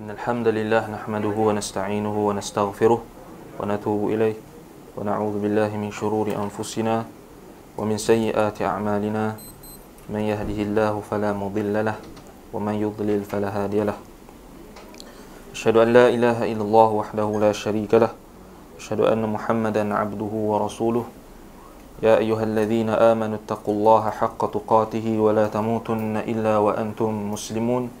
إن الحمد لله نحمده ونستعينه ونستغفره ونتوب إليه ونعوذ بالله من شرور أنفسنا ومن سيئات أعمالنا من يهده الله فلا مضل له ومن يضلل فلا هادي له أشهد أن لا إله إلا الله وحده لا شريك له أشهد أن محمدا عبده ورسوله يا أيها الذين آمنوا اتقوا الله حق تقاته ولا تموتن إلا وأنتم مسلمون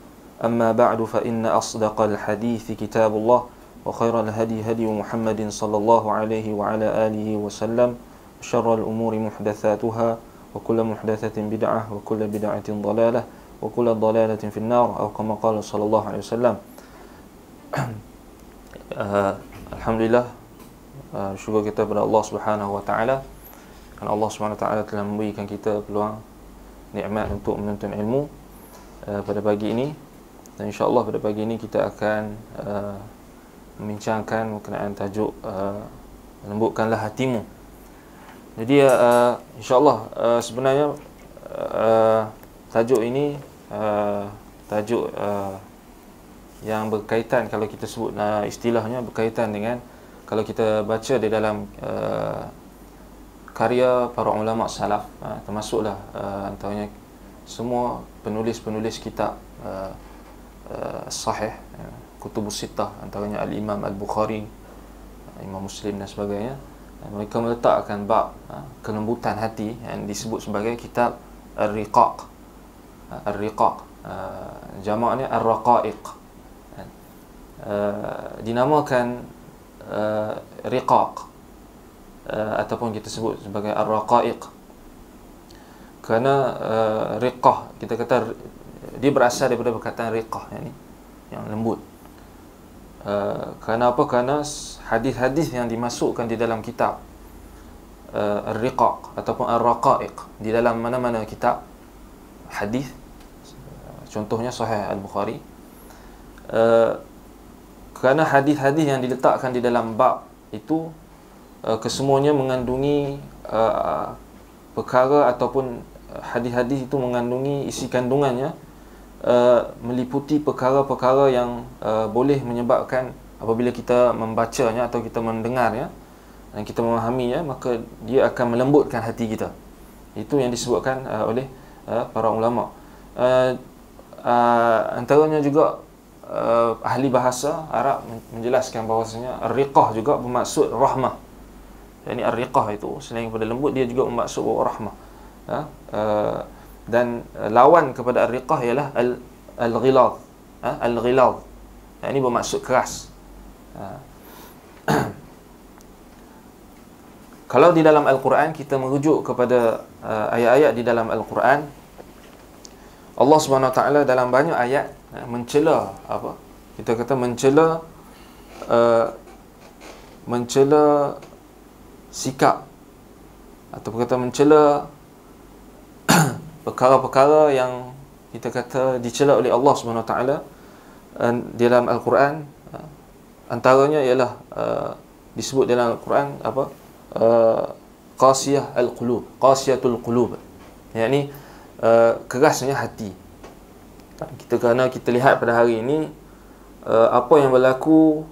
أما بعد فإن أصدق الحديث كتاب الله وخير الهدي هدي محمد صلى الله عليه وعلى آله وسلم شر الأمور محدثاتها وكل محدثة بدعة وكل بدعة ضلالة وكل ضلالة في النار أو كما قال صلى الله عليه وسلم الحمد لله شكر كتاب الله سبحانه وتعالى أن الله سبحانه وتعالى Allah كان كتاب نعمة telah memberikan kita آه، pada pagi ini dan insyaallah pada pagi ini kita akan uh, membincangkan berkenaan tajuk uh, lembutkanlah hatimu jadi uh, insyaallah uh, sebenarnya uh, tajuk ini uh, tajuk uh, yang berkaitan kalau kita sebut uh, istilahnya berkaitan dengan kalau kita baca di dalam uh, karya para ulama salaf uh, termasuklah uh, antaranya semua penulis-penulis kitab uh, Eh, sahih ya. kutubus sitah antaranya al-imam al-bukhari eh, imam muslim dan sebagainya eh, mereka meletakkan bab kelembutan hati yang disebut sebagai kitab ar-riqaq ar-riqaq jamaknya ar-raqaiq dinamakan riqaq ataupun kita sebut sebagai ar-raqaiq kerana uh, riqah kita kata dia berasal daripada perkataan riqah yang ni yang lembut uh, kerana apa kerana hadis-hadis yang dimasukkan di dalam kitab uh, ar-riqaq ataupun ar-raqaiq di dalam mana-mana kitab hadis contohnya sahih al-bukhari uh, kerana hadis-hadis yang diletakkan di dalam bab itu uh, kesemuanya mengandungi uh, perkara ataupun hadis-hadis itu mengandungi isi kandungannya Uh, meliputi perkara-perkara yang uh, boleh menyebabkan apabila kita membacanya atau kita mendengarnya dan kita memahaminya maka dia akan melembutkan hati kita itu yang disebutkan uh, oleh uh, para ulama uh, uh, antaranya juga uh, ahli bahasa Arab menjelaskan bahawasanya riqah juga bermaksud rahmah jadi ar-riqah itu selain daripada lembut dia juga bermaksud rahmah ya, uh, uh, dan uh, lawan kepada ar-riqah ialah al al-ghilaz eh? Ha? al-ghilaz ini bermaksud keras ha. kalau di dalam al-Quran kita merujuk kepada uh, ayat-ayat di dalam al-Quran Allah Subhanahu taala dalam banyak ayat eh, mencela apa kita kata mencela uh, mencela sikap ataupun kata mencela perkara-perkara yang kita kata dicela oleh Allah Subhanahu taala eh, di dalam al-Quran eh, antaranya ialah eh, disebut dalam al-Quran apa qasiyah al-qulub qasiyatul qulub yakni uh, kerasnya hati kita kerana kita lihat pada hari ini apa yang berlaku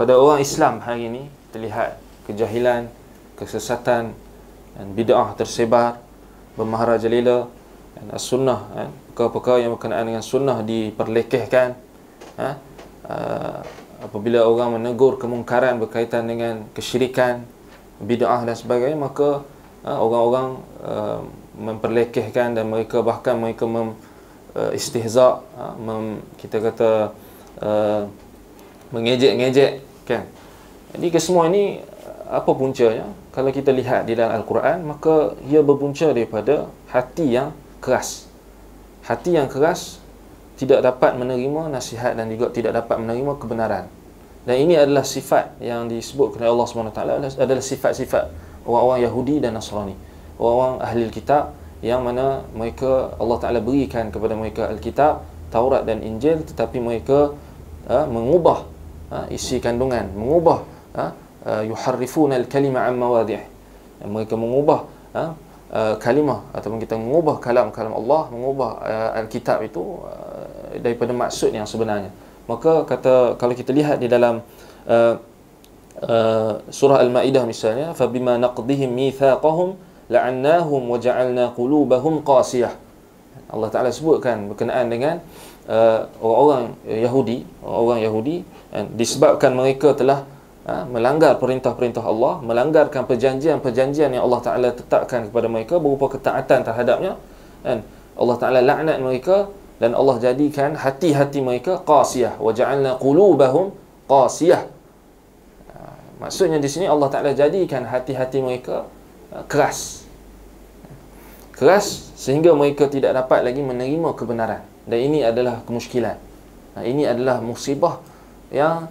pada orang Islam hari ini terlihat kejahilan kesesatan dan bid'ah tersebar bermahara jelila dan sunnah kan perkara-perkara yang berkenaan dengan sunnah diperlekehkan ha? uh, apabila orang menegur kemungkaran berkaitan dengan kesyirikan bid'ah dan sebagainya maka uh, orang-orang uh, memperlekehkan dan mereka bahkan mereka mem uh, istihza uh, mem, kita kata uh, mengejek-ngejek kan jadi kesemua ini apa puncanya kalau kita lihat di dalam Al-Quran maka ia berpunca daripada hati yang keras hati yang keras tidak dapat menerima nasihat dan juga tidak dapat menerima kebenaran dan ini adalah sifat yang disebut oleh Allah SWT adalah sifat-sifat orang-orang Yahudi dan Nasrani orang-orang ahli kitab yang mana mereka Allah Taala berikan kepada mereka Alkitab, Taurat dan Injil tetapi mereka uh, mengubah uh, isi kandungan, mengubah uh, Uh, yuharrifuna al-kalima an mawadhi'. Mereka mengubah ha, uh, kalimah ataupun kita mengubah kalam-kalam Allah, mengubah uh, al-kitab itu uh, daripada maksud yang sebenarnya. Maka kata kalau kita lihat di dalam uh, uh, surah Al-Maidah misalnya, فَبِمَا نَقْضِهِمْ mithaqahum لَعَنَّاهُمْ وَجَعَلْنَا قُلُوبَهُمْ qulubahum Allah Taala sebutkan berkenaan dengan uh, orang-orang Yahudi, orang-orang Yahudi disebabkan mereka telah ha, melanggar perintah-perintah Allah, melanggarkan perjanjian-perjanjian yang Allah Taala tetapkan kepada mereka berupa ketaatan terhadapnya dan Allah Taala laknat mereka dan Allah jadikan hati-hati mereka qasiyah wa ja'alna qulubahum qasiyah. Ha, maksudnya di sini Allah Taala jadikan hati-hati mereka ha, keras. Keras sehingga mereka tidak dapat lagi menerima kebenaran. Dan ini adalah kemusykilan. Ha, ini adalah musibah yang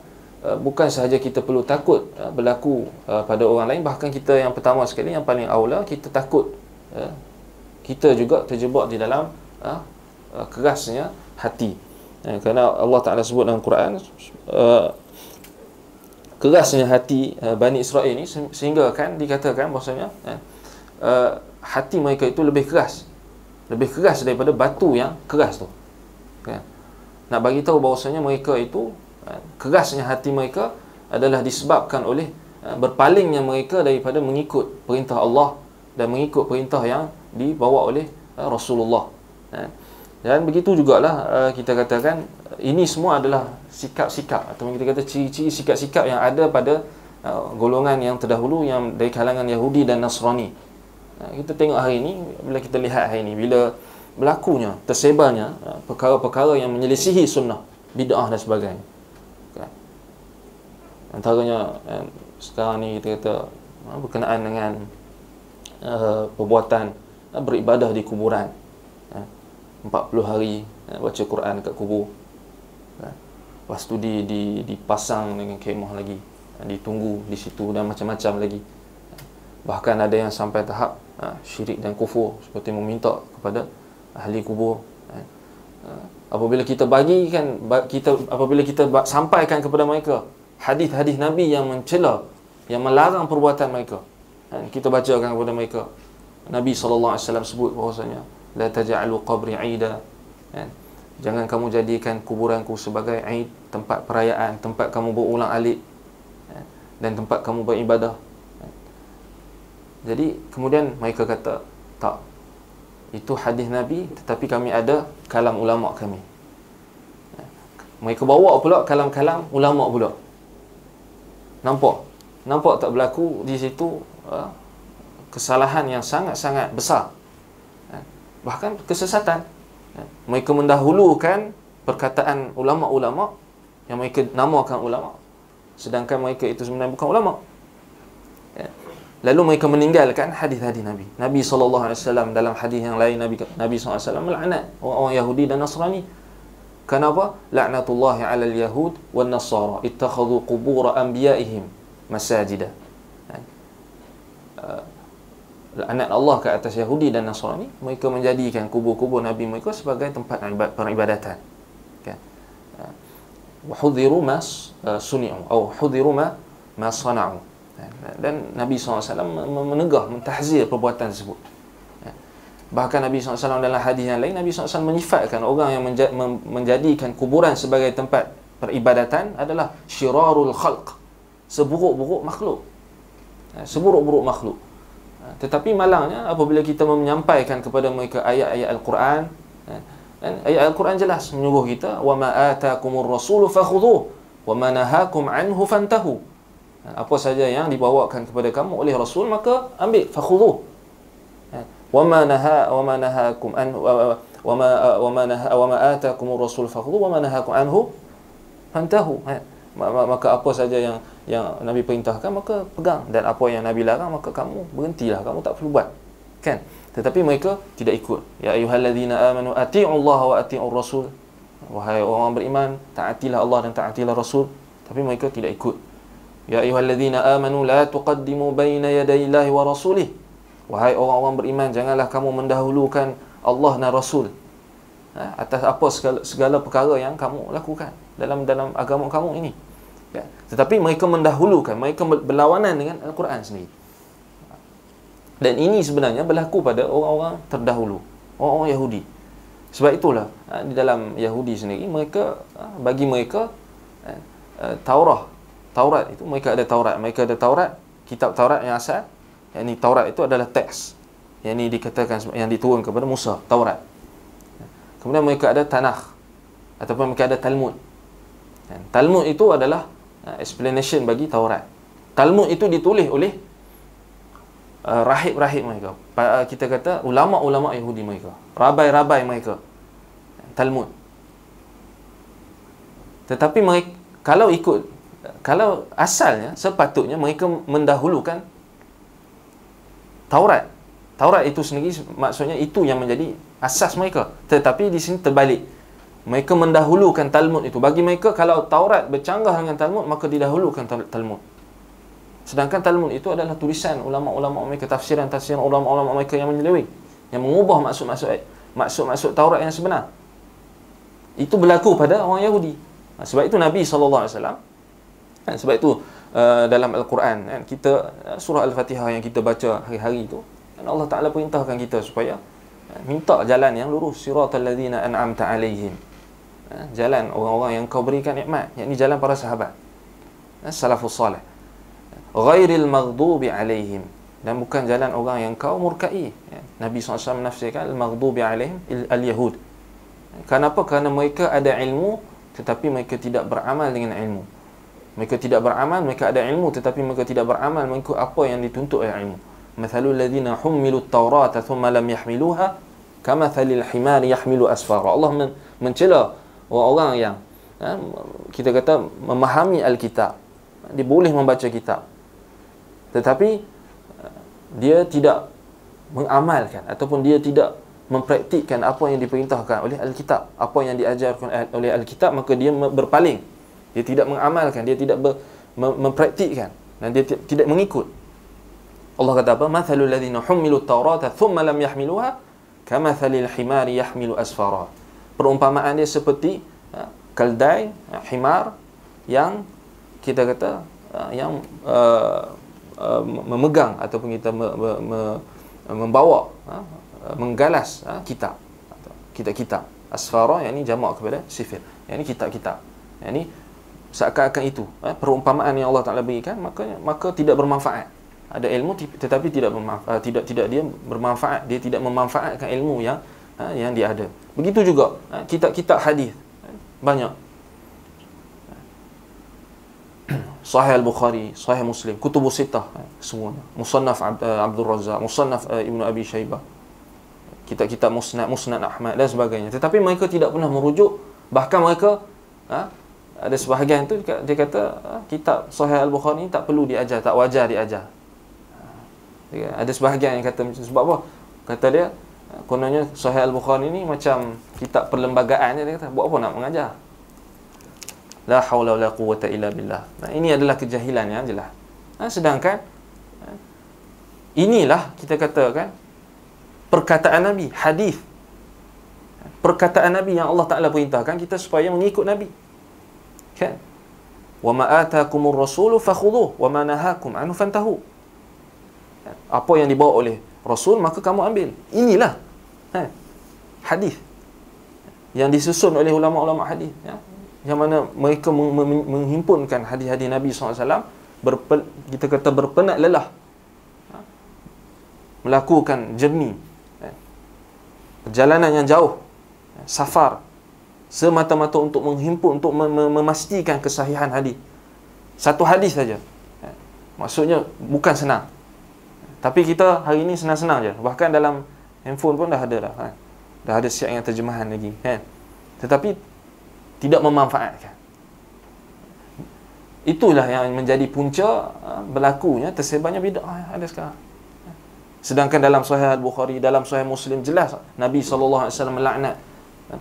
Eh, bukan sahaja kita perlu takut uh, berlaku uh, pada orang lain bahkan kita yang pertama sekali yang paling aula kita takut uh, kita juga terjebak di dalam uh, uh, kerasnya hati uh, kerana Allah Taala sebut dalam Quran uh, kerasnya hati uh, Bani Israel ini sehingga kan dikatakan bahasanya uh, hati mereka itu lebih keras lebih keras daripada batu yang keras tu kan? nak bagi tahu bahasanya mereka itu Kan? kerasnya hati mereka adalah disebabkan oleh eh, berpalingnya mereka daripada mengikut perintah Allah dan mengikut perintah yang dibawa oleh eh, Rasulullah. Eh, dan begitu jugalah kita katakan ini semua adalah sikap-sikap atau kita kata ciri-ciri sikap-sikap yang ada pada golongan yang terdahulu yang dari kalangan Yahudi dan Nasrani. Kita tengok hari ini bila kita lihat hari ini bila berlakunya tersebarnya perkara-perkara yang menyelisihi sunnah, bid'ah dan sebagainya antaranya kan, sekarang ni kita kata ha, berkenaan dengan uh, perbuatan uh, beribadah di kuburan ha, uh, 40 hari uh, baca Quran kat kubur kan. lepas tu di, di, dipasang dengan kemah lagi uh, ditunggu di situ dan macam-macam lagi bahkan ada yang sampai tahap uh, syirik dan kufur seperti meminta kepada ahli kubur kan. uh, apabila kita bagikan kita apabila kita sampaikan kepada mereka hadis-hadis Nabi yang mencela yang melarang perbuatan mereka. Dan kita bacakan kepada mereka. Nabi sallallahu alaihi wasallam sebut bahawasanya la taj'alu qabri 'ida. Kan? Jangan kamu jadikan kuburanku sebagai aid, tempat perayaan, tempat kamu berulang alik kan? dan tempat kamu beribadah. Kan? Jadi kemudian mereka kata, tak. Itu hadis Nabi tetapi kami ada kalam ulama kami. Kan? Mereka bawa pula kalam-kalam ulama pula nampak nampak tak berlaku di situ eh, kesalahan yang sangat-sangat besar eh, bahkan kesesatan eh, mereka mendahulukan perkataan ulama-ulama yang mereka namakan ulama sedangkan mereka itu sebenarnya bukan ulama lalu mereka meninggalkan hadis-hadis Nabi Nabi SAW dalam hadis yang lain Nabi Nabi SAW melaknat orang-orang Yahudi dan Nasrani Kenapa? La'natullahi alal yahud wal nasara ittakhadhu qubur anbiya'ihim masajida. Anak eh, Allah ke atas Yahudi dan Nasrani ini Mereka menjadikan kubur-kubur Nabi mereka Sebagai tempat peribadatan kan? Eh, wahudhiru mas eh, suni'u Atau wahudhiru ma sana'u Dan Nabi SAW menegah Mentahzir perbuatan tersebut Bahkan Nabi SAW dalam hadis yang lain Nabi SAW menyifatkan orang yang menja- mem- menjadikan kuburan sebagai tempat peribadatan adalah syirarul khalq seburuk-buruk makhluk ha, seburuk-buruk makhluk ha, tetapi malangnya apabila kita menyampaikan kepada mereka ayat-ayat al-Quran ha, dan ayat al-Quran jelas menyuruh kita wa ma ataakumur rasul fakhudhuh wa ma nahakum anhu fantahu apa saja yang dibawakan kepada kamu oleh rasul maka ambil fakhudhuh وما نها وما نهاكم عنه وما وما نها وما آتاكم الرسول فخذوه وما نهاكم عنه فانتهوا ha. maka apa saja yang yang Nabi perintahkan maka pegang dan apa yang Nabi larang maka kamu berhentilah kamu tak perlu buat kan tetapi mereka tidak ikut ya ayyuhallazina amanu atiullaha wa atiur rasul wahai orang beriman taatilah Allah dan taatilah rasul tapi mereka tidak ikut ya ayyuhallazina amanu la tuqaddimu baina yadayillahi wa rasulihi Wahai orang-orang beriman, janganlah kamu mendahulukan Allah dan Rasul ha, atas apa segala, segala perkara yang kamu lakukan dalam dalam agama kamu ini. Ya. Tetapi mereka mendahulukan, mereka berlawanan dengan Al-Quran sendiri. Dan ini sebenarnya berlaku pada orang-orang terdahulu, orang-orang Yahudi. Sebab itulah ha, di dalam Yahudi sendiri mereka ha, bagi mereka ha, ha Taurat, Taurat itu mereka ada Taurat, mereka ada Taurat, kitab Taurat yang asal yang ini Taurat itu adalah teks yang ini dikatakan yang diturun kepada Musa Taurat. Kemudian mereka ada Tanakh ataupun mereka ada Talmud. Dan Talmud itu adalah uh, explanation bagi Taurat. Talmud itu ditulis oleh uh, rahib-rahib mereka. Uh, kita kata ulama-ulama Yahudi mereka. Rabai-rabai mereka. Talmud. Tetapi mereka, kalau ikut kalau asalnya sepatutnya mereka mendahulukan Taurat. Taurat itu sendiri maksudnya itu yang menjadi asas mereka. Tetapi di sini terbalik. Mereka mendahulukan Talmud itu. Bagi mereka kalau Taurat bercanggah dengan Talmud maka didahulukan Talmud. Sedangkan Talmud itu adalah tulisan ulama-ulama mereka, tafsiran-tafsiran ulama-ulama mereka yang menyelewing. Yang mengubah maksud-maksud maksud-maksud Taurat yang sebenar. Itu berlaku pada orang Yahudi. Sebab itu Nabi SAW, kan, sebab itu Uh, dalam Al-Quran kan? kita uh, surah Al-Fatihah yang kita baca hari-hari itu dan Allah Ta'ala perintahkan kita supaya uh, minta jalan yang lurus siratal ladhina an'amta alaihim jalan orang-orang yang kau berikan nikmat yakni jalan para sahabat salafus salih ghairil maghdubi alaihim dan bukan jalan orang yang kau murkai Nabi SAW menafsirkan al-maghdubi alaihim al-yahud kenapa? kerana mereka ada ilmu tetapi mereka tidak beramal dengan ilmu mereka tidak beramal mereka ada ilmu tetapi mereka tidak beramal mengikut apa yang dituntut oleh ilmu mathalul ladzina humilu at-taurata thumma lam yahmiluha kama thalil himar yahmilu asfara Allah men mencela orang-orang yang ya, kita kata memahami al dia boleh membaca kitab tetapi eh, dia tidak mengamalkan ataupun dia tidak mempraktikkan apa yang diperintahkan oleh alkitab, apa yang diajarkan eh, oleh alkitab, maka dia berpaling dia tidak mengamalkan dia tidak ber, mem, mempraktikkan dan dia tidak mengikut Allah kata apa mathalul ladzina humilu tawrata thumma lam yahmiluha kamathalil himari yahmilu asfara perumpamaan dia seperti ha, keldai ha, himar yang kita kata ha, yang uh, uh, memegang ataupun kita me, me, me, membawa ha, menggalas ha, kitab kita kitab asfara yang ini jamak kepada sifir yang ini kitab-kitab yang ini seakan-akan itu eh, perumpamaan yang Allah Taala berikan maka maka tidak bermanfaat ada ilmu tetapi tidak bermanfaat eh, tidak tidak dia bermanfaat dia tidak memanfaatkan ilmu yang eh, yang dia ada begitu juga eh, kitab-kitab hadis eh, banyak Sahih Al-Bukhari, Sahih Muslim, Kutubu Sittah semuanya. Musannaf eh, Abdul Razak, Musannaf eh, Ibn Abi Shaybah. kita kita Musnad, Musnad Ahmad dan sebagainya. Tetapi mereka tidak pernah merujuk bahkan mereka ada sebahagian tu dia kata ah, kitab Sahih Al-Bukhari tak perlu diajar, tak wajar diajar. Ah, dia, ada sebahagian yang kata macam sebab apa? Kata dia ah, kononnya Sahih Al-Bukhari ni macam kitab perlembagaan dia kata buat apa nak mengajar? La haula wala quwata illa billah. Nah, ini adalah kejahilan yang jelas. Nah, sedangkan inilah kita katakan perkataan Nabi, hadis perkataan Nabi yang Allah Ta'ala perintahkan kita supaya mengikut Nabi Kan? Wa ma ataakumur rasul fakhudhuhu wa ma nahakum anhu Apa yang dibawa oleh rasul maka kamu ambil. Inilah. Ha. Hadis yang disusun oleh ulama-ulama hadis ya. Yang mana mereka menghimpunkan hadis-hadis Nabi SAW berpen, Kita kata berpenat lelah ha. Melakukan jernih ha. Perjalanan yang jauh ha. Safar semata-mata untuk menghimpun untuk memastikan kesahihan hadis satu hadis saja eh, maksudnya bukan senang tapi kita hari ini senang-senang je bahkan dalam handphone pun dah ada dah kan? dah ada siap yang terjemahan lagi kan tetapi tidak memanfaatkan itulah yang menjadi punca eh, berlakunya tersebarnya bid'ah ada sekarang sedangkan dalam sahih al-Bukhari dalam sahih Muslim jelas Nabi SAW melaknat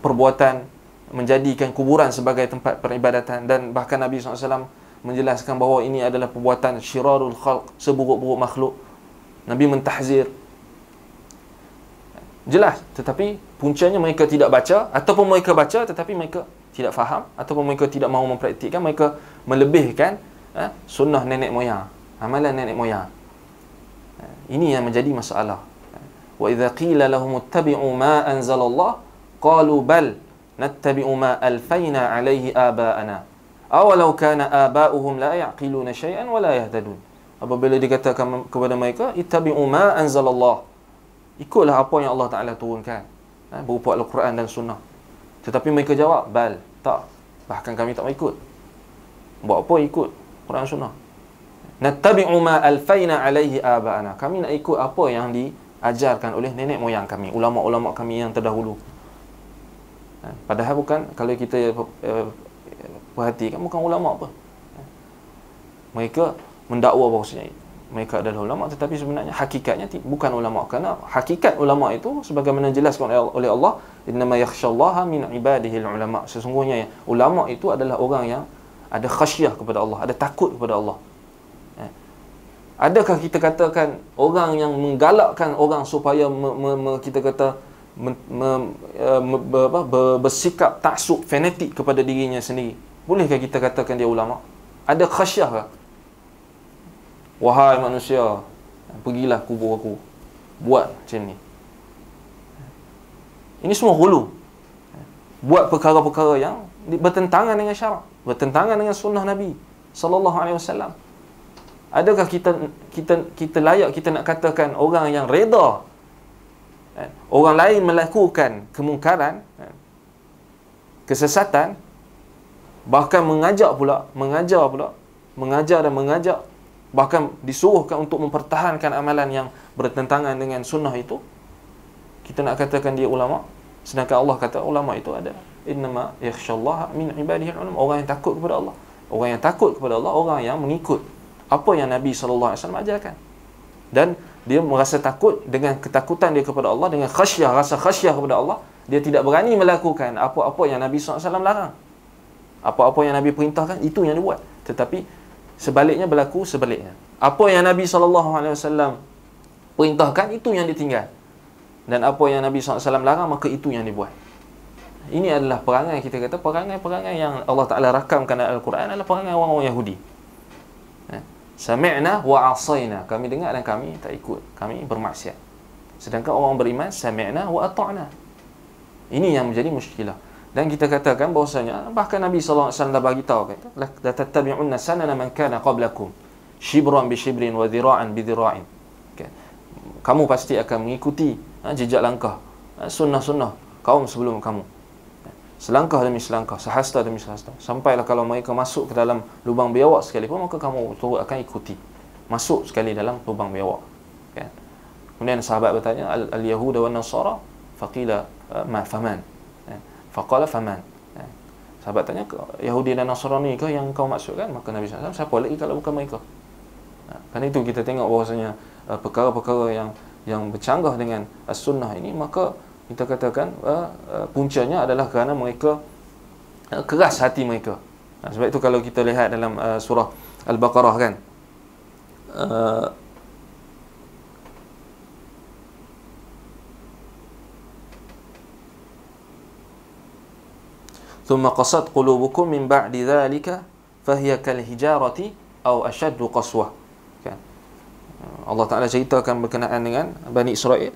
perbuatan menjadikan kuburan sebagai tempat peribadatan dan bahkan Nabi SAW menjelaskan bahawa ini adalah perbuatan syirarul khalq seburuk-buruk makhluk Nabi mentahzir jelas tetapi puncanya mereka tidak baca ataupun mereka baca tetapi mereka tidak faham ataupun mereka tidak mahu mempraktikkan mereka melebihkan eh, sunnah nenek moyang amalan nenek moyang ha, ini yang menjadi masalah ha, wa idza qila lahum ittabi'u ma anzalallah qalu bal نَتَّبِعُ مَا أَلْفَيْنَا عَلَيْهِ آبَاءَنَا أَوَلَوْ كَانَ آبَاؤُهُمْ لَا يَعْقِلُونَ شَيْئًا وَلَا يَهْتَدُونَ Apabila dikatakan kepada mereka, اتَّبِعُ مَا أَنْزَلَ اللَّهِ Ikutlah apa yang Allah Ta'ala turunkan. Ha, berupa Al-Quran dan Sunnah. Tetapi mereka jawab, bal, tak. Bahkan kami tak ikut. Buat apa ikut Quran Sunnah? نَتَّبِعُ مَا أَلْفَيْنَا عَلَيْهِ آبَاءَنَا Kami nak ikut apa yang diajarkan oleh nenek moyang kami, ulama-ulama kami yang terdahulu. Ha, padahal bukan kalau kita eh, perhatikan bukan ulama apa. Ha, mereka mendakwa bahawasanya mereka adalah ulama tetapi sebenarnya hakikatnya bukan ulama kerana hakikat ulama itu sebagaimana dijelaskan oleh Allah innama yakhshallaha min ibadihi ulama sesungguhnya ya, ulama itu adalah orang yang ada khasyah kepada Allah ada takut kepada Allah ha, adakah kita katakan orang yang menggalakkan orang supaya me- me- me- kita kata Eh, bersikap taksub fanatik kepada dirinya sendiri bolehkah kita katakan dia ulama ada khasyah ke wahai manusia pergilah kubur aku buat macam ni ini semua hulu buat perkara-perkara yang bertentangan dengan syarak bertentangan dengan sunnah nabi sallallahu alaihi wasallam adakah kita kita kita layak kita nak katakan orang yang reda Eh, orang lain melakukan kemungkaran eh, kesesatan bahkan mengajak pula mengajar pula mengajar dan mengajak bahkan disuruhkan untuk mempertahankan amalan yang bertentangan dengan sunnah itu kita nak katakan dia ulama sedangkan Allah kata ulama itu ada innama yakhshallaha min ibadihi ulama orang yang takut kepada Allah orang yang takut kepada Allah orang yang mengikut apa yang Nabi saw alaihi ajarkan dan dia merasa takut dengan ketakutan dia kepada Allah dengan khasyah rasa khasyah kepada Allah dia tidak berani melakukan apa-apa yang Nabi SAW larang apa-apa yang Nabi perintahkan itu yang dia buat tetapi sebaliknya berlaku sebaliknya apa yang Nabi SAW perintahkan itu yang ditinggal dan apa yang Nabi SAW larang maka itu yang dibuat ini adalah perangai kita kata perangai-perangai yang Allah Ta'ala rakamkan dalam Al-Quran adalah perangai orang-orang Yahudi Sami'na wa asayna. Kami dengar dan kami tak ikut. Kami bermaksiat. Sedangkan orang beriman, sami'na wa ata'na. Ini yang menjadi muskilah. Dan kita katakan bahawasanya, bahkan Nabi SAW dah bagi tahu kata, la tattabi'unna sanana man kana qablakum shibran bi shibrin wa dhira'an bi dhira'in. Okay. Kamu pasti akan mengikuti ha, jejak langkah ha, sunnah-sunnah kaum sebelum kamu selangkah demi selangkah, sehasta demi sehasta. Sampailah kalau mereka masuk ke dalam lubang biawak sekali sekalipun, maka kamu turut akan ikuti. Masuk sekali dalam lubang biawak. Kan? Kemudian sahabat bertanya, Al-Yahuda wa Nasara, faqila eh, ma faman. Kan? Faqala faman. Kan? Sahabat tanya, Yahudi dan Nasrani ke yang kau maksudkan? Maka Nabi SAW, siapa lagi kalau bukan mereka? Kan itu kita tengok bahasanya eh, perkara-perkara yang yang bercanggah dengan as-sunnah ini, maka kita katakan uh, uh, puncanya adalah kerana mereka uh, keras hati mereka uh, sebab itu kalau kita lihat dalam uh, surah al-baqarah kan uh, ثم قصد قلوبكم من بعد ذلك فهي كالهجارة أو أشد قسوة كان الله تعالى ceritakan berkenaan dengan Bani Israel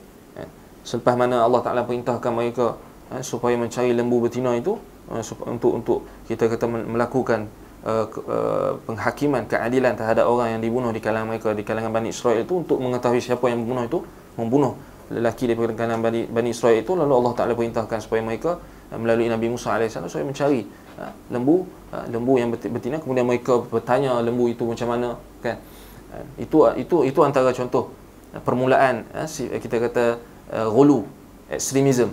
selepas mana Allah Taala perintahkan mereka ha, supaya mencari lembu betina itu ha, untuk untuk kita kata melakukan uh, uh, penghakiman keadilan terhadap orang yang dibunuh di kalangan mereka di kalangan Bani Israel itu untuk mengetahui siapa yang membunuh itu membunuh lelaki di kalangan Bani, Bani Israel itu lalu Allah Taala perintahkan supaya mereka melalui Nabi Musa AS supaya mencari ha, lembu ha, lembu yang betina kemudian mereka bertanya lembu itu macam mana kan ha, itu itu itu antara contoh permulaan kita kata uh, eh, gulu ekstremisme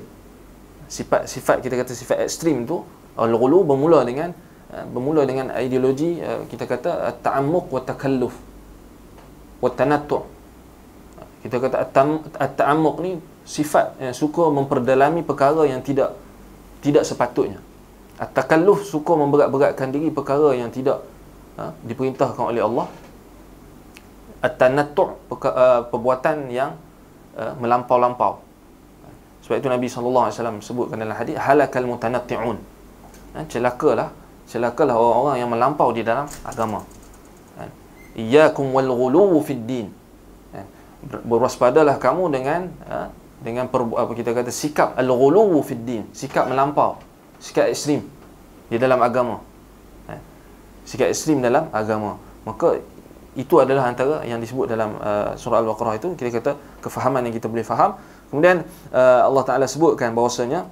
sifat sifat kita kata sifat ekstrem tu al-ghulu bermula dengan uh, bermula dengan ideologi uh, kita kata ta'ammuq wa takalluf wa tanattu' kita kata at-ta'ammuq ni sifat yang suka memperdalami perkara yang tidak tidak sepatutnya at-takalluf suka memberat-beratkan diri perkara yang tidak uh, diperintahkan oleh Allah at-tanattu' perbuatan yang Eh, melampau-lampau. Sebab itu Nabi saw sebutkan dalam hadis halakal mutanatti'un. Ha, eh, celakalah, celakalah orang-orang yang melampau di dalam agama. Eh, Iyakum wal ghuluw fid din. Berwaspadalah kamu dengan dengan per, apa kita kata sikap al ghuluw fid din, sikap melampau, sikap ekstrim di dalam agama. Sikap ekstrim dalam agama. Maka itu adalah antara yang disebut dalam uh, surah al-baqarah itu kita kata kefahaman yang kita boleh faham kemudian uh, Allah taala sebutkan bahawasanya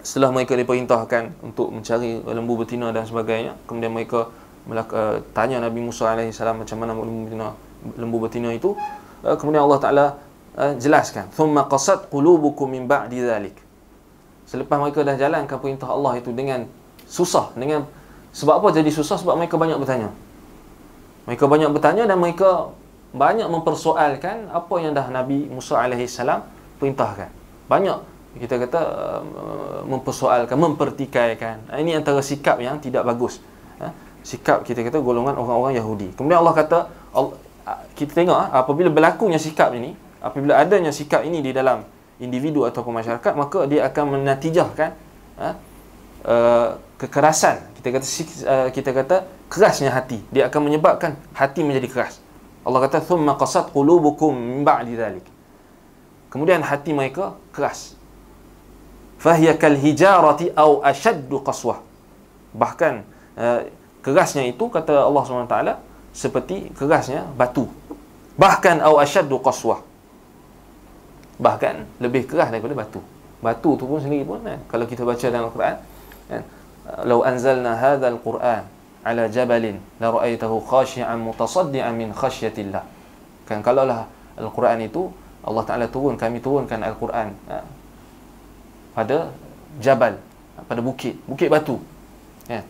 setelah mereka diperintahkan untuk mencari lembu betina dan sebagainya kemudian mereka melak- uh, tanya Nabi Musa as, macam mana lembu betina lembu betina itu uh, kemudian Allah taala uh, jelaskan thumma qasat qulubukum min ba'di dhalik selepas mereka dah jalankan perintah Allah itu dengan susah dengan sebab apa jadi susah sebab mereka banyak bertanya mereka banyak bertanya dan mereka banyak mempersoalkan apa yang dah Nabi Musa alaihi perintahkan. Banyak kita kata eh, mempersoalkan, mempertikaikan. Eh, ini antara sikap yang tidak bagus. Eh, sikap kita kata golongan orang-orang Yahudi. Kemudian Allah kata kita tengok apabila berlakunya sikap ini, apabila adanya sikap ini di dalam individu ataupun masyarakat maka dia akan menatijahkan ha, kekerasan kita kata uh, kita kata kerasnya hati dia akan menyebabkan hati menjadi keras Allah kata thumma qasat qulubukum min ba'di dhalik kemudian hati mereka keras fahiya kal hijarati aw ashaddu qaswah bahkan uh, kerasnya itu kata Allah SWT seperti kerasnya batu bahkan aw ashaddu qaswah bahkan lebih keras daripada batu batu tu pun sendiri pun kan? kalau kita baca dalam Al-Quran kan? لو أنزلنا هذا القرآن على جبل لرأيته خاشعا mutasaddian min khasyatillah kan kalaulah Al-Quran itu Allah Ta'ala turun, kami turunkan Al-Quran ha, pada jabal, pada bukit, bukit batu. Ya.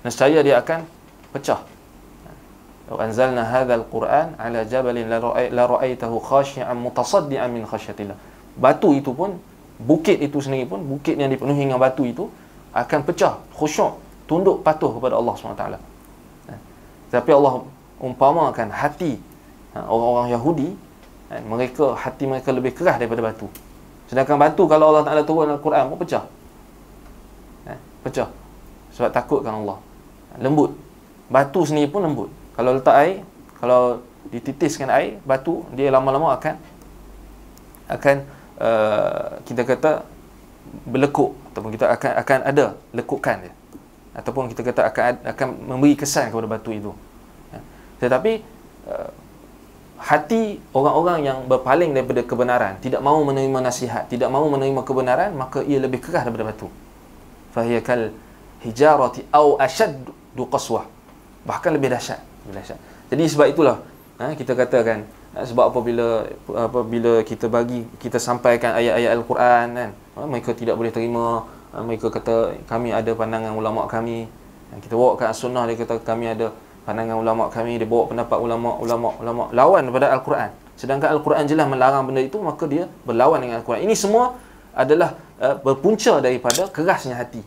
Dan saya dia akan pecah. Lau anzalna hadzal Quran ala jabalin la ra'aitahu khashi'an mutasaddian min khasyatillah. Batu itu pun, bukit itu sendiri pun, bukit yang dipenuhi dengan batu itu akan pecah khusyuk tunduk patuh kepada Allah SWT eh, tapi Allah umpamakan hati eh, orang-orang Yahudi eh, mereka hati mereka lebih keras daripada batu sedangkan batu kalau Allah Taala turun dalam quran pun pecah eh, pecah sebab takutkan Allah eh, lembut batu sendiri pun lembut kalau letak air kalau dititiskan air batu dia lama-lama akan akan uh, kita kata berlekuk ataupun kita akan akan ada lekukan dia ataupun kita kata akan akan memberi kesan kepada batu itu ya. tetapi uh, hati orang-orang yang berpaling daripada kebenaran tidak mahu menerima nasihat tidak mahu menerima kebenaran maka ia lebih keras daripada batu fahiya kal hijarati au ashad qaswa bahkan lebih dahsyat lebih dahsyat jadi sebab itulah ha, kita katakan Eh, sebab apa bila apa bila kita bagi kita sampaikan ayat-ayat al-Quran kan eh, mereka tidak boleh terima eh, mereka kata kami ada pandangan ulama kami kita bawa ke sunnah dia kata kami ada pandangan ulama kami dia bawa pendapat ulama ulama ulama lawan pada al-Quran sedangkan al-Quran jelas melarang benda itu maka dia berlawan dengan al-Quran ini semua adalah uh, berpunca daripada kerasnya hati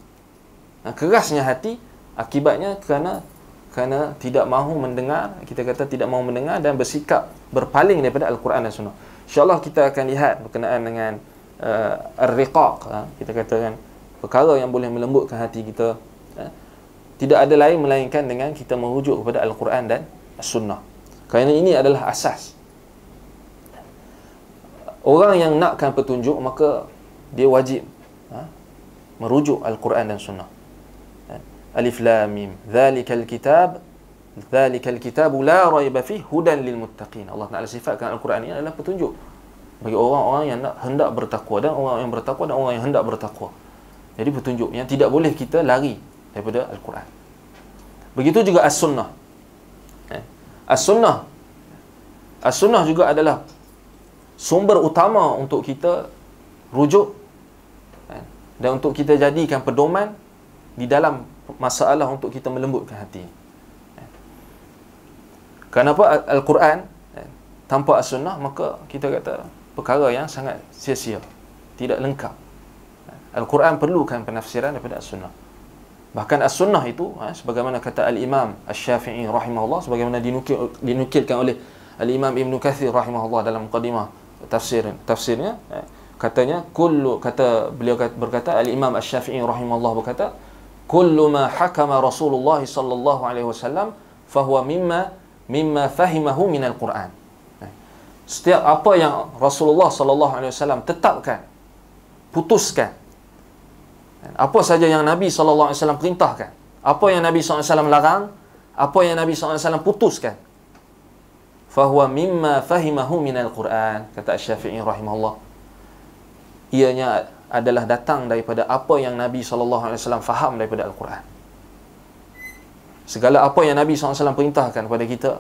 uh, kerasnya hati akibatnya kerana kerana tidak mahu mendengar kita kata tidak mahu mendengar dan bersikap berpaling daripada al-Quran dan sunnah insyaallah kita akan lihat berkenaan dengan uh, ar-riqaq ha? kita katakan perkara yang boleh melembutkan hati kita ha? tidak ada lain melainkan dengan kita merujuk kepada al-Quran dan sunnah kerana ini adalah asas orang yang nakkan petunjuk maka dia wajib ha? merujuk al-Quran dan sunnah Alif Lam Mim. Dzalikal kitab dzalikal kitab la raiba fi hudan lil muttaqin. Allah Taala sifatkan Al-Quran ini adalah petunjuk bagi orang-orang yang nak hendak bertakwa dan orang yang bertakwa dan orang yang hendak bertakwa. Jadi petunjuk yang tidak boleh kita lari daripada Al-Quran. Begitu juga as-sunnah. Eh, as-sunnah As-sunnah juga adalah sumber utama untuk kita rujuk eh, dan untuk kita jadikan pedoman di dalam masalah untuk kita melembutkan hati. Kenapa Al-Quran eh, tanpa as-sunnah maka kita kata perkara yang sangat sia-sia, tidak lengkap. Al-Quran perlukan penafsiran daripada as-sunnah. Bahkan as-sunnah itu eh, sebagaimana kata Al-Imam Asy-Syafi'i rahimahullah sebagaimana dinukil, dinukilkan oleh Al-Imam Ibn Kathir rahimahullah dalam mukadimah tafsir tafsirnya eh, katanya kullu kata beliau berkata Al-Imam Asy-Syafi'i rahimahullah berkata kullu ma hakama Rasulullah sallallahu alaihi wasallam fa huwa mimma mimma fahimahu min al-Quran. Eh. Setiap apa yang Rasulullah sallallahu alaihi wasallam tetapkan, putuskan. Eh, apa saja yang Nabi sallallahu alaihi wasallam perintahkan, apa yang Nabi sallallahu alaihi wasallam larang, apa yang Nabi sallallahu alaihi wasallam putuskan. Fa huwa mimma fahimahu min al-Quran, kata Syafi'i rahimahullah. Ianya adalah datang daripada apa yang Nabi SAW faham daripada Al-Quran. Segala apa yang Nabi SAW perintahkan kepada kita,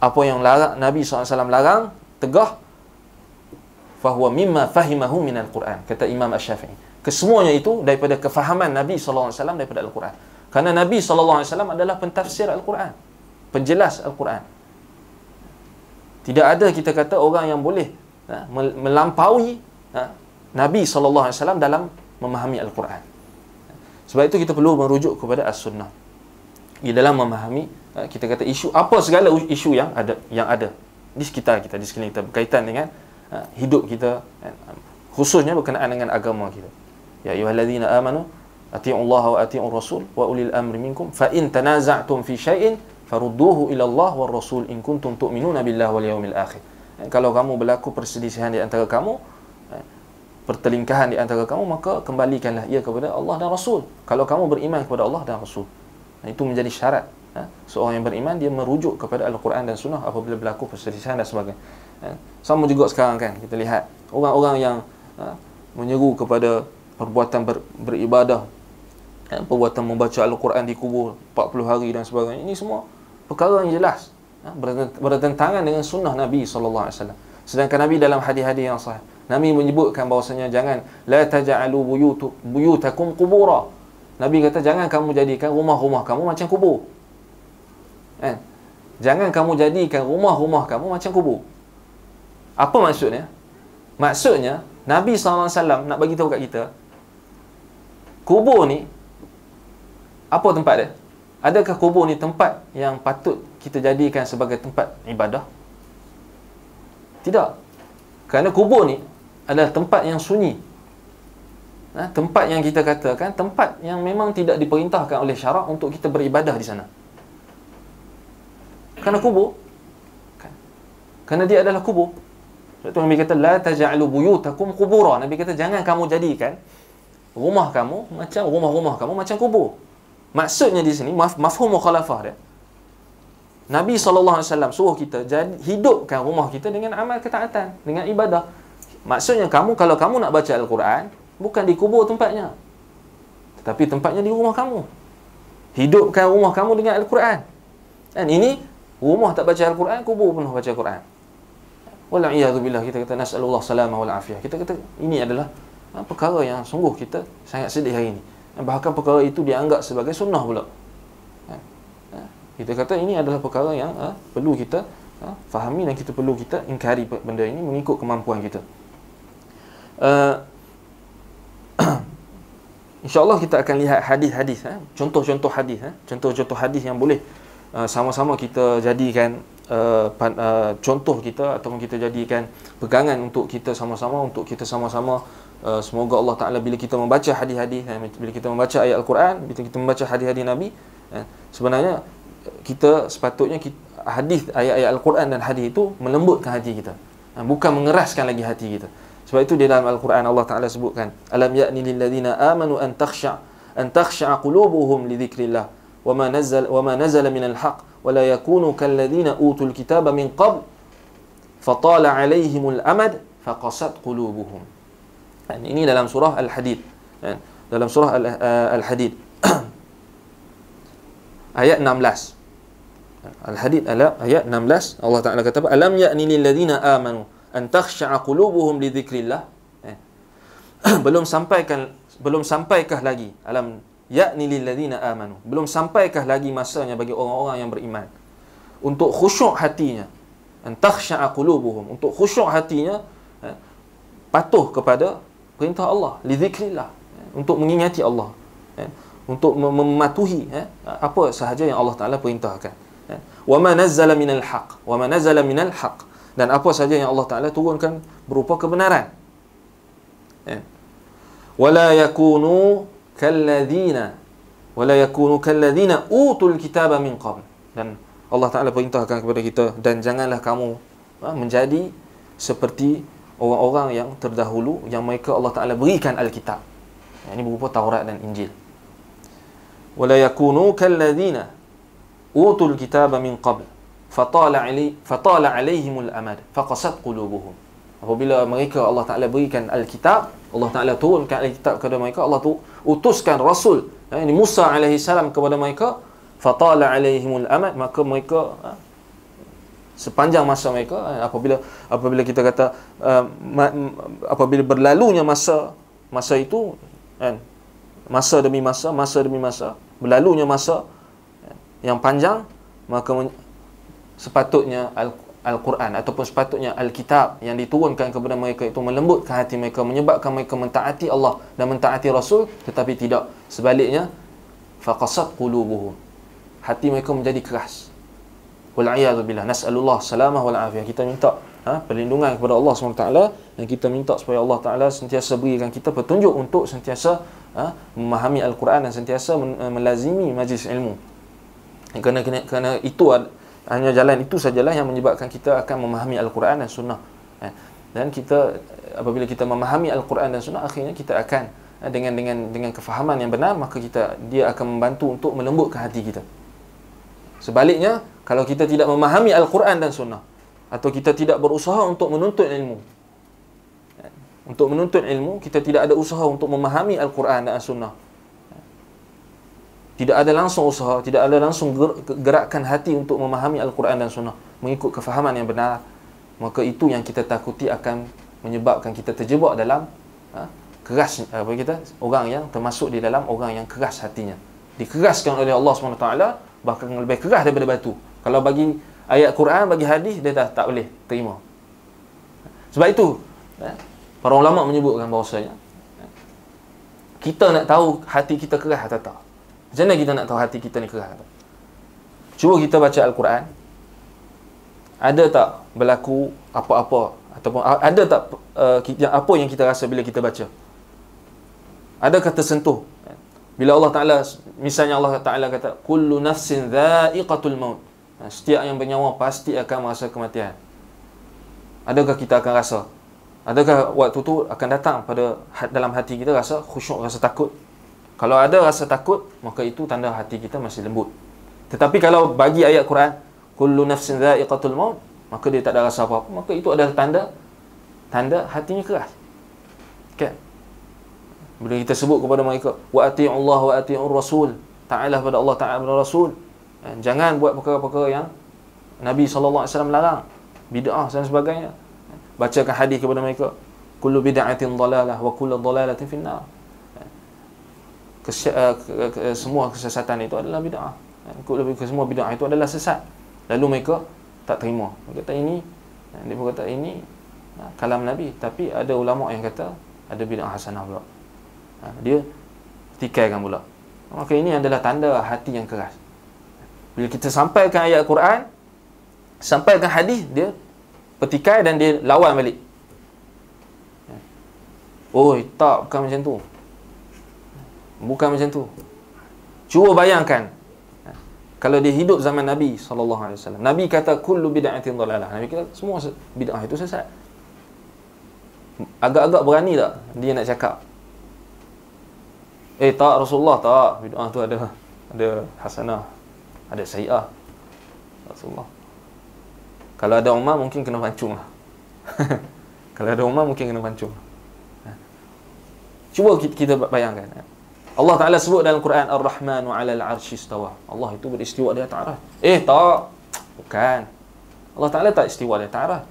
apa yang larang, Nabi SAW larang, tegah, fahuwa mimma fahimahu minal Quran, kata Imam Ash-Shafi'i. Kesemuanya itu daripada kefahaman Nabi SAW daripada Al-Quran. Kerana Nabi SAW adalah pentafsir Al-Quran, penjelas Al-Quran. Tidak ada kita kata orang yang boleh ha, melampaui Nabi SAW dalam memahami Al-Quran. Sebab itu kita perlu merujuk kepada As-Sunnah. Di dalam memahami, eh, kita kata isu, apa segala isu yang ada, yang ada di sekitar kita, di sekitar kita berkaitan dengan eh, hidup kita, eh, khususnya berkenaan dengan agama kita. Ya ayuhalladzina amanu ati'u Allah wa ati'u Rasul wa ulil amri minkum fa in tanaza'tum fi shay'in farudduhu ila Allah wa Rasul in kuntum tu'minuna billahi wal yawmil akhir. Kalau kamu berlaku perselisihan di antara kamu, pertelingkahan di antara kamu maka kembalikanlah ia kepada Allah dan Rasul kalau kamu beriman kepada Allah dan Rasul itu menjadi syarat ha? seorang yang beriman dia merujuk kepada Al-Quran dan Sunnah apabila berlaku perselisihan dan sebagainya ha? sama juga sekarang kan kita lihat orang-orang yang ha? menyeru kepada perbuatan ber, beribadah ha? perbuatan membaca Al-Quran di kubur 40 hari dan sebagainya ini semua perkara yang jelas ha? bertentangan dengan Sunnah Nabi SAW sedangkan Nabi dalam hadis-hadis yang sahih Nabi menyebutkan bahawasanya jangan la taj'alu buyut buyutakum qubura. Nabi kata jangan kamu jadikan rumah-rumah kamu macam kubur. Kan? Eh? Jangan kamu jadikan rumah-rumah kamu macam kubur. Apa maksudnya? Maksudnya Nabi SAW nak bagi tahu kat kita kubur ni apa tempat dia? Adakah kubur ni tempat yang patut kita jadikan sebagai tempat ibadah? Tidak. Kerana kubur ni adalah tempat yang sunyi ha? tempat yang kita katakan tempat yang memang tidak diperintahkan oleh syarak untuk kita beribadah di sana kerana kubur kan? kerana dia adalah kubur sebab tu Nabi kata la taja'alu buyutakum kubura Nabi kata jangan kamu jadikan rumah kamu macam rumah-rumah kamu macam kubur maksudnya di sini maf mafhum mukhalafah dia Nabi SAW suruh kita jadi, hidupkan rumah kita dengan amal ketaatan, dengan ibadah. Maksudnya kamu kalau kamu nak baca Al-Quran Bukan di kubur tempatnya Tetapi tempatnya di rumah kamu Hidupkan rumah kamu dengan Al-Quran Dan ini rumah tak baca Al-Quran Kubur pun baca Al-Quran Wala'iyahzubillah kita kata Nas'alullah salamah wal'afiyah Kita kata ini adalah ah, perkara yang sungguh kita sangat sedih hari ini Bahkan perkara itu dianggap sebagai sunnah pula ha, ha. Kita kata ini adalah perkara yang ah, perlu kita ah, fahami Dan kita perlu kita ingkari benda ini mengikut kemampuan kita uh, insyaallah kita akan lihat hadis-hadis eh contoh-contoh hadis eh contoh-contoh hadis yang boleh uh, sama-sama kita jadikan uh, pan, uh, contoh kita ataupun kita jadikan pegangan untuk kita sama-sama untuk kita sama-sama Uh, semoga Allah Ta'ala bila kita membaca hadis-hadis eh, Bila kita membaca ayat Al-Quran Bila kita membaca hadis-hadis Nabi eh, Sebenarnya kita sepatutnya Hadis ayat-ayat Al-Quran dan hadis itu Melembutkan hati kita eh, Bukan mengeraskan lagi hati kita Sebab itu di dalam Al-Quran Allah Taala sebutkan, "Alam ya'ni lil amanu an takhsha an takhsha qulubuhum li zikrillah wa ma nazal wa ma minal haq wa la yakunu kal utul kitaba min qabl fatala 'alaihimul amad faqasat qulubuhum." Dan ini dalam surah Al-Hadid. Dalam surah Al-Hadid. Ayat 16. Al-Hadid ayat 16 Allah Taala kata, "Alam ya'ni lil amanu" an takhsha'a qulubuhum li dhikrillah eh. belum sampaikan belum sampaikah lagi alam yakni lil ladina amanu belum sampaikah lagi masanya bagi orang-orang yang beriman untuk khusyuk hatinya an takhsha'a qulubuhum untuk khusyuk hatinya eh, patuh kepada perintah Allah li dhikrillah eh, untuk mengingati Allah eh, untuk mematuhi eh, apa sahaja yang Allah Taala perintahkan eh, wa ma nazzala minal haqq wa ma nazzala minal haqq dan apa saja yang Allah Taala turunkan berupa kebenaran. Ya. Wala yakunu kalladhina wala yakunu kalladhina utul kitaba min qabl. Dan Allah Taala perintahkan kepada kita dan janganlah kamu ha, menjadi seperti orang-orang yang terdahulu yang mereka Allah Taala berikan Alkitab. kitab ha, ini berupa Taurat dan Injil. Wala yakunu kalladhina utul kitaba min qabl fatala alai fatala alaihim al-amad faqasat qulubuhum apabila mereka Allah Taala berikan Alkitab, Allah Taala turunkan al kepada mereka Allah tu utuskan rasul ya, ini Musa alaihi salam kepada mereka fatala alaihim al-amad maka mereka eh, sepanjang masa mereka eh, apabila apabila kita kata uh, ma, apabila berlalunya masa masa itu kan masa demi masa masa demi masa berlalunya masa yang panjang maka sepatutnya al Al-Quran ataupun sepatutnya Al-Kitab yang diturunkan kepada mereka itu melembutkan hati mereka menyebabkan mereka mentaati Allah dan mentaati Rasul tetapi tidak sebaliknya faqasat qulubuhum hati mereka menjadi keras wal a'yadu billah nas'alullah salamah wal afiyah kita minta ha, perlindungan kepada Allah SWT dan kita minta supaya Allah Taala sentiasa berikan kita petunjuk untuk sentiasa ha, memahami Al-Quran dan sentiasa melazimi majlis ilmu kerana, kerana, kerana itu adalah hanya jalan itu sajalah yang menyebabkan kita akan memahami al-Quran dan sunnah ya. dan kita apabila kita memahami al-Quran dan sunnah akhirnya kita akan eh, dengan dengan dengan kefahaman yang benar maka kita dia akan membantu untuk melembutkan hati kita sebaliknya kalau kita tidak memahami al-Quran dan sunnah atau kita tidak berusaha untuk menuntut ilmu ya, untuk menuntut ilmu kita tidak ada usaha untuk memahami al-Quran dan sunnah tidak ada langsung usaha, tidak ada langsung gerakan hati untuk memahami Al-Quran dan Sunnah, mengikut kefahaman yang benar, maka itu yang kita takuti akan menyebabkan kita terjebak dalam ha, keras ha, apa kita orang yang termasuk di dalam orang yang keras hatinya. Dikeraskan oleh Allah SWT bahkan lebih keras daripada batu. Kalau bagi ayat Quran, bagi hadis, dia dah tak boleh terima. Sebab itu, ha, para ulama menyebutkan bahawasanya, ha, kita nak tahu hati kita keras atau tak. Macam mana kita nak tahu hati kita ni kerah tu? Cuba kita baca Al-Quran. Ada tak berlaku apa-apa ataupun ada tak uh, yang apa yang kita rasa bila kita baca? Ada kata sentuh. Bila Allah Taala misalnya Allah Taala kata kullu nafsin dha'iqatul maut. Ha, setiap yang bernyawa pasti akan merasa kematian. Adakah kita akan rasa? Adakah waktu tu akan datang pada ha, dalam hati kita rasa khusyuk, rasa takut? Kalau ada rasa takut, maka itu tanda hati kita masih lembut. Tetapi kalau bagi ayat Quran, kullu nafsin dha'iqatul maut, maka dia tak ada rasa apa-apa, maka itu adalah tanda tanda hatinya keras. Kan? Bila kita sebut kepada mereka, wa atii'u Allah wa atii'u Rasul, taatlah pada Allah, taat pada Rasul. Eh, jangan buat perkara-perkara yang Nabi saw. alaihi larang. Bid'ah dan sebagainya. Bacakan hadis kepada mereka, kullu bid'atin dhalalah wa kullu dhalalatin finnar kesy- uh, eh, ke- ke- semua kesesatan itu adalah bid'ah eh, ikut lebih ke semua bid'ah itu adalah sesat lalu mereka tak terima dia kata ini eh, dia pun kata ini kalam nabi tapi ada ulama yang kata ada bid'ah hasanah pula dia tikaikan pula maka ini adalah tanda hati yang keras bila kita sampaikan ayat Quran sampaikan hadis dia petikai dan dia lawan balik oh tak bukan macam tu Bukan macam tu. Cuba bayangkan eh, kalau dia hidup zaman Nabi sallallahu alaihi wasallam. Nabi kata kullu bid'atin dalalah. Nabi kata semua bid'ah itu sesat. Agak-agak berani tak dia nak cakap? Eh tak Rasulullah tak bid'ah tu ada ada hasanah. Ada sayyi'ah. Rasulullah. Kalau ada Umat mungkin kena pancung lah. Kalau ada Umat mungkin kena pancung. Lah. Eh. Cuba kita bayangkan. Eh. Allah Ta'ala sebut dalam Quran Ar-Rahman wa alal arshi istawa Allah itu beristiwa di atas Eh tak Bukan Allah Ta'ala tak istiwa di atas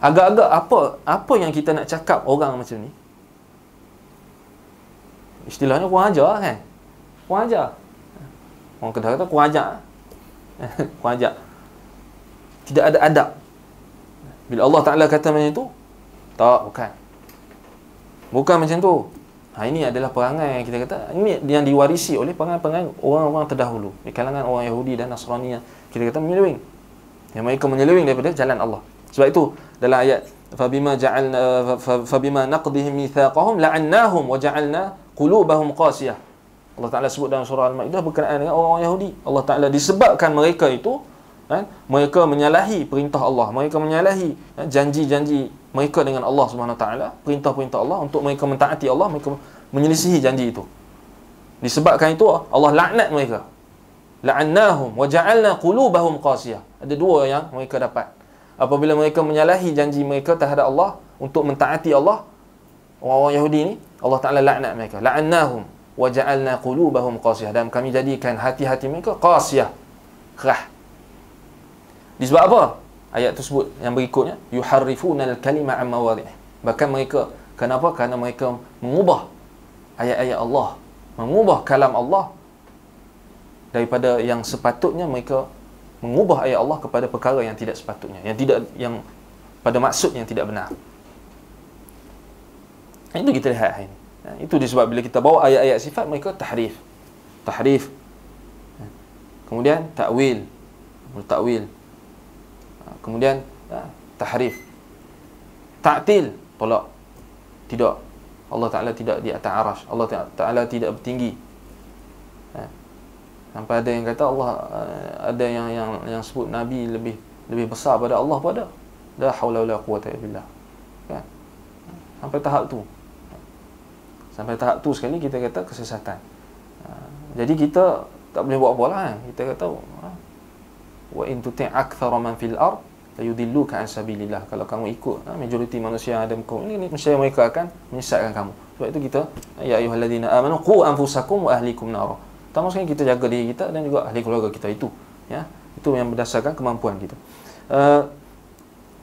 Agak-agak apa apa yang kita nak cakap orang macam ni Istilahnya kurang ajar kan Kurang ajar Orang kedah kata kurang ajar Kurang ajar Tidak ada adab Bila Allah Ta'ala kata macam tu Tak bukan Bukan macam tu Ha, ini adalah perangai yang kita kata ini yang diwarisi oleh perangai-perangai orang-orang terdahulu di kalangan orang Yahudi dan Nasrani yang kita kata menyeleweng. Yang mereka menyeleweng daripada jalan Allah. Sebab itu dalam ayat fabima ja'alna fabima naqdihim mithaqahum la'annahum wa ja'alna qulubahum qasiyah. Allah Taala sebut dalam surah Al-Maidah berkenaan dengan orang-orang Yahudi. Allah Taala disebabkan mereka itu Eh? Mereka menyalahi perintah Allah. Mereka menyalahi eh, janji-janji mereka dengan Allah Subhanahu taala, perintah-perintah Allah untuk mereka mentaati Allah, mereka menyelisihi janji itu. Disebabkan itu Allah laknat mereka. La'annahum wa ja'alna qulubahum qasiyah. Ada dua yang mereka dapat. Apabila mereka menyalahi janji mereka terhadap Allah untuk mentaati Allah, orang-orang Yahudi ni Allah Taala laknat mereka. La'annahum wa ja'alna qulubahum qasiyah. Dan kami jadikan hati-hati mereka qasiyah. Kerah. Disebab apa? Ayat tersebut yang berikutnya yuharrifuna al-kalima an mawadhi'. Bahkan mereka kenapa? Karena mereka mengubah ayat-ayat Allah, mengubah kalam Allah daripada yang sepatutnya mereka mengubah ayat Allah kepada perkara yang tidak sepatutnya, yang tidak yang pada maksud yang tidak benar. Itu kita lihat hari ini. itu disebab bila kita bawa ayat-ayat sifat mereka tahrif. Tahrif. Kemudian takwil. Mula takwil kemudian ya, tahrif ta'til pula tidak Allah Taala tidak di atas arasy Allah Taala tidak bertinggi ya. sampai ada yang kata Allah eh, ada yang yang yang sebut nabi lebih lebih besar pada Allah pada la haula wala quwata illa billah kan sampai tahap tu sampai tahap tu sekali kita kata kesesatan jadi kita tak boleh buat apa lah kan? kita kata wa in tuti aktsara man fil ard layudilluka asabilillah kalau kamu ikut ha, majoriti manusia yang ada kaum ini mesti mereka akan menyesatkan kamu sebab itu kita ya ayyuhalladzina amanu qu anfusakum wa ahlikum nar pertama sekali kita jaga diri kita dan juga ahli keluarga kita itu ya itu yang berdasarkan kemampuan kita uh,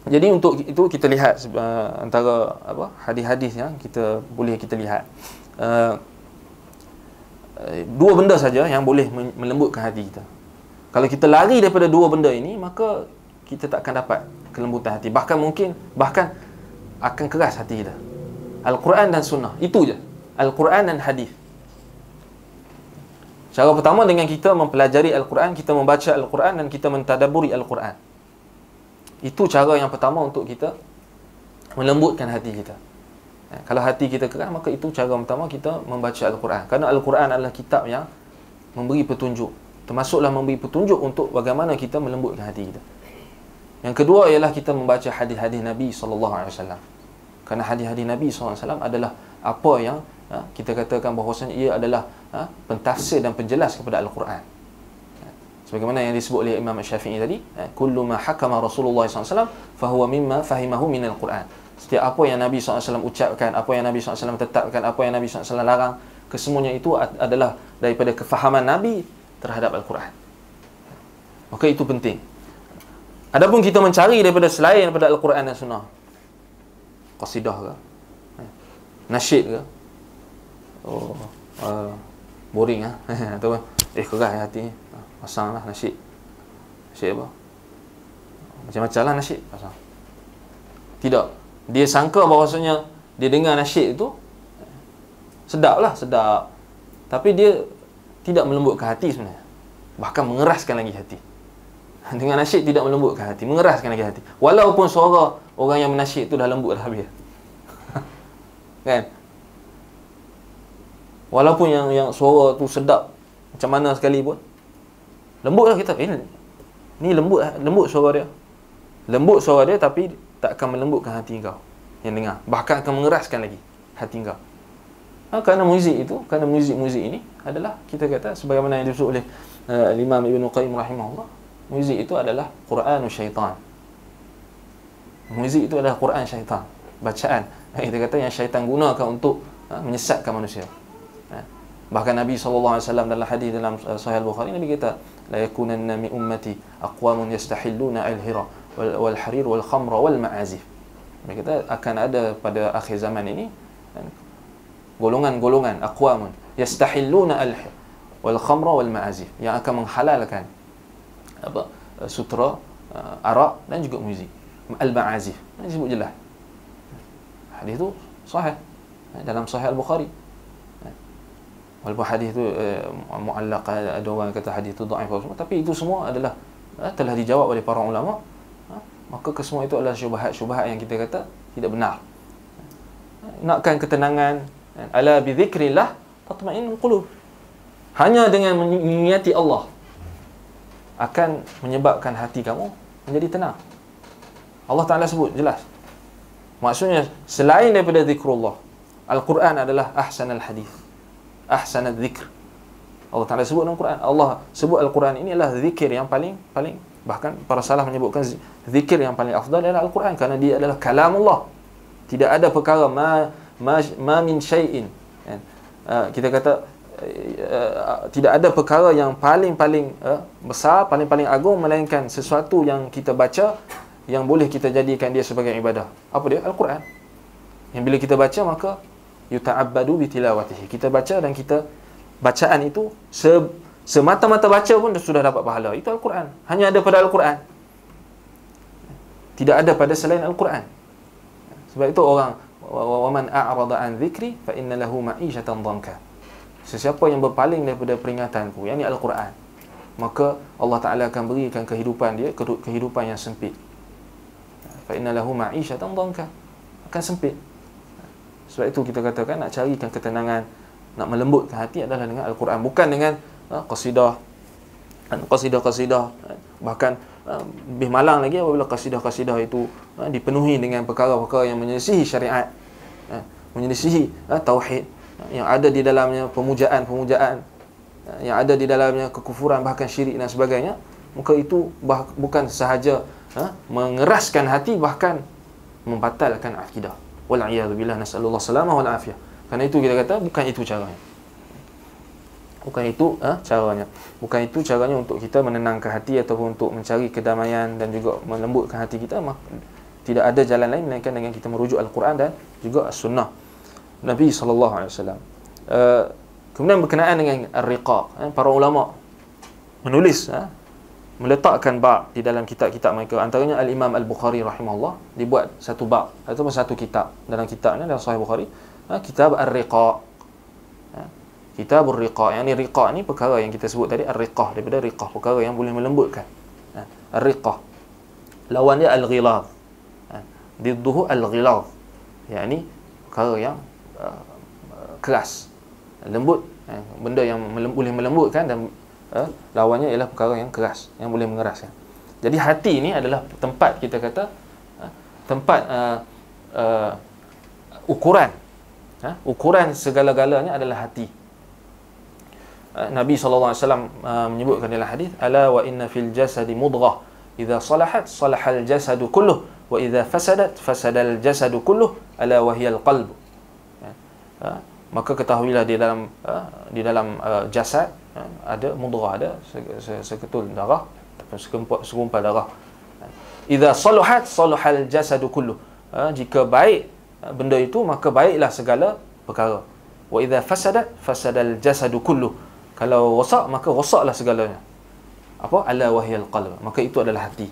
jadi untuk itu kita lihat uh, antara apa hadis-hadis yang kita boleh kita lihat uh, dua benda saja yang boleh melembutkan hati kita kalau kita lari daripada dua benda ini maka kita tak akan dapat kelembutan hati bahkan mungkin bahkan akan keras hati kita Al-Quran dan Sunnah itu je Al-Quran dan Hadis cara pertama dengan kita mempelajari Al-Quran kita membaca Al-Quran dan kita mentadaburi Al-Quran itu cara yang pertama untuk kita melembutkan hati kita eh, kalau hati kita keras maka itu cara pertama kita membaca Al-Quran kerana Al-Quran adalah kitab yang memberi petunjuk termasuklah memberi petunjuk untuk bagaimana kita melembutkan hati kita. Yang kedua ialah kita membaca hadis-hadis Nabi sallallahu alaihi wasallam. Kerana hadis-hadis Nabi sallallahu alaihi wasallam adalah apa yang ha, kita katakan bahawasanya ia adalah ha, pentafsir dan penjelas kepada al-Quran. Ha, sebagaimana yang disebut oleh Imam Syafi'i tadi, ha, kullu ma hakama Rasulullah sallallahu alaihi wasallam fahuwa mimma fahimahu min al-Quran. Setiap apa yang Nabi SAW ucapkan, apa yang Nabi SAW tetapkan, apa yang Nabi SAW larang, kesemuanya itu adalah daripada kefahaman Nabi terhadap Al-Quran. Maka itu penting. Adapun kita mencari daripada selain daripada Al-Quran dan Sunnah. Qasidah ke? Eh, nasyid ke? Oh, uh, boring ah. Atau eh kerah eh ya, hati. Ah, Pasanglah nasyid. Nasyid apa? Macam-macam lah nasyid pasang. Tidak. Dia sangka bahawasanya dia dengar nasyid itu sedap lah, sedap. Tapi dia tidak melembutkan hati sebenarnya. Bahkan mengeraskan lagi hati. Dengan nasyid tidak melembutkan hati Mengeraskan lagi hati Walaupun suara orang yang menasyid itu dah lembut dah habis Kan Walaupun yang yang suara tu sedap Macam mana sekali pun Lembut lah kita eh, Ni lembut lembut suara dia Lembut suara dia tapi Tak akan melembutkan hati kau Yang dengar Bahkan akan mengeraskan lagi Hati kau ha, Kerana muzik itu Kerana muzik-muzik ini Adalah kita kata Sebagaimana yang disebut oleh uh, eh, Imam Ibn Qayyim Rahimahullah muzik itu adalah Quran syaitan muzik itu adalah Quran syaitan bacaan yang kita kata yang syaitan gunakan untuk ha, menyesatkan manusia ha. bahkan Nabi SAW dalam hadis dalam uh, Sahih Bukhari Nabi kata la yakunanna min ummati aqwamun yastahilluna al-hira wal, wal harir wal khamra wal ma'azif Nabi kata akan ada pada akhir zaman ini ha, golongan-golongan aqwamun yastahilluna al-hira wal khamra wal ma'azif yang akan menghalalkan apa eh, sutra uh, arak dan juga muzik al ma'azif ini sebut jelas hadis itu sahih eh, dalam sahih al-bukhari walaupun hadis itu uh, muallaq ada orang kata hadis itu dhaif tapi itu semua adalah uh, telah dijawab oleh para ulama uh, maka kesemua itu adalah syubhat-syubhat yang kita kata tidak benar nakkan ketenangan ala bi zikrillah tatma'innul qulub hanya dengan mengingati Allah akan menyebabkan hati kamu menjadi tenang. Allah Ta'ala sebut jelas. Maksudnya, selain daripada zikrullah, Al-Quran adalah ahsan al-hadith. Ahsan al-zikr. Allah Ta'ala sebut dalam Quran. Allah sebut Al-Quran ini adalah zikir yang paling, paling bahkan para salah menyebutkan zikir yang paling afdal adalah Al-Quran. Kerana dia adalah kalam Allah. Tidak ada perkara ma, ma, ma min syai'in. Eh, eh, kita kata, Eh, eh, tidak ada perkara yang paling-paling uh, besar, paling-paling agung melainkan sesuatu yang kita baca yang boleh kita jadikan dia sebagai ibadah. Apa dia? Al-Quran. Yang bila kita baca maka yuta'abbadu bitilawatihi. Kita baca dan kita bacaan itu se semata-mata baca pun sudah dapat pahala. Itu Al-Quran. Hanya ada pada Al-Quran. Tidak ada pada selain Al-Quran. Sebab itu orang waman a'rada an zikri fa inna lahu ma'isatan dhanka sesiapa yang berpaling daripada peringatanku yang ini al-Quran maka Allah Taala akan berikan kehidupan dia kehidupan yang sempit fa innalahu ma'isyatan dhanka akan sempit sebab itu kita katakan nak carikan ketenangan nak melembutkan hati adalah dengan al-Quran bukan dengan uh, qasidah qasidah-qasidah ha, bahkan ha, lebih malang lagi apabila qasidah-qasidah itu dipenuhi dengan perkara-perkara yang menyelisihi syariat uh, tauhid yang ada di dalamnya pemujaan-pemujaan eh, yang ada di dalamnya kekufuran bahkan syirik dan sebagainya maka itu bah- bukan sahaja ha, mengeraskan hati bahkan membatalkan akidah wal iyad billah nasallallahu salama wal afiyah kerana itu kita kata bukan itu caranya bukan itu ha, caranya bukan itu caranya untuk kita menenangkan hati ataupun untuk mencari kedamaian dan juga melembutkan hati kita maka tidak ada jalan lain melainkan dengan kita merujuk al-Quran dan juga as-sunnah Nabi sallallahu alaihi wasallam. Eh, kemudian berkenaan dengan ar-riqaq, eh, para ulama menulis eh, meletakkan bab di dalam kitab-kitab mereka. Antaranya Al-Imam Al-Bukhari rahimahullah dibuat satu bab ataupun satu kitab dalam kitabnya dalam Sahih Bukhari, eh, kitab ar-riqaq. Eh, kitab Ar-Riqah Yang ni Riqah ni perkara yang kita sebut tadi Ar-Riqah daripada Riqah Perkara yang boleh melembutkan eh, Ar-Riqah Lawan dia Al-Ghilaz Didduhu Al-Ghilaz Yang ni perkara yang uh, keras lembut eh, benda yang melem, boleh melembutkan dan uh, lawannya ialah perkara yang keras yang boleh mengeraskan ya. jadi hati ini adalah tempat kita kata uh, tempat uh, uh, ukuran uh, ukuran segala-galanya adalah hati uh, Nabi SAW uh, menyebutkan dalam hadis ala wa inna fil jasadi mudghah idza salahat salahal jasadu kulluh wa idza fasadat fasadal jasadu kulluh ala wa hiya al qalbu Ha? maka ketahuilah di dalam ha? di dalam ha? jasad ada mudghah ada seketul darah ataupun sekumpul serumpal darah idza saluhat saluhal jasad kullu jika baik benda itu maka baiklah segala perkara wa idza fasadat fasadal jasad kullu kalau rosak maka rosaklah segalanya apa ala wahyal qalb maka itu adalah hati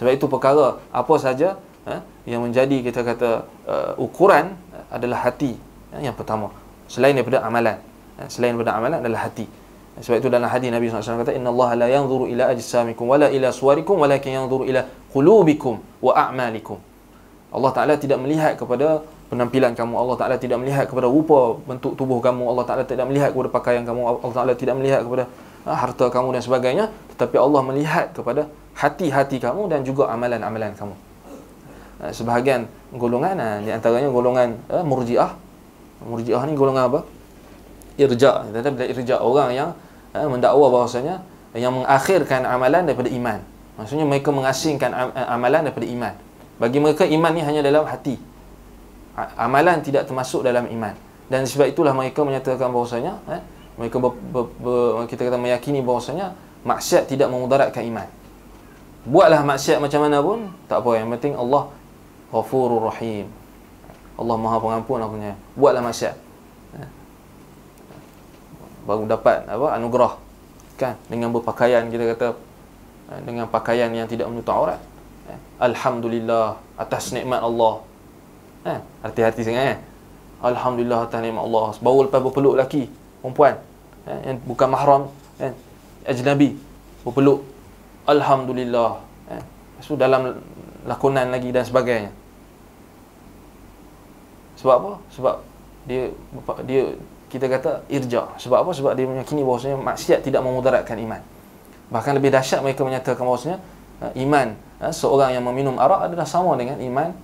sebab itu perkara apa saja eh, yang menjadi kita kata uh, ukuran adalah hati ya, yang pertama selain daripada amalan ya, selain daripada amalan adalah hati ya, sebab itu dalam hadis Nabi SAW kata inna Allah la yanzuru ila ajsamikum wala ila suwarikum walakin yanzuru ila qulubikum wa a'malikum Allah Ta'ala tidak melihat kepada penampilan kamu Allah Ta'ala tidak melihat kepada rupa bentuk tubuh kamu Allah Ta'ala tidak melihat kepada pakaian kamu Allah Ta'ala tidak melihat kepada ha, harta kamu dan sebagainya tetapi Allah melihat kepada hati-hati kamu dan juga amalan-amalan kamu ya, sebahagian golongan ha, di antaranya golongan ha, murjiah Murji'ah ni golongan apa? Irja' Kita bila irja' orang yang eh, mendakwa bahasanya eh, Yang mengakhirkan amalan daripada iman Maksudnya mereka mengasingkan eh, amalan daripada iman Bagi mereka iman ni hanya dalam hati Amalan tidak termasuk dalam iman Dan sebab itulah mereka menyatakan bahasanya eh, Mereka ber, ber, ber, kita kata meyakini bahasanya Maksiat tidak memudaratkan iman Buatlah maksiat macam mana pun Tak apa yang penting Allah Ghafurur Rahim Allah Maha Pengampun Allah punya. Buatlah maksiat. Ya. Baru dapat apa anugerah kan dengan berpakaian kita kata ya, dengan pakaian yang tidak menutup aurat. Ya. Alhamdulillah atas nikmat Allah. hati-hati sangat eh. Alhamdulillah atas nikmat Allah. Baru lepas berpeluk lelaki, perempuan yang bukan mahram ajnabi berpeluk Alhamdulillah eh. Lepas tu dalam lakonan lagi dan sebagainya sebab apa sebab dia dia kita kata irja sebab apa sebab dia meyakini bahawasanya maksiat tidak memudaratkan iman bahkan lebih dahsyat mereka menyatakan bahawasanya eh, iman eh, seorang yang meminum arak adalah sama dengan iman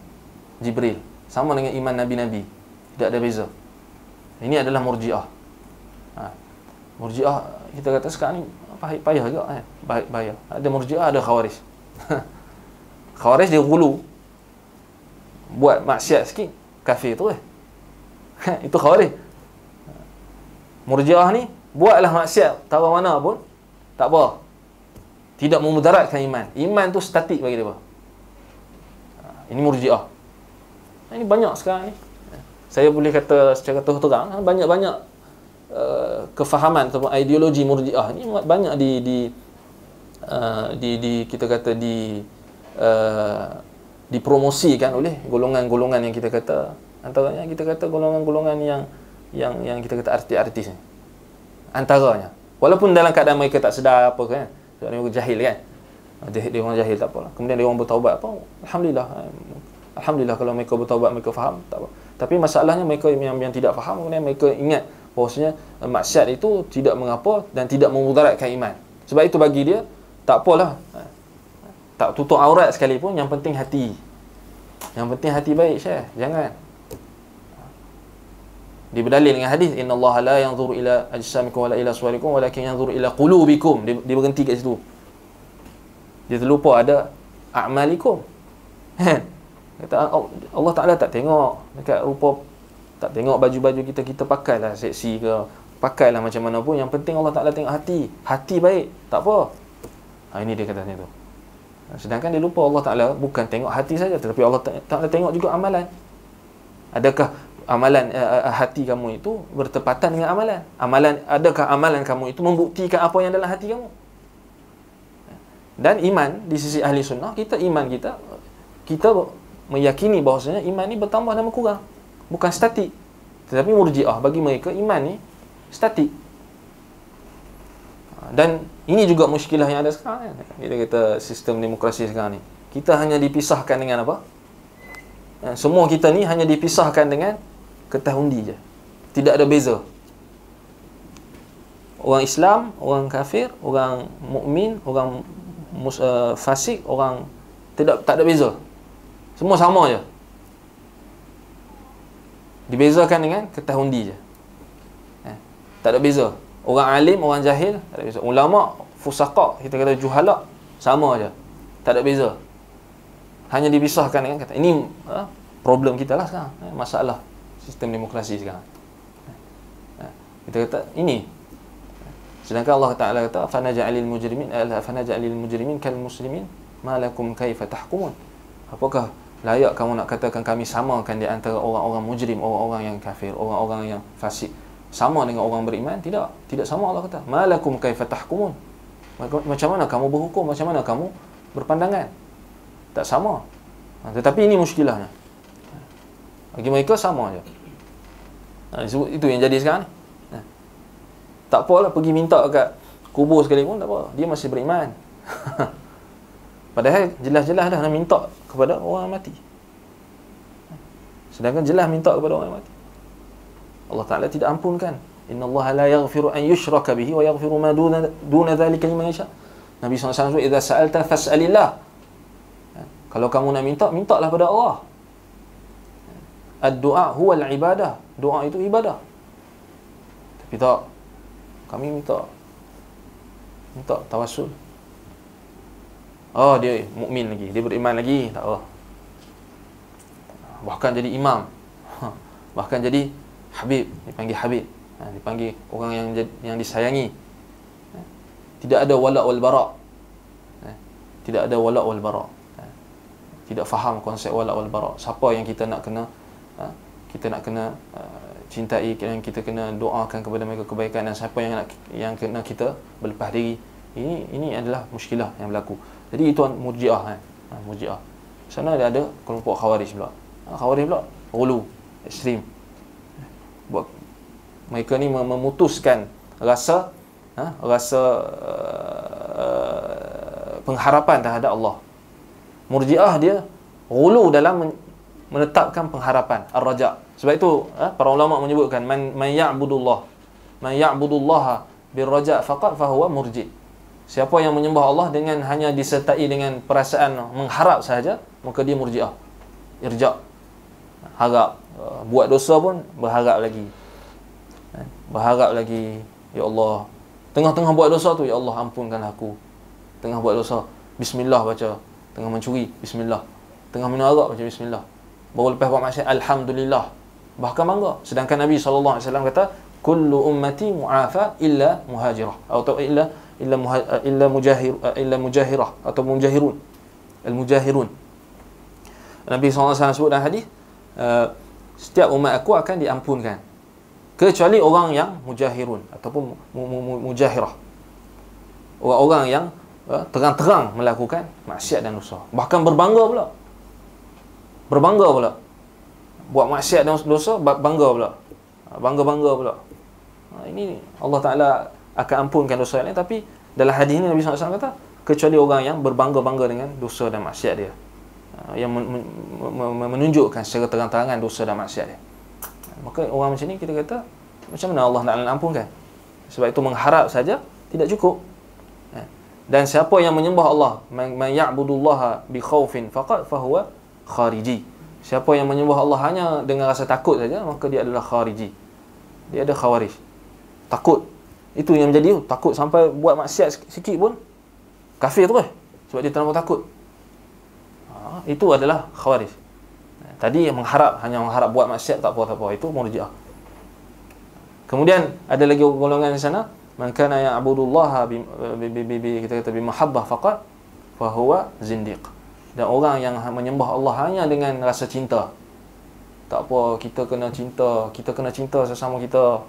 Jibril sama dengan iman Nabi-Nabi tidak ada beza ini adalah murjiah ha. murjiah kita kata sekarang ni payah, payah juga kan eh. baik payah ada murjiah ada khawarij khawarij dia gulu buat maksiat sikit kafir tu eh. itu khawarij murjiah ni buatlah maksiat tahu mana pun tak apa tidak memudaratkan iman iman tu statik bagi dia ha, ini murjiah ha, ini banyak sekarang ni saya boleh kata secara terang ha, banyak-banyak eh, kefahaman ataupun ideologi murjiah ni banyak di di eh, di di kita kata di eh, dipromosikan oleh golongan-golongan yang kita kata antaranya kita kata golongan-golongan yang yang yang kita kata artis-artis ni antaranya walaupun dalam keadaan mereka tak sedar apa kan sebab mereka jahil kan ah, dia, dia orang jahil tak apa lah. kemudian dia orang bertaubat apa alhamdulillah eh, alhamdulillah kalau mereka bertaubat mereka faham tak apa tapi masalahnya mereka yang, yang tidak faham kemudian mereka ingat bahawasanya eh, maksiat itu tidak mengapa dan tidak memudaratkan iman sebab itu bagi dia tak apalah tak tutup aurat sekalipun yang penting hati yang penting hati baik syekh jangan dia berdalil dengan hadis inna Allah la yanzur ila ajsamikum wala ila suwarikum walakin yanzur ila qulubikum dia, dia berhenti kat situ dia terlupa ada a'malikum kan? kata Allah Taala tak tengok dekat rupa tak tengok baju-baju kita kita pakailah seksi ke pakailah macam mana pun yang penting Allah Taala tengok hati hati baik tak apa ha, ini dia kata ni tu Ha, sedangkan dia lupa Allah Ta'ala bukan tengok hati saja Tetapi Allah Ta'ala tengok juga amalan Adakah amalan uh, hati kamu itu bertepatan dengan amalan? Amalan Adakah amalan kamu itu membuktikan apa yang dalam hati kamu? Dan iman di sisi ahli sunnah Kita iman kita Kita meyakini bahawasanya iman ini bertambah dan berkurang Bukan statik Tetapi murjiah bagi mereka iman ini statik dan ini juga muskilah yang ada sekarang kan. Kita kata sistem demokrasi sekarang ni. Kita hanya dipisahkan dengan apa? Ya, semua kita ni hanya dipisahkan dengan kertas undi je. Tidak ada beza. Orang Islam, orang kafir, orang mukmin, orang mus, uh, fasik, orang tidak tak ada beza. Semua sama je. Dibezakan dengan kertas undi je. Eh, tak ada beza orang alim orang jahil tak ada beza ulama fusaqa kita kata juhala sama aja tak ada beza hanya dibisahkan. dengan kata ini ha, problem kita lah sekarang ha, masalah sistem demokrasi sekarang ha, kita kata ini sedangkan Allah Taala kata fanaja'alil mujrimin ala fanaja'alil mujrimin kal muslimin malakum kaifa tahkumun apakah layak kamu nak katakan kami samakan di antara orang-orang mujrim orang-orang yang kafir orang-orang yang fasik sama dengan orang beriman? Tidak. Tidak sama Allah kata. Malakum kaifa tahkumun? Macam mana kamu berhukum? Macam mana kamu berpandangan? Tak sama. Ha, tetapi ini muskilahnya. Bagi mereka sama aja. Nah, ha, itu yang jadi sekarang. Ha. Tak apalah pergi minta kat kubur sekali pun tak apa. Dia masih beriman. Padahal jelas-jelas dah nak minta kepada orang mati. Sedangkan jelas minta kepada orang mati. Allah Taala tidak ampunkan. Inna Allah la yaghfiru an yushraka bihi wa yaghfiru ma duna duna dhalika liman yasha. Nabi SAW alaihi wasallam, "Idza sa'alta fas'alillah." Ya. Kalau kamu nak minta, mintalah pada Allah. Ya. Ad-du'a huwa al-ibadah. Doa itu ibadah. Tapi tak kami minta minta tawassul. Oh, dia mukmin lagi, dia beriman lagi, tak apa. Bahkan jadi imam. Bahkan jadi Habib, dipanggil Habib, ha, dipanggil orang yang yang disayangi. Ha, tidak ada wala wal bara. Ha, tidak ada wala wal bara. Ha, tidak faham konsep wala wal bara. Siapa yang kita nak kena ha, kita nak kena ha, cintai, yang kita kena doakan kepada mereka kebaikan dan siapa yang nak yang kena kita berlepas diri. Ini ini adalah muskilah yang berlaku. Jadi itu Murji'ah kan. Ha, murji'ah. Sana ada kelompok Khawarij pula. Ha, khawarij pula ulu, ekstrim buat mereka ni memutuskan rasa ha, rasa uh, pengharapan terhadap Allah. Murji'ah dia ghulu dalam menetapkan pengharapan ar-raja. Sebab itu ha, para ulama menyebutkan man man ya'budullah man ya'budullah bil raja faqat fahuwa murji'. Siapa yang menyembah Allah dengan hanya disertai dengan perasaan mengharap sahaja, maka dia murji'ah. Irja' harap Eh, buat dosa pun berharap lagi eh, berharap lagi ya Allah tengah-tengah buat dosa tu ya Allah ampunkan aku tengah buat dosa bismillah baca tengah mencuri bismillah tengah minum arak baca bismillah baru lepas buat maksiat alhamdulillah bahkan bangga sedangkan Nabi saw alaihi wasallam kata kullu ummati mu'afa illa muhajirah atau illa illa illa mujahir illa mujahirah atau mujahirun al mujahirun Nabi SAW sebut dalam hadis eh, setiap umat aku akan diampunkan kecuali orang yang mujahirun ataupun mujahirah orang-orang yang uh, terang-terang melakukan maksiat dan dosa bahkan berbangga pula berbangga pula buat maksiat dan dosa bangga pula eh, bangga-bangga pula eh, ini Allah Ta'ala akan ampunkan dosa lain tapi dalam hadis ini Nabi SAW kata kecuali orang yang berbangga-bangga dengan dosa dan maksiat dia Ah, yang menunjukkan secara terang-terangan dosa dan maksiat dia. Maka orang macam ni kita kata macam mana Allah nak ampunkan? Sebab itu mengharap saja tidak cukup. Eh, dan siapa yang menyembah Allah, man ya'budullaha bi khaufin faqat fahuwa khariji. Siapa yang menyembah Allah hanya dengan rasa takut saja maka dia adalah khariji. Dia ada khawarij. Takut. Itu yang menjadi takut sampai buat maksiat sikit pun kafir terus. Sebab dia terlalu takut itu adalah khawarij. Eh, tadi yang mengharap hanya mengharap buat maksiat tak apa-apa apa, itu murjiah. Kemudian ada lagi golongan di sana, man kana ya'budullaha bi, bi, bi, bi kita kata bi mahabbah faqat fa huwa zindiq. Dan orang yang ha, menyembah Allah hanya dengan rasa cinta. Tak apa kita kena cinta, kita kena cinta sesama kita.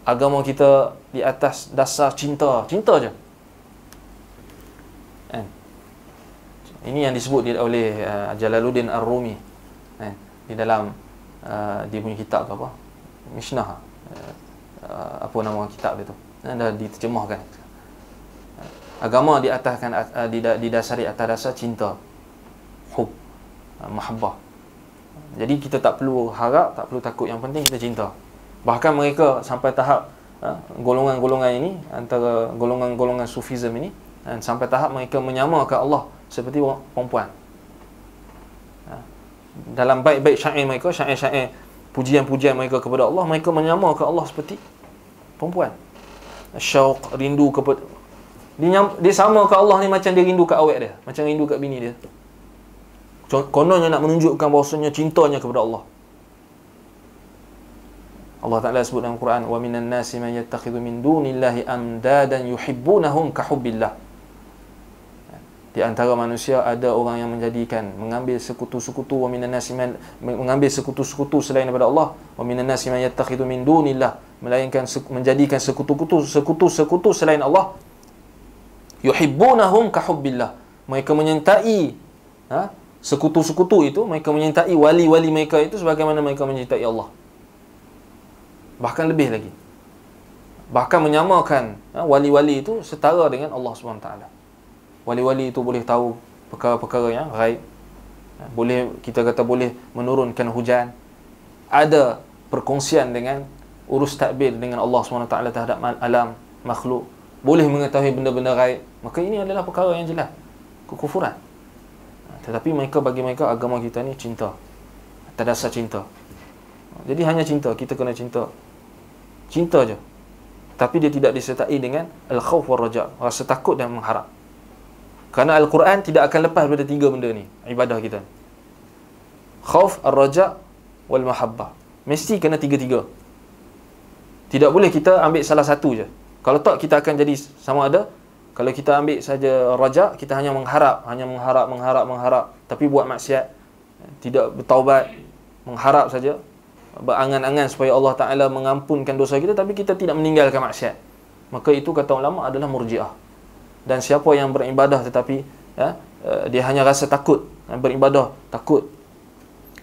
Agama kita di atas dasar cinta, cinta je. Ini yang disebut oleh uh, Jalaluddin Ar-Rumi eh, di dalam uh, dia punya kitab tu apa? Mishnah. Uh, uh apa nama kitab dia tu? Eh, dah diterjemahkan. Uh, agama di atasan uh, dasari atas rasa cinta. Hub. Uh, mahabbah. Jadi kita tak perlu harap, tak perlu takut. Yang penting kita cinta. Bahkan mereka sampai tahap uh, golongan-golongan ini antara golongan-golongan sufism ini dan sampai tahap mereka menyamakan Allah seperti perempuan ha. dalam baik-baik syair mereka syair-syair pujian-pujian mereka kepada Allah mereka menyamakan Allah seperti perempuan syauq rindu kepada dia, dia sama ke Allah ni macam dia rindu kat awet dia macam rindu kat bini dia kononnya nak menunjukkan bahasanya cintanya kepada Allah Allah Ta'ala sebut dalam Quran وَمِنَ النَّاسِ مَنْ يَتَّخِذُ مِنْ دُونِ اللَّهِ أَمْدَادًا يُحِبُّونَهُمْ كَحُبِّ اللَّهِ di antara manusia ada orang yang menjadikan mengambil sekutu-sekutu wa minan nasi man mengambil sekutu-sekutu selain daripada Allah wa minan nasi man yattakhidhu min dunillah melainkan menjadikan sekutu-kutu sekutu-sekutu selain Allah yuhibbunahum ka hubbillah mereka menyentai ha? sekutu-sekutu itu mereka menyentai wali-wali mereka itu sebagaimana mereka menyentai Allah bahkan lebih lagi bahkan menyamakan ha? wali-wali itu setara dengan Allah Subhanahu taala wali-wali itu boleh tahu perkara-perkara yang raib ha, boleh kita kata boleh menurunkan hujan ada perkongsian dengan urus takbir dengan Allah SWT terhadap alam makhluk boleh mengetahui benda-benda raib maka ini adalah perkara yang jelas kekufuran ha, tetapi mereka bagi mereka agama kita ni cinta terdasa cinta jadi hanya cinta kita kena cinta cinta aja. tapi dia tidak disertai dengan al-khawf wa raja rasa takut dan mengharap kerana Al-Quran tidak akan lepas daripada tiga benda ni Ibadah kita Khauf, Ar-Raja, Wal-Mahabbah Mesti kena tiga-tiga Tidak boleh kita ambil salah satu je Kalau tak kita akan jadi sama ada Kalau kita ambil saja Raja Kita hanya mengharap Hanya mengharap, mengharap, mengharap Tapi buat maksiat Tidak bertaubat Mengharap saja Berangan-angan supaya Allah Ta'ala mengampunkan dosa kita Tapi kita tidak meninggalkan maksiat Maka itu kata ulama adalah murjiah dan siapa yang beribadah tetapi ya, uh, dia hanya rasa takut ya, beribadah takut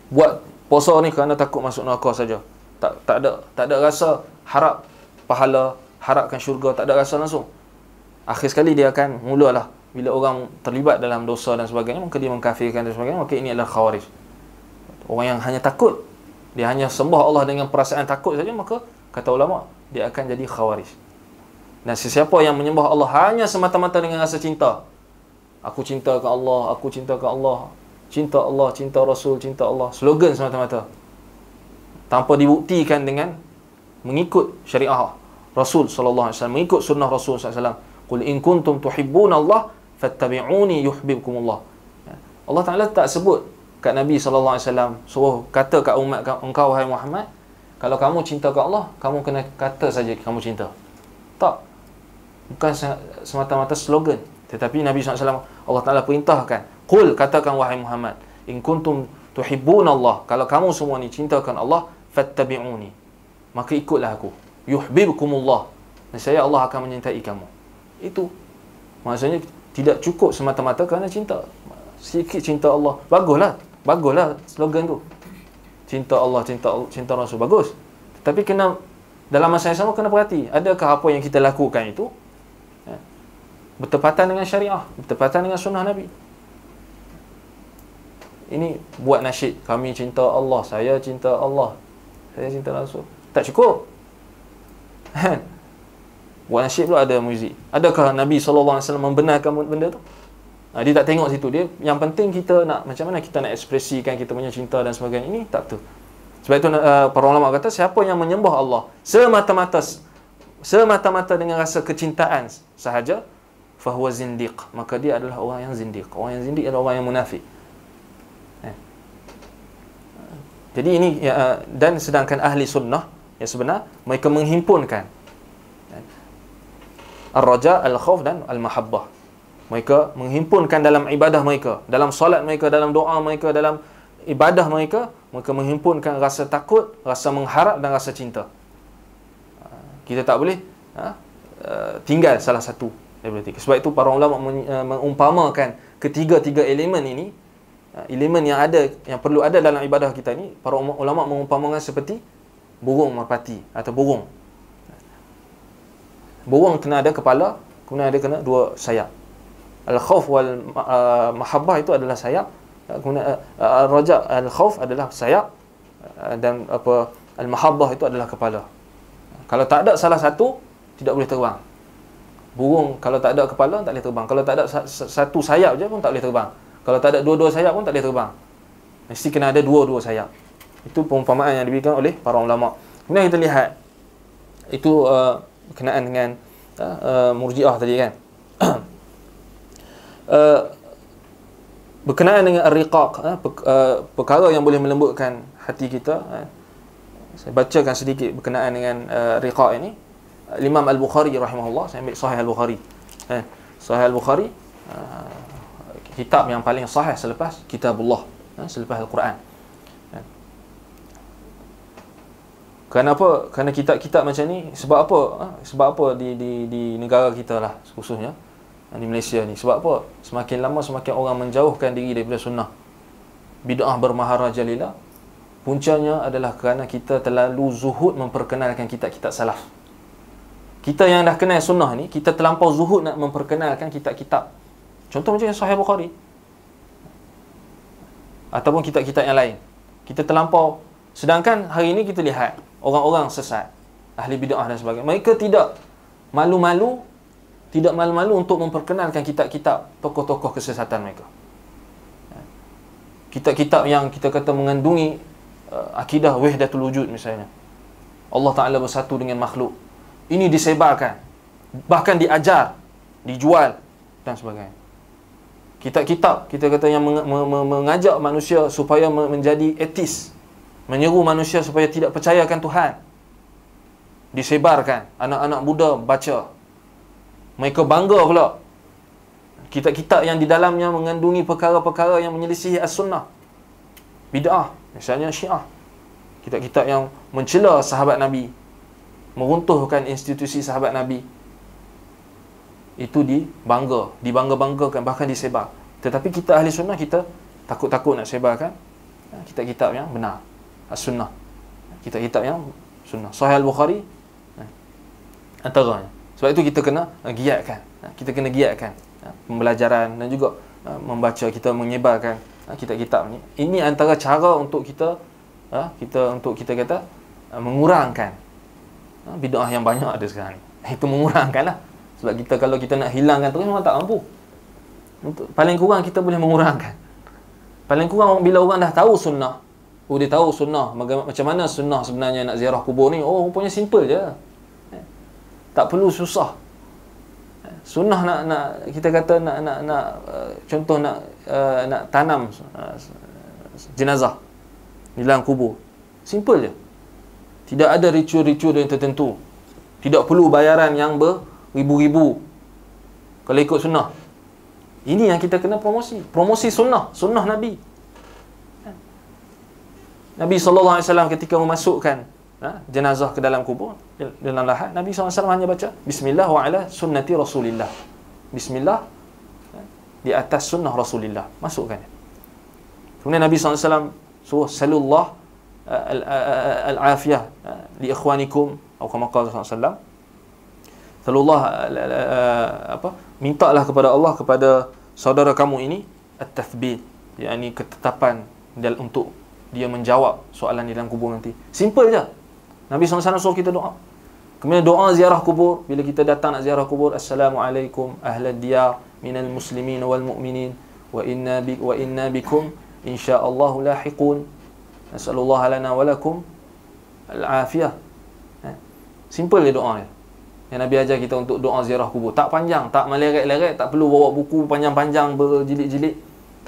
buat puasa ni kerana takut masuk neraka saja tak tak ada tak ada rasa harap pahala harapkan syurga tak ada rasa langsung akhir sekali dia akan mulalah bila orang terlibat dalam dosa dan sebagainya mungkin dia mengkafirkan dan sebagainya maka ini adalah khawarij orang yang hanya takut dia hanya sembah Allah dengan perasaan takut saja maka kata ulama dia akan jadi khawarij dan sesiapa yang menyembah Allah hanya semata-mata dengan rasa cinta. Aku cinta ke Allah, aku cinta ke Allah. Cinta Allah, cinta Rasul, cinta Allah. Slogan semata-mata. Tanpa dibuktikan dengan mengikut syariah Rasul sallallahu alaihi wasallam, mengikut sunnah Rasul sallallahu alaihi wasallam. Qul in kuntum tuhibbun Allah fattabi'uni yuhibbukum Allah. Ya. Allah Taala tak sebut kat Nabi sallallahu alaihi wasallam suruh kata kat umat engkau wahai Muhammad kalau kamu cinta ke Allah kamu kena kata saja kamu cinta. Tak bukan semata-mata slogan tetapi Nabi SAW Allah Ta'ala perintahkan Qul katakan wahai Muhammad In kuntum tuhibbun Allah Kalau kamu semua ni cintakan Allah Fattabi'uni Maka ikutlah aku Yuhbibkumullah Saya Allah akan menyintai kamu Itu Maksudnya tidak cukup semata-mata kerana cinta Sikit cinta Allah Baguslah Baguslah slogan tu Cinta Allah, cinta, cinta Rasul Bagus Tapi kena Dalam masa yang sama kena perhati Adakah apa yang kita lakukan itu bertepatan dengan syariah, bertepatan dengan sunnah Nabi. Ini buat nasyid, kami cinta Allah, saya cinta Allah, saya cinta Rasul. Tak cukup. buat nasyid pula ada muzik. Adakah Nabi SAW membenarkan benda tu? Ha, dia tak tengok situ dia. Yang penting kita nak macam mana kita nak ekspresikan kita punya cinta dan sebagainya ini tak tu. Sebab itu uh, para ulama kata siapa yang menyembah Allah semata-mata semata-mata dengan rasa kecintaan sahaja fahuwa zindiq maka dia adalah orang yang zindiq orang yang zindiq adalah orang yang munafik eh. jadi ini ya, eh, dan sedangkan ahli sunnah yang sebenar mereka menghimpunkan eh. raja al-khauf dan al-mahabbah mereka menghimpunkan dalam ibadah mereka dalam solat mereka dalam doa mereka dalam ibadah mereka mereka menghimpunkan rasa takut rasa mengharap dan rasa cinta ah, kita tak boleh ha, tinggal salah satu everything. Sebab itu para ulama eh, mengumpamakan ketiga-tiga elemen ini eh, elemen yang ada yang perlu ada dalam ibadah kita ini para ulama mengumpamakan seperti burung merpati atau burung. Burung kena ada kepala, kena ada kena dua sayap. Al-khauf wal eh, mahabbah itu adalah sayap. Kemudian raja al-khauf adalah sayap dan apa al-mahabbah itu adalah kepala. Kalau tak ada salah satu tidak boleh terbang burung kalau tak ada kepala tak boleh terbang kalau tak ada satu sayap je pun tak boleh terbang kalau tak ada dua-dua sayap pun tak boleh terbang mesti kena ada dua-dua sayap itu perumpamaan yang diberikan oleh para ulama kemudian kita lihat itu uh, berkenaan uh, dengan uh, murjiah tadi kan uh, berkenaan dengan riqaq uh, uh, perkara yang boleh melembutkan hati kita uh, saya bacakan sedikit berkenaan dengan uh, riqaq ini Imam Al-Bukhari rahimahullah saya ambil Sahih Al-Bukhari. Eh, sahih Al-Bukhari uh, kitab yang paling sahih selepas Kitabullah, eh, selepas Al-Quran. Eh. Kenapa? Karena kitab-kitab macam ni sebab apa? Ha? Sebab apa di di di negara kita lah khususnya di Malaysia ni? Sebab apa? Semakin lama semakin orang menjauhkan diri daripada sunnah. Bid'ah bermaharaja jalila. Puncanya adalah kerana kita terlalu zuhud memperkenalkan kitab-kitab salaf kita yang dah kenal sunnah ni kita terlampau zuhud nak memperkenalkan kitab-kitab contoh macam yang sahih Bukhari ataupun kitab-kitab yang lain kita terlampau sedangkan hari ini kita lihat orang-orang sesat ahli bid'ah dan sebagainya mereka tidak malu-malu tidak malu-malu untuk memperkenalkan kitab-kitab tokoh-tokoh kesesatan mereka kitab-kitab yang kita kata mengandungi uh, akidah wahdatul wujud misalnya Allah Taala bersatu dengan makhluk ini disebarkan bahkan diajar dijual dan sebagainya kitab-kitab kita kata yang mengajak manusia supaya menjadi etis menyeru manusia supaya tidak percayakan Tuhan disebarkan anak-anak muda baca mereka bangga pula kitab-kitab yang di dalamnya mengandungi perkara-perkara yang menyelisih as-sunnah bid'ah misalnya syiah kitab-kitab yang mencela sahabat nabi meruntuhkan institusi sahabat Nabi itu dibangga dibangga-banggakan bahkan disebar tetapi kita ahli sunnah kita takut-takut nak sebarkan ha, kita kitab yang benar as-sunnah kitab-kitab yang sunnah sahih al-bukhari ha, antaranya sebab itu kita kena eh, giatkan ha, kita kena giatkan pembelajaran dan juga membaca kita menyebarkan kitab-kitab ni ini antara cara untuk kita kita untuk kita kata mengurangkan Ah, bid'ah yang banyak ada sekarang ni itu mengurangkanlah sebab kita kalau kita nak hilangkan terus memang tak mampu untuk paling kurang kita boleh mengurangkan paling kurang bila orang dah tahu sunnah oh dia tahu sunnah macam mana sunnah sebenarnya nak ziarah kubur ni oh rupanya simple je eh, tak perlu susah eh, sunnah nak nak kita kata nak nak nak eh, contoh nak nak tanam uh, jenazah hilang kubur simple je tidak ada ritual-ritual yang tertentu. Tidak perlu bayaran yang beribu-ribu. Kalau ikut sunnah. Ini yang kita kena promosi. Promosi sunnah. Sunnah Nabi. Nabi SAW ketika memasukkan ha, jenazah ke dalam kubur, dalam lahat, Nabi SAW hanya baca, Bismillah wa'ala sunnati Rasulillah. Bismillah ha, di atas sunnah Rasulillah. Masukkan. Kemudian Nabi SAW suruh salullah al-afiyah li ikhwanikum atau kama qala sallallahu alaihi Allah apa mintalah kepada Allah kepada saudara kamu ini at-tathbit yakni ketetapan dalam untuk dia menjawab soalan di dalam kubur nanti simple je Nabi Sallallahu Alaihi Wasallam suruh kita doa kemudian doa ziarah kubur bila kita datang nak ziarah kubur assalamualaikum ahlad diyar minal muslimin wal mu'minin wa inna bi wa inna bikum insyaallah lahiqun Nasallallahu alana wa lakum al-afiyah. Eh, simple je doa ni. Yang Nabi ajar kita untuk doa ziarah kubur. Tak panjang, tak meleret-leret, tak perlu bawa buku panjang-panjang berjilid-jilid.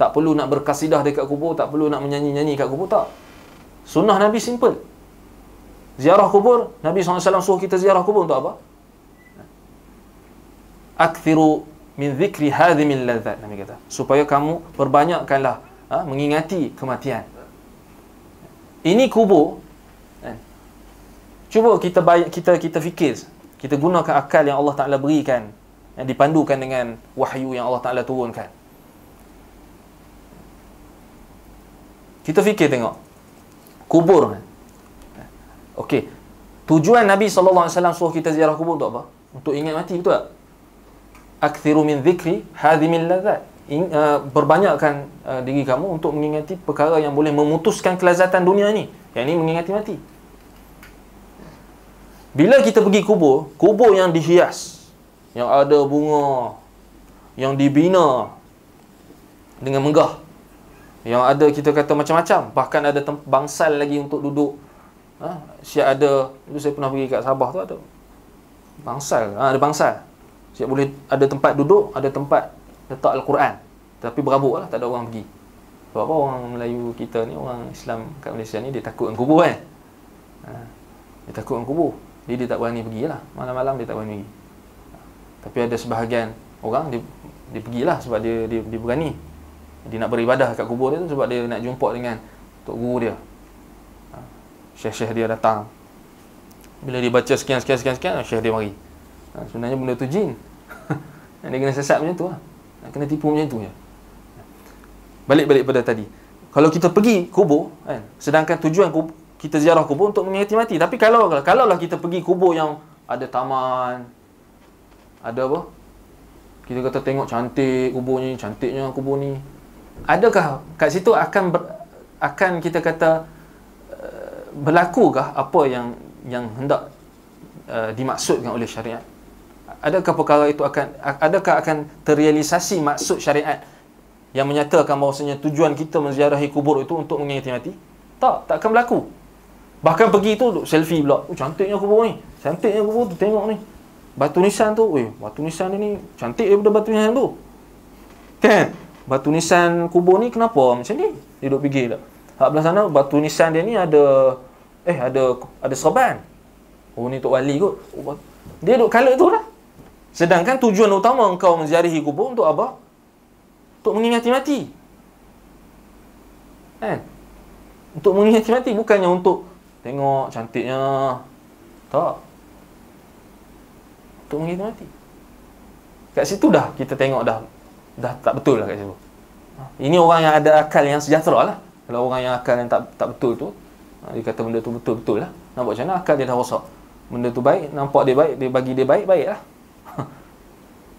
Tak perlu nak berkasidah dekat kubur, tak perlu nak menyanyi-nyanyi dekat kubur, tak. Sunnah Nabi simple. Ziarah kubur, Nabi SAW suruh kita ziarah kubur untuk apa? Eh. Akthiru min zikri hadhimil ladzat. Nabi kata, supaya kamu perbanyakkanlah ha, mengingati kematian ini kubur kan? cuba kita bayi, kita kita fikir kita gunakan akal yang Allah Taala berikan yang dipandukan dengan wahyu yang Allah Taala turunkan kita fikir tengok kubur kan? okey tujuan Nabi sallallahu alaihi wasallam suruh kita ziarah kubur untuk apa untuk ingat mati betul tak akthiru min dhikri hadhimil ladzat in, uh, berbanyakkan uh, diri kamu untuk mengingati perkara yang boleh memutuskan kelazatan dunia ni yang ni mengingati mati bila kita pergi kubur kubur yang dihias yang ada bunga yang dibina dengan megah yang ada kita kata macam-macam bahkan ada bangsal lagi untuk duduk ha? siap ada itu saya pernah pergi kat Sabah tu ada bangsal ha, ada bangsal siap boleh ada tempat duduk ada tempat letak Al-Quran tapi berabuk lah, tak ada orang pergi sebab apa orang Melayu kita ni orang Islam kat Malaysia ni dia takut dengan kubur kan ha. dia takut dengan kubur jadi dia tak berani pergi lah malam-malam dia tak berani pergi tapi ada sebahagian orang dia, dia lah sebab dia, dia, dia berani dia nak beribadah kat kubur dia tu sebab dia nak jumpa dengan Tok Guru dia ha. Syekh-syekh dia datang Bila dia baca sekian-sekian-sekian Syekh dia mari ha. Sebenarnya benda tu jin Dia kena sesat macam tu lah Kena tipu macam tu ya. Balik-balik pada tadi. Kalau kita pergi kubur, kan, sedangkan tujuan kubur, kita ziarah kubur untuk mengingati mati. Tapi kalau kalau lah kita pergi kubur yang ada taman, ada apa? Kita kata tengok cantik kubur ni, cantiknya kubur ni. Adakah kat situ akan ber, akan kita kata eh, berlakukah apa yang yang hendak uh, dimaksudkan oleh syariat? adakah perkara itu akan adakah akan terrealisasi maksud syariat yang menyatakan bahawasanya tujuan kita menziarahi kubur itu untuk mengingati mati tak tak akan berlaku bahkan pergi tu selfie pula oh, cantiknya kubur ni cantiknya kubur tu tengok ni batu nisan tu weh batu nisan ni cantik daripada batu nisan tu kan batu nisan kubur ni kenapa macam ni dia duduk pergi tak hak belah sana batu nisan dia ni ada eh ada ada serban oh ni tok wali kot oh, dia duduk kalut tu lah Sedangkan tujuan utama engkau menziarahi kubur untuk apa? Untuk mengingati mati. Kan? Untuk mengingati mati bukannya untuk tengok cantiknya. Tak. Untuk mengingati mati. Kat situ dah kita tengok dah dah tak betul lah kat situ. Ini orang yang ada akal yang sejahtera lah. Kalau orang yang akal yang tak tak betul tu, ha, dia kata benda tu betul-betul lah. Nampak macam mana akal dia dah rosak. Benda tu baik, nampak dia baik, dia bagi dia baik, baik lah.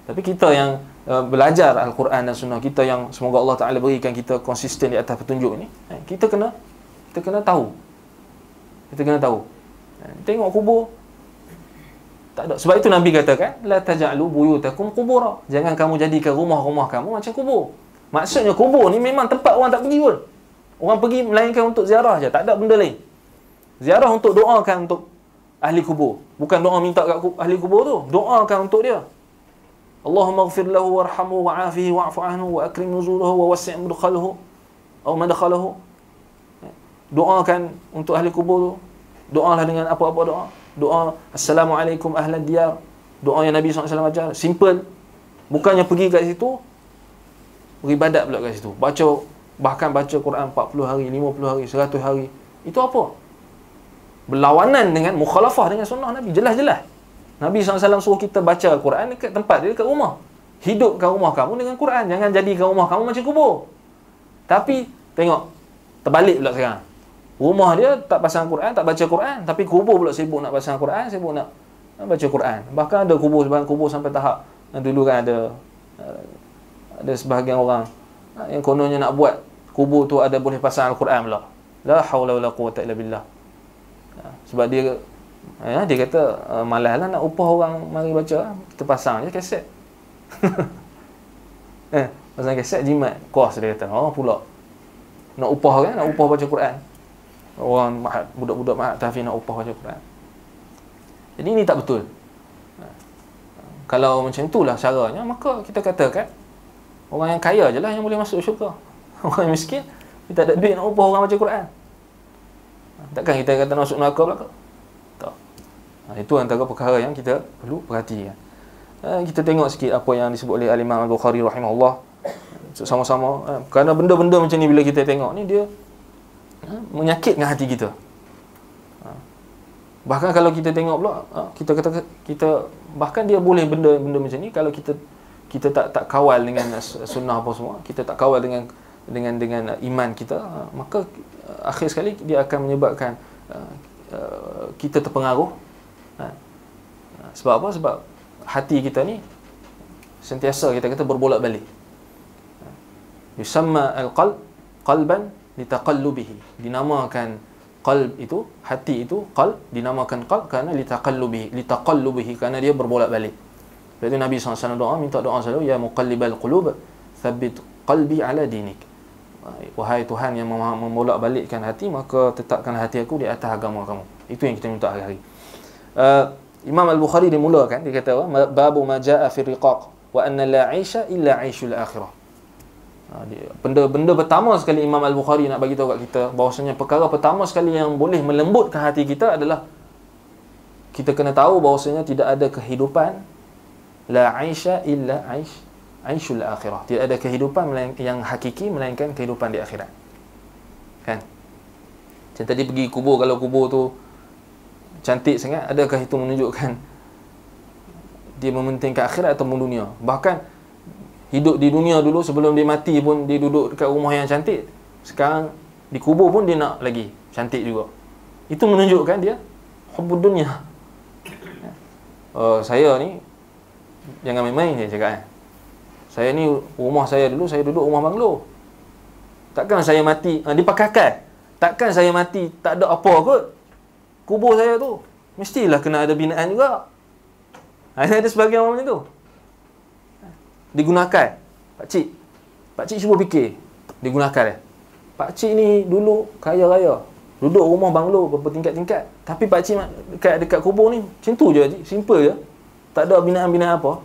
Tapi kita yang uh, belajar Al-Quran dan Sunnah kita yang semoga Allah Taala berikan kita konsisten di atas petunjuk ini, eh, kita kena kita kena tahu. Kita kena tahu. Eh, tengok kubur tak ada. Sebab itu Nabi katakan kan, la taj'alu buyutakum kubur Jangan kamu jadikan rumah-rumah kamu macam kubur. Maksudnya kubur ni memang tempat orang tak pergi pun. Orang pergi melainkan untuk ziarah je, tak ada benda lain. Ziarah untuk doakan untuk ahli kubur. Bukan doa minta kat ahli kubur tu, doakan untuk dia. اللهم اغفر له وارحمه وعافه واعف عنه واكرم نزوله ووسع مدخله او مدخله doakan untuk ahli kubur tu doalah dengan apa-apa doa doa assalamualaikum ahlan diyar doa yang Nabi SAW ajar simple bukannya pergi kat situ beribadat pula kat situ baca bahkan baca Quran 40 hari 50 hari 100 hari itu apa berlawanan dengan mukhalafah dengan sunnah Nabi jelas-jelas Nabi SAW suruh kita baca Al-Quran dekat tempat dia, dekat rumah. Hidupkan rumah kamu dengan Quran. Jangan jadi jadikan rumah kamu macam kubur. Tapi, tengok. Terbalik pula sekarang. Rumah dia tak pasang Quran, tak baca Quran. Tapi kubur pula sibuk nak pasang Quran, sibuk nak baca Quran. Bahkan ada kubur sebahagian kubur sampai tahap yang dulu kan ada eh, ada sebahagian orang eh, yang kononnya nak buat kubur tu ada boleh pasang Al-Quran pula. La haula wala quwata illa billah. Ha, sebab dia Ya, dia kata eh, malas lah nak upah orang mari baca ah. kita pasang je kaset eh, pasang kaset jimat kos dia kata oh pula nak upah kan nak upah baca Quran orang budak-budak mahat tahfiz nak upah baca Quran jadi ini tak betul ha. kalau macam itulah caranya maka kita kata katakan orang yang kaya je lah yang boleh masuk syurga orang yang miskin kita tak ada duit nak upah orang baca Quran ha. takkan kita kata masuk neraka belakang Ha, itu antara perkara yang kita perlu perhati ya. Eh, kita tengok sikit apa yang disebut oleh Al-Imam Al-Bukhari rahimahullah sama-sama eh, kerana benda-benda macam ni bila kita tengok ni dia eh, menyakitkan hati kita ha. bahkan kalau kita tengok pula kita kata kita bahkan dia boleh benda-benda macam ni kalau kita kita tak tak kawal dengan sunnah apa semua kita tak kawal dengan dengan dengan iman kita maka akhir sekali dia akan menyebabkan kita terpengaruh sebab apa? Sebab hati kita ni sentiasa kita kata berbolak-balik. Yusamma al-qalb qalban litaqallubihi. Dinamakan qalb itu, hati itu qalb dinamakan qalb kerana litaqallubihi, litaqallubihi kerana dia berbolak-balik. Lepas itu Nabi SAW doa, minta doa selalu ya muqallibal qulub thabbit qalbi ala dinik. Wahai Tuhan yang membolak-balikkan hati maka tetapkan hati aku di atas agama kamu. Itu yang kita minta hari-hari. Uh, Imam Al-Bukhari dia mula kan dia kata babu ma jaa fi riqaq wa anna la aisha illa aishul akhirah. Ha, benda pertama sekali Imam Al-Bukhari nak bagi tahu kat kita bahawasanya perkara pertama sekali yang boleh melembutkan hati kita adalah kita kena tahu bahawasanya tidak ada kehidupan la aisha illa aish aishul akhirah. Tidak ada kehidupan yang hakiki melainkan kehidupan di akhirat. Kan? Macam tadi pergi kubur kalau kubur tu cantik sangat adakah itu menunjukkan dia mementingkan akhirat atau dunia bahkan hidup di dunia dulu sebelum dia mati pun dia duduk dekat rumah yang cantik sekarang di kubur pun dia nak lagi cantik juga itu menunjukkan dia hubbud dunia uh, saya ni jangan main-main saya cakap eh. saya ni rumah saya dulu saya duduk rumah banglo takkan saya mati uh, eh, dipakakan takkan saya mati tak ada apa kot kubur saya tu mestilah kena ada binaan juga hanya ada sebagian orang macam tu digunakan pak cik pak cik cuba fikir digunakan eh pak cik ni dulu kaya raya duduk rumah banglo berapa tingkat-tingkat tapi pak cik dekat dekat kubur ni macam tu je simple je tak ada binaan-binaan apa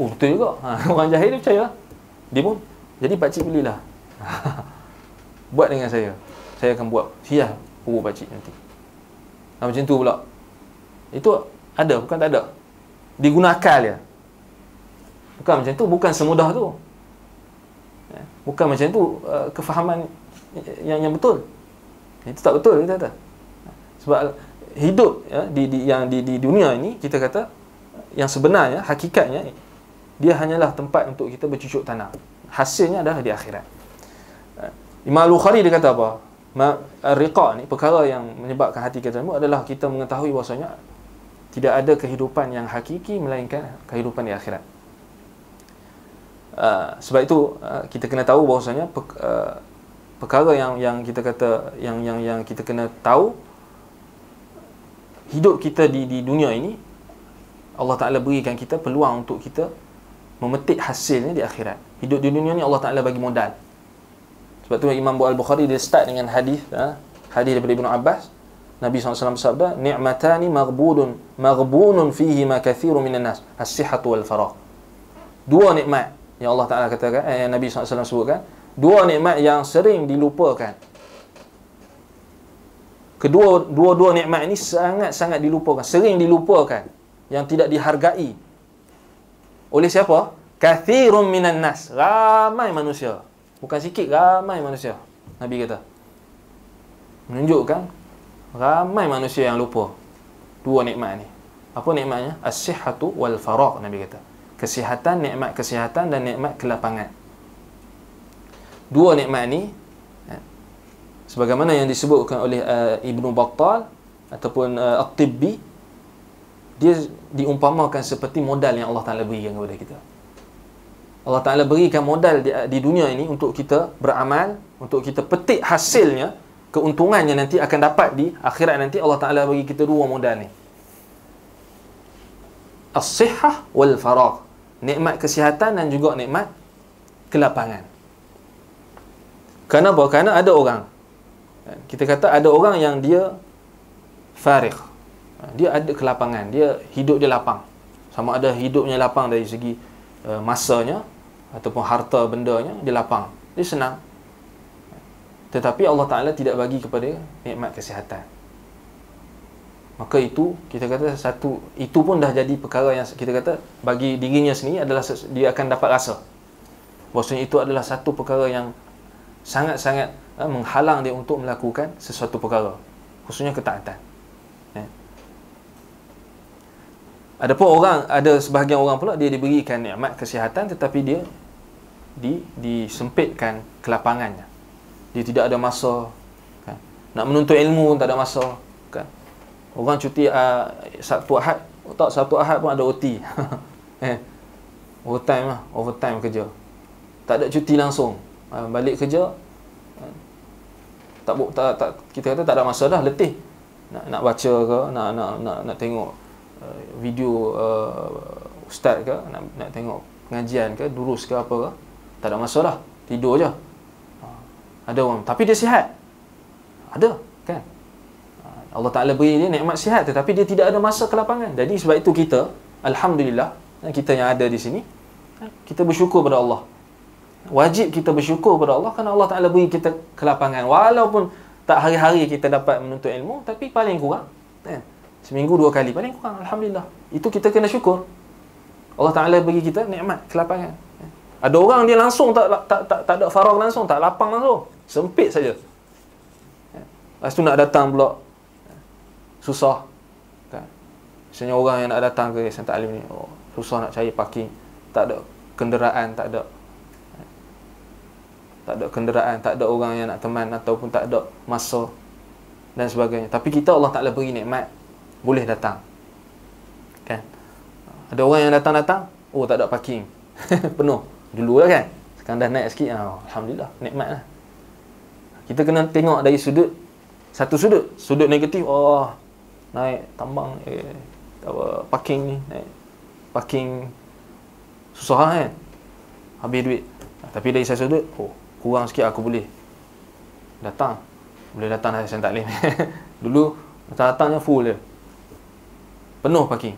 oh betul juga ha, orang jahil dia percaya dia pun jadi pak cik belilah buat dengan saya saya akan buat hias kubur pak cik nanti Ha, macam tu pula. Itu ada, bukan tak ada. Dia guna akal dia. Bukan macam tu, bukan semudah tu. Ya, bukan macam tu uh, kefahaman yang yang betul. Ya, itu tak betul kita kata. Sebab hidup ya, di, di yang di, di dunia ini kita kata yang sebenarnya hakikatnya dia hanyalah tempat untuk kita bercucuk tanah, Hasilnya adalah di akhirat. Ya, Imam Al-Bukhari dia kata apa? riqa ni perkara yang menyebabkan hati kita lembut adalah kita mengetahui bahasanya tidak ada kehidupan yang hakiki melainkan kehidupan di akhirat. Ah, sebab itu ah, kita kena tahu bahasanya ah, perkara yang yang kita kata yang yang yang kita kena tahu hidup kita di di dunia ini Allah Taala berikan kita peluang untuk kita memetik hasilnya di akhirat. Hidup di dunia ni Allah Taala bagi modal. Sebab tu Imam Abu bukhari dia start dengan hadis ha? hadis daripada Ibnu Abbas Nabi SAW bersabda ni'matani maghbudun maghbunun fihi ma kathiru minan nas as-sihhat wal farah dua nikmat yang Allah Taala katakan eh, yang Nabi SAW sebutkan dua nikmat yang sering dilupakan kedua dua-dua nikmat ini sangat-sangat dilupakan sering dilupakan yang tidak dihargai oleh siapa kathirum minan nas ramai manusia Bukan sikit ramai manusia Nabi kata Menunjukkan Ramai manusia yang lupa Dua nikmat ni Apa nikmatnya? As-sihatu wal-faraq Nabi kata Kesihatan, nikmat kesihatan dan nikmat kelapangan Dua nikmat ni eh, Sebagaimana yang disebutkan oleh uh, eh, Ibn Battal Ataupun uh, At-Tibbi Dia diumpamakan seperti modal yang Allah Ta'ala berikan kepada kita Allah Ta'ala berikan modal di, di dunia ini untuk kita beramal, untuk kita petik hasilnya, keuntungannya nanti akan dapat di akhirat nanti Allah Ta'ala bagi kita dua modal ni. As-sihah wal farah, Nikmat kesihatan dan juga nikmat kelapangan. Kenapa? Kerana ada orang. Kita kata ada orang yang dia farikh. Dia ada kelapangan. Dia hidup dia lapang. Sama ada hidupnya lapang dari segi uh, masanya ataupun harta benda-nya dia lapang dia senang tetapi Allah Ta'ala tidak bagi kepada nikmat kesihatan maka itu kita kata satu itu pun dah jadi perkara yang kita kata bagi dirinya sendiri adalah dia akan dapat rasa bahawa itu adalah satu perkara yang sangat-sangat eh, menghalang dia untuk melakukan sesuatu perkara khususnya ketaatan ya. Adapun orang ada sebahagian orang pula dia diberikan nikmat kesihatan tetapi dia di disempitkan kelapangannya. Dia tidak ada masa kan. Nak menuntut ilmu pun tak ada masa kan. Orang cuti uh, ah, Sabtu Ahad, tak Sabtu Ahad pun ada OT. eh. Overtime lah, overtime kerja. Tak ada cuti langsung. Uh, balik kerja kan. tak, tak, tak kita kata tak ada masa dah letih nak nak baca ke nak nak nak, nak tengok uh, video uh, ustaz ke nak nak tengok pengajian ke durus ke apa ke tak ada masalah tidur aja ah. ada orang tapi dia sihat ada kan Allah Ta'ala beri dia nikmat sihat tetapi dia tidak ada masa ke lapangan jadi sebab itu kita Alhamdulillah eh, kita yang ada di sini kan? kita bersyukur pada Allah wajib kita bersyukur kepada Allah kerana Allah Ta'ala beri kita ke lapangan walaupun tak hari-hari kita dapat menuntut ilmu tapi paling kurang kan? seminggu dua kali paling kurang Alhamdulillah itu kita kena syukur Allah Ta'ala bagi kita nikmat kelapangan ada orang dia langsung tak tak tak, tak ada farang langsung, tak lapang langsung. Sempit saja. Lepas tu nak datang pula susah. Kan? Misalnya orang yang nak datang ke Yayasan Ta'lim ni, oh, susah nak cari parking, tak ada kenderaan, tak ada tak ada kenderaan, tak ada orang yang nak teman ataupun tak ada masa dan sebagainya. Tapi kita Allah Ta'ala beri nikmat boleh datang. Kan? Ada orang yang datang-datang, oh tak ada parking. Penuh. Dulu lah kan Sekarang dah naik sikit oh, Alhamdulillah Nikmat lah Kita kena tengok dari sudut Satu sudut Sudut negatif Oh Naik tambang eh, apa, Parking ni Naik Parking Susah lah kan Habis duit Tapi dari saya sudut Oh Kurang sikit aku boleh Datang Boleh datang dari lah, saya taklim Dulu Datang-datangnya full je Penuh parking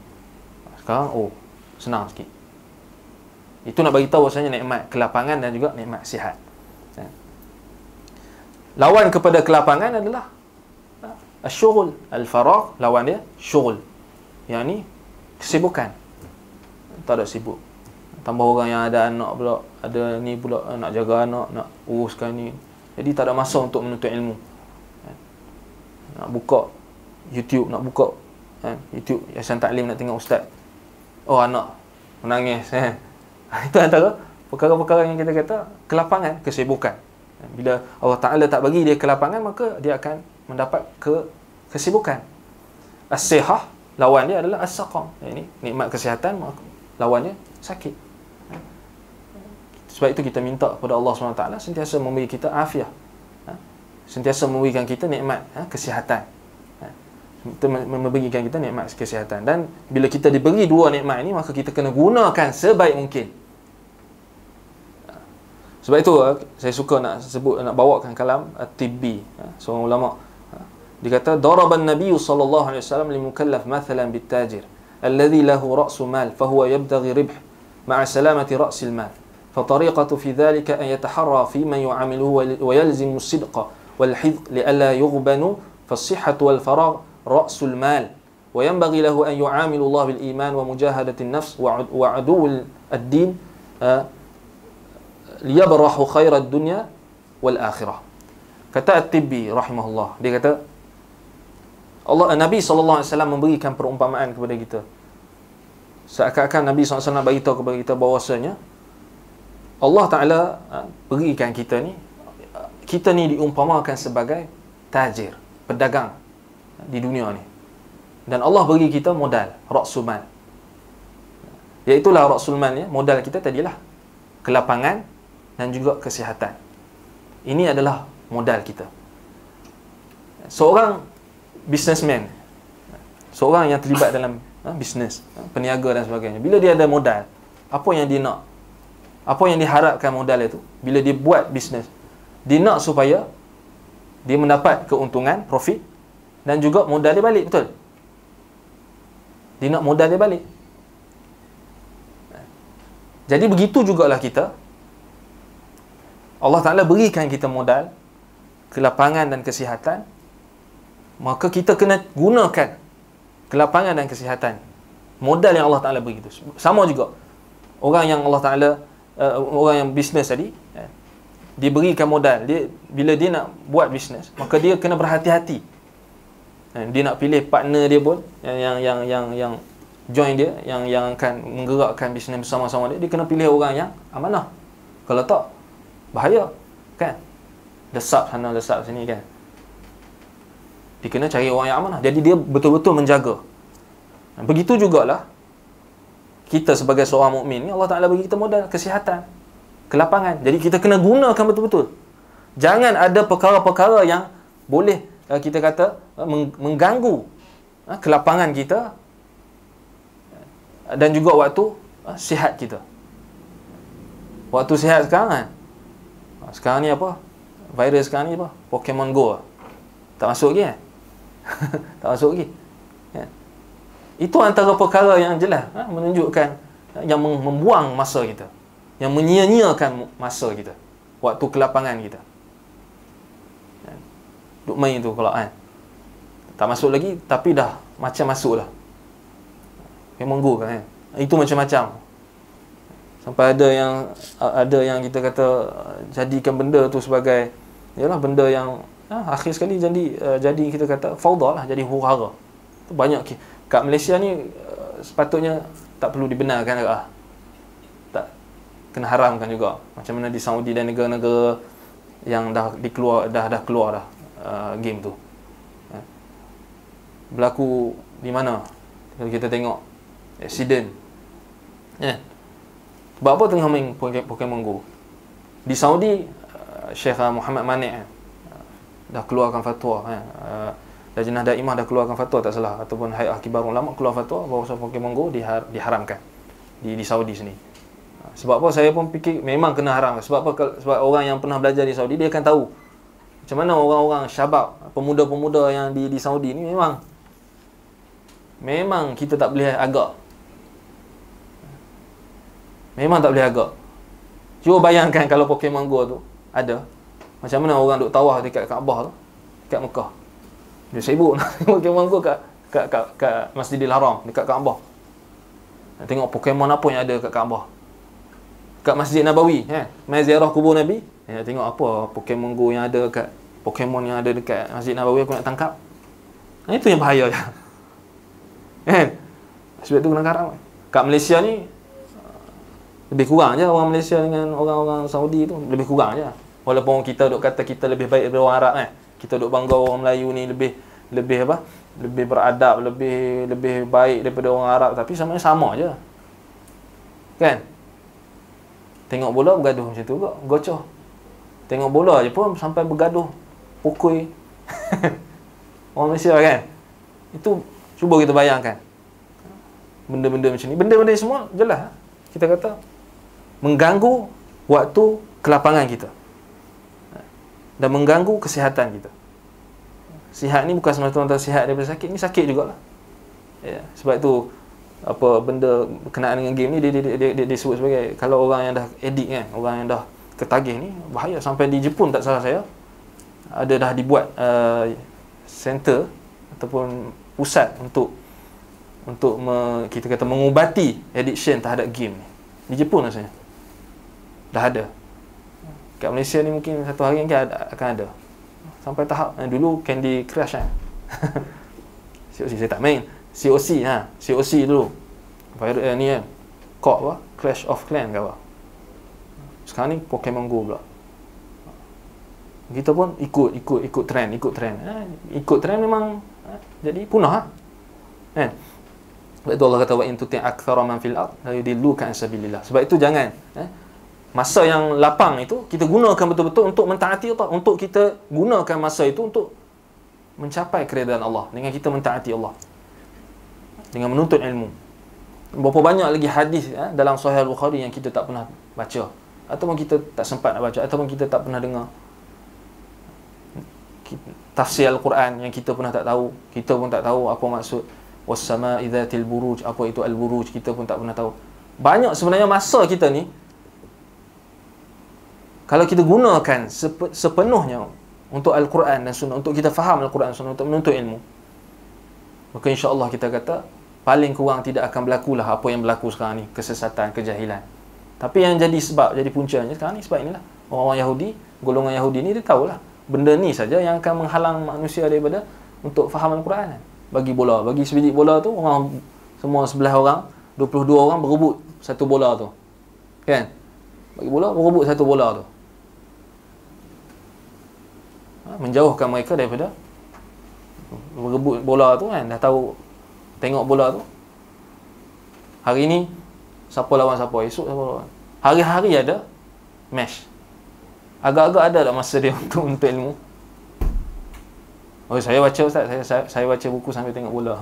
Sekarang oh Senang sikit itu nak bagi beritahu bahasanya nikmat kelapangan dan juga nikmat sihat. Ya. Lawan kepada kelapangan adalah ha, syugul al-faragh lawan dia syugul. Yang ni kesibukan. Tak ada sibuk. Tambah orang yang ada anak pula, ada ni pula nak jaga anak, nak uruskan ni. Jadi tak ada masa untuk menuntut ilmu. Ya. Nak buka YouTube, nak buka ya, YouTube Yayasan Taklim nak tengok ustaz. Oh anak menangis. itu antara perkara-perkara yang kita kata kelapangan, kesibukan. Bila Allah Taala tak bagi dia kelapangan, maka dia akan mendapat ke kesibukan. As-sihah lawan dia adalah as-saqam. Ini nikmat kesihatan lawannya sakit. Sebab itu kita minta kepada Allah SWT sentiasa memberi kita afiah. Ha? Sentiasa memberikan kita nikmat ha? kesihatan kita memberikan kita nikmat kesihatan dan bila kita diberi dua nikmat ini maka kita kena gunakan sebaik mungkin sebab itu eh, saya suka nak sebut nak bawakan kalam eh, tibbi eh, seorang ulama dia kata daraban nabiy sallallahu alaihi wasallam li mukallaf mathalan bit tajir alladhi lahu ra's mal fa huwa yabtaghi ribh ma'a salamati ra's al mal fa tariqatu fi dhalika an yataharra fi man yu'amiluhu wa yalzimu as-sidqa wal hidq li alla yughbanu fa as-sihhatu wal farag ra'sul mal wa yanbaghi lahu an yu'amil Allah dengan iman dan wa mujahadatin nafs wa aduwil ad-din eh, liyabrahu khairad dunya wal akhirah kata TIBI, tibbi rahimahullah dia kata Allah Nabi SAW memberikan perumpamaan kepada kita seakan-akan Nabi SAW bagi tahu kepada kita bahawasanya Allah Ta'ala eh, berikan kita ni kita ni diumpamakan sebagai tajir, pedagang di dunia ni dan Allah bagi kita modal raksuman iaitu lah raksuman ya modal kita tadilah kelapangan dan juga kesihatan ini adalah modal kita seorang businessman seorang yang terlibat dalam ha, bisnes ha, peniaga dan sebagainya bila dia ada modal apa yang dia nak apa yang diharapkan modal itu bila dia buat bisnes dia nak supaya dia mendapat keuntungan profit dan juga modal dia balik betul dia nak modal dia balik jadi begitu jugalah kita Allah Ta'ala berikan kita modal kelapangan dan kesihatan maka kita kena gunakan kelapangan dan kesihatan modal yang Allah Ta'ala beri tu sama juga orang yang Allah Ta'ala uh, orang yang bisnes tadi eh, berikan modal dia, bila dia nak buat bisnes maka dia kena berhati-hati Eh, dia nak pilih partner dia pun yang eh, yang yang yang, yang join dia yang yang akan menggerakkan bisnes bersama-sama dia dia kena pilih orang yang amanah kalau tak bahaya kan lesap sana lesap sini kan dia kena cari orang yang amanah jadi dia betul-betul menjaga begitu jugalah kita sebagai seorang mukmin ni Allah Taala bagi kita modal kesihatan kelapangan jadi kita kena gunakan betul-betul jangan ada perkara-perkara yang boleh Eh, kita kata eh, mengganggu eh, kelapangan kita dan juga waktu sihat kita waktu sihat sekarang kan ah, sekarang ni apa virus sekarang ni apa Pokemon Go tak masuk lagi kan tak masuk lagi itu antara perkara yang jelas menunjukkan yang membuang masa kita yang menyia-nyiakan masa kita waktu kelapangan kita duk main tu kalau kan tak masuk lagi tapi dah macam masuk lah memang go kan, kan itu macam-macam sampai ada yang ada yang kita kata uh, jadikan benda tu sebagai ialah benda yang ah, akhir sekali jadi uh, jadi kita kata faudah lah jadi hurara tu banyak okay. kat Malaysia ni uh, sepatutnya tak perlu dibenarkan lah tak kena haramkan juga macam mana di Saudi dan negara-negara yang dah dikeluar dah dah keluar dah uh, game tu ha? berlaku di mana kalau kita tengok accident Eh, sebab apa tengah main Pokemon Go di Saudi uh, Syekh uh, Muhammad Manik uh, eh, dah keluarkan fatwa eh. uh, Lajnah Daimah dah keluarkan fatwa tak salah ataupun Hayat Akibar Ulama keluar fatwa bahawa Pokemon Go dihar- diharamkan di, di Saudi sini uh, sebab apa saya pun fikir memang kena haram sebab apa sebab orang yang pernah belajar di Saudi dia akan tahu macam mana orang-orang syabab Pemuda-pemuda yang di, di Saudi ni memang Memang kita tak boleh agak Memang tak boleh agak Cuba bayangkan kalau Pokemon Go tu Ada Macam mana orang duk tawah dekat Kaabah tu Dekat Mekah Dia sibuk Pokemon Go kat, kat, kat, kat Masjidil Haram Dekat Kaabah Tengok Pokemon apa yang ada kat Kaabah Kat Masjid Nabawi eh? Main kubur Nabi eh, Tengok apa Pokemon Go yang ada kat Pokemon yang ada dekat Masjid Nabawi aku nak tangkap. Nah, itu yang bahaya dia. Kan? Sebab tu kena karam. Kat Malaysia ni lebih kurang je orang Malaysia dengan orang-orang Saudi tu lebih kurang je. Walaupun kita duk kata kita lebih baik daripada orang Arab eh. Kita duk bangga orang Melayu ni lebih lebih apa? Lebih beradab, lebih lebih baik daripada orang Arab tapi sama sama je. Kan? Tengok bola bergaduh macam tu juga. Gocoh. Tengok bola je pun sampai bergaduh pukul orang Malaysia lah kan itu cuba kita bayangkan benda-benda macam ni benda-benda semua jelas kita kata mengganggu waktu kelapangan kita dan mengganggu kesihatan kita sihat ni bukan semata-mata sihat daripada sakit ni sakit jugalah ya, sebab tu apa benda berkenaan dengan game ni dia, dia, dia, dia, dia, dia sebut sebagai kalau orang yang dah edik kan orang yang dah ketagih ni bahaya sampai di Jepun tak salah saya ada dah dibuat uh, center ataupun pusat untuk untuk me, kita kata mengubati addiction terhadap game ni. Di Jepun rasanya. Dah ada. Kat Malaysia ni mungkin satu hari yang ada, akan ada. Sampai tahap eh, dulu Candy Crush kan. COC saya tak main. COC ha, COC dulu. Virus eh, ni kan. Eh. Kok apa? Clash of Clan ke apa? Sekarang ni Pokemon Go pula kita pun ikut ikut ikut trend ikut trend eh, ikut trend memang eh, jadi punah eh? kan sebab itu Allah kata wa in tuti aktsara man fil ard la yudilluka an sabilillah sebab itu jangan eh, masa yang lapang itu kita gunakan betul-betul untuk mentaati Allah untuk kita gunakan masa itu untuk mencapai keredaan Allah dengan kita mentaati Allah dengan menuntut ilmu berapa banyak lagi hadis eh, dalam sahih al-bukhari yang kita tak pernah baca ataupun kita tak sempat nak baca ataupun kita tak pernah dengar tafsir al-Quran yang kita pun tak tahu kita pun tak tahu apa maksud wassama idzatil buruj apa itu al-buruj kita pun tak pernah tahu banyak sebenarnya masa kita ni kalau kita gunakan sepenuhnya untuk al-Quran dan sunnah untuk kita faham al-Quran dan sunnah untuk menuntut ilmu maka insya-Allah kita kata paling kurang tidak akan berlaku lah apa yang berlaku sekarang ni kesesatan kejahilan tapi yang jadi sebab jadi puncanya sekarang ni sebab inilah orang-orang Yahudi golongan Yahudi ni dia tahulah benda ni saja yang akan menghalang manusia daripada untuk faham Al-Quran. Bagi bola, bagi sebiji bola tu orang semua sebelah orang, 22 orang berebut satu bola tu. Kan? Bagi bola berebut satu bola tu. Ha, menjauhkan mereka daripada berebut bola tu kan dah tahu tengok bola tu hari ni siapa lawan siapa esok siapa lawan hari-hari ada match agak-agak ada lah masa dia untuk untuk ilmu oh saya baca ustaz saya, saya, saya baca buku sambil tengok bola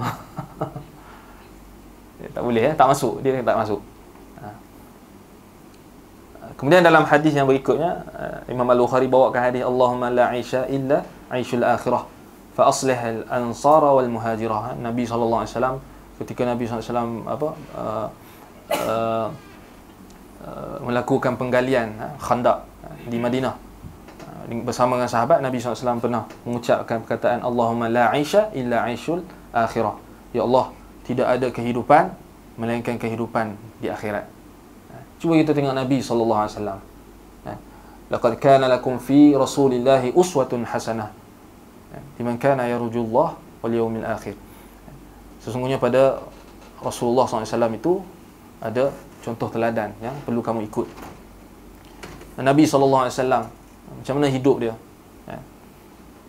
eh, tak boleh eh? tak masuk dia tak masuk ha. Kemudian dalam hadis yang berikutnya eh, Imam Al-Bukhari bawakan hadis Allahumma la aisha illa aishul akhirah fa aslih al ansara wal muhajirah eh, Nabi sallallahu alaihi wasallam ketika Nabi sallallahu alaihi wasallam apa uh, uh, uh, melakukan penggalian uh, khandak di Madinah ha, bersama dengan sahabat Nabi SAW pernah mengucapkan perkataan Allahumma la Aisha illa ishul akhirah Ya Allah tidak ada kehidupan melainkan kehidupan di akhirat ha, cuba kita tengok Nabi SAW ha, laqad kana lakum fi rasulillah uswatun hasanah di man kana yarju Allah wal yawmil akhir sesungguhnya pada Rasulullah SAW itu ada contoh teladan yang perlu kamu ikut Nabi SAW Macam mana hidup dia ya.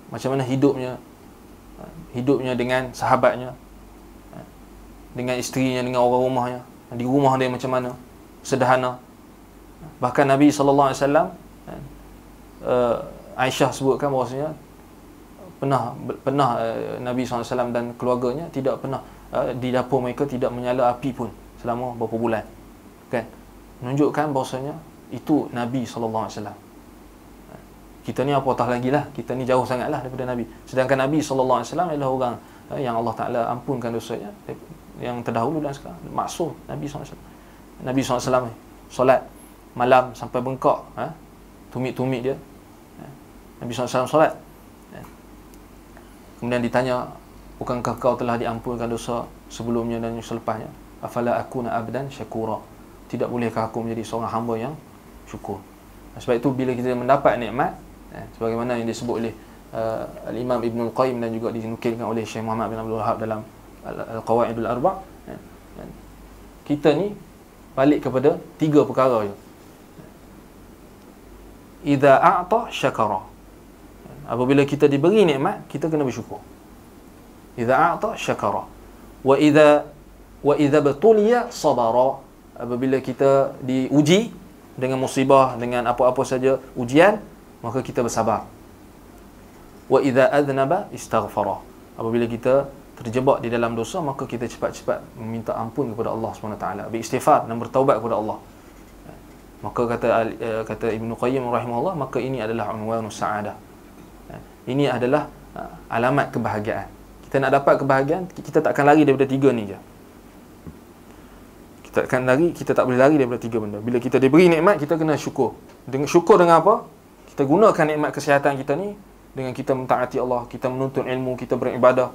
Macam mana hidupnya ya. Hidupnya dengan sahabatnya ya. Dengan isterinya, dengan orang rumahnya Di rumah dia macam mana Sederhana Bahkan Nabi SAW eh, Aisyah sebutkan bahasanya pernah pernah eh, Nabi SAW dan keluarganya tidak pernah eh, di dapur mereka tidak menyala api pun selama beberapa bulan kan menunjukkan bahasanya itu Nabi SAW kita ni apa tah lagi lah kita ni jauh sangat lah daripada Nabi sedangkan Nabi SAW adalah orang eh, yang Allah Ta'ala ampunkan dosanya yang terdahulu dan sekarang maksum Nabi SAW Nabi SAW solat malam sampai bengkak ha? tumit-tumit dia ha. Nabi SAW solat ha. kemudian ditanya bukankah kau telah diampunkan dosa sebelumnya dan selepasnya afala aku na abdan syakura tidak bolehkah aku menjadi seorang hamba yang syukur sebab itu bila kita mendapat nikmat eh, sebagaimana yang disebut oleh uh, al-Imam Ibnu Al-Qayyim dan juga dinukilkan oleh Syekh Muhammad bin Abdul Wahab dalam al-Qawaidul Arba' eh, kita ni balik kepada tiga perkara je idza a'ta syakara apabila kita diberi nikmat kita kena bersyukur idza a'ta syakara wa idza wa idza batuliya sabara apabila kita diuji dengan musibah dengan apa-apa saja ujian maka kita bersabar wa idza aznaba istaghfara apabila kita terjebak di dalam dosa maka kita cepat-cepat meminta ampun kepada Allah Subhanahu taala bi istighfar dan bertaubat kepada Allah maka kata eh, kata Ibnu Qayyim rahimahullah maka ini adalah unwanus saadah ini adalah eh, alamat kebahagiaan kita nak dapat kebahagiaan kita takkan lari daripada tiga ni je takkan lari kita tak boleh lari daripada tiga benda bila kita diberi nikmat kita kena syukur dengan syukur dengan apa kita gunakan nikmat kesihatan kita ni dengan kita mentaati Allah kita menuntut ilmu kita beribadah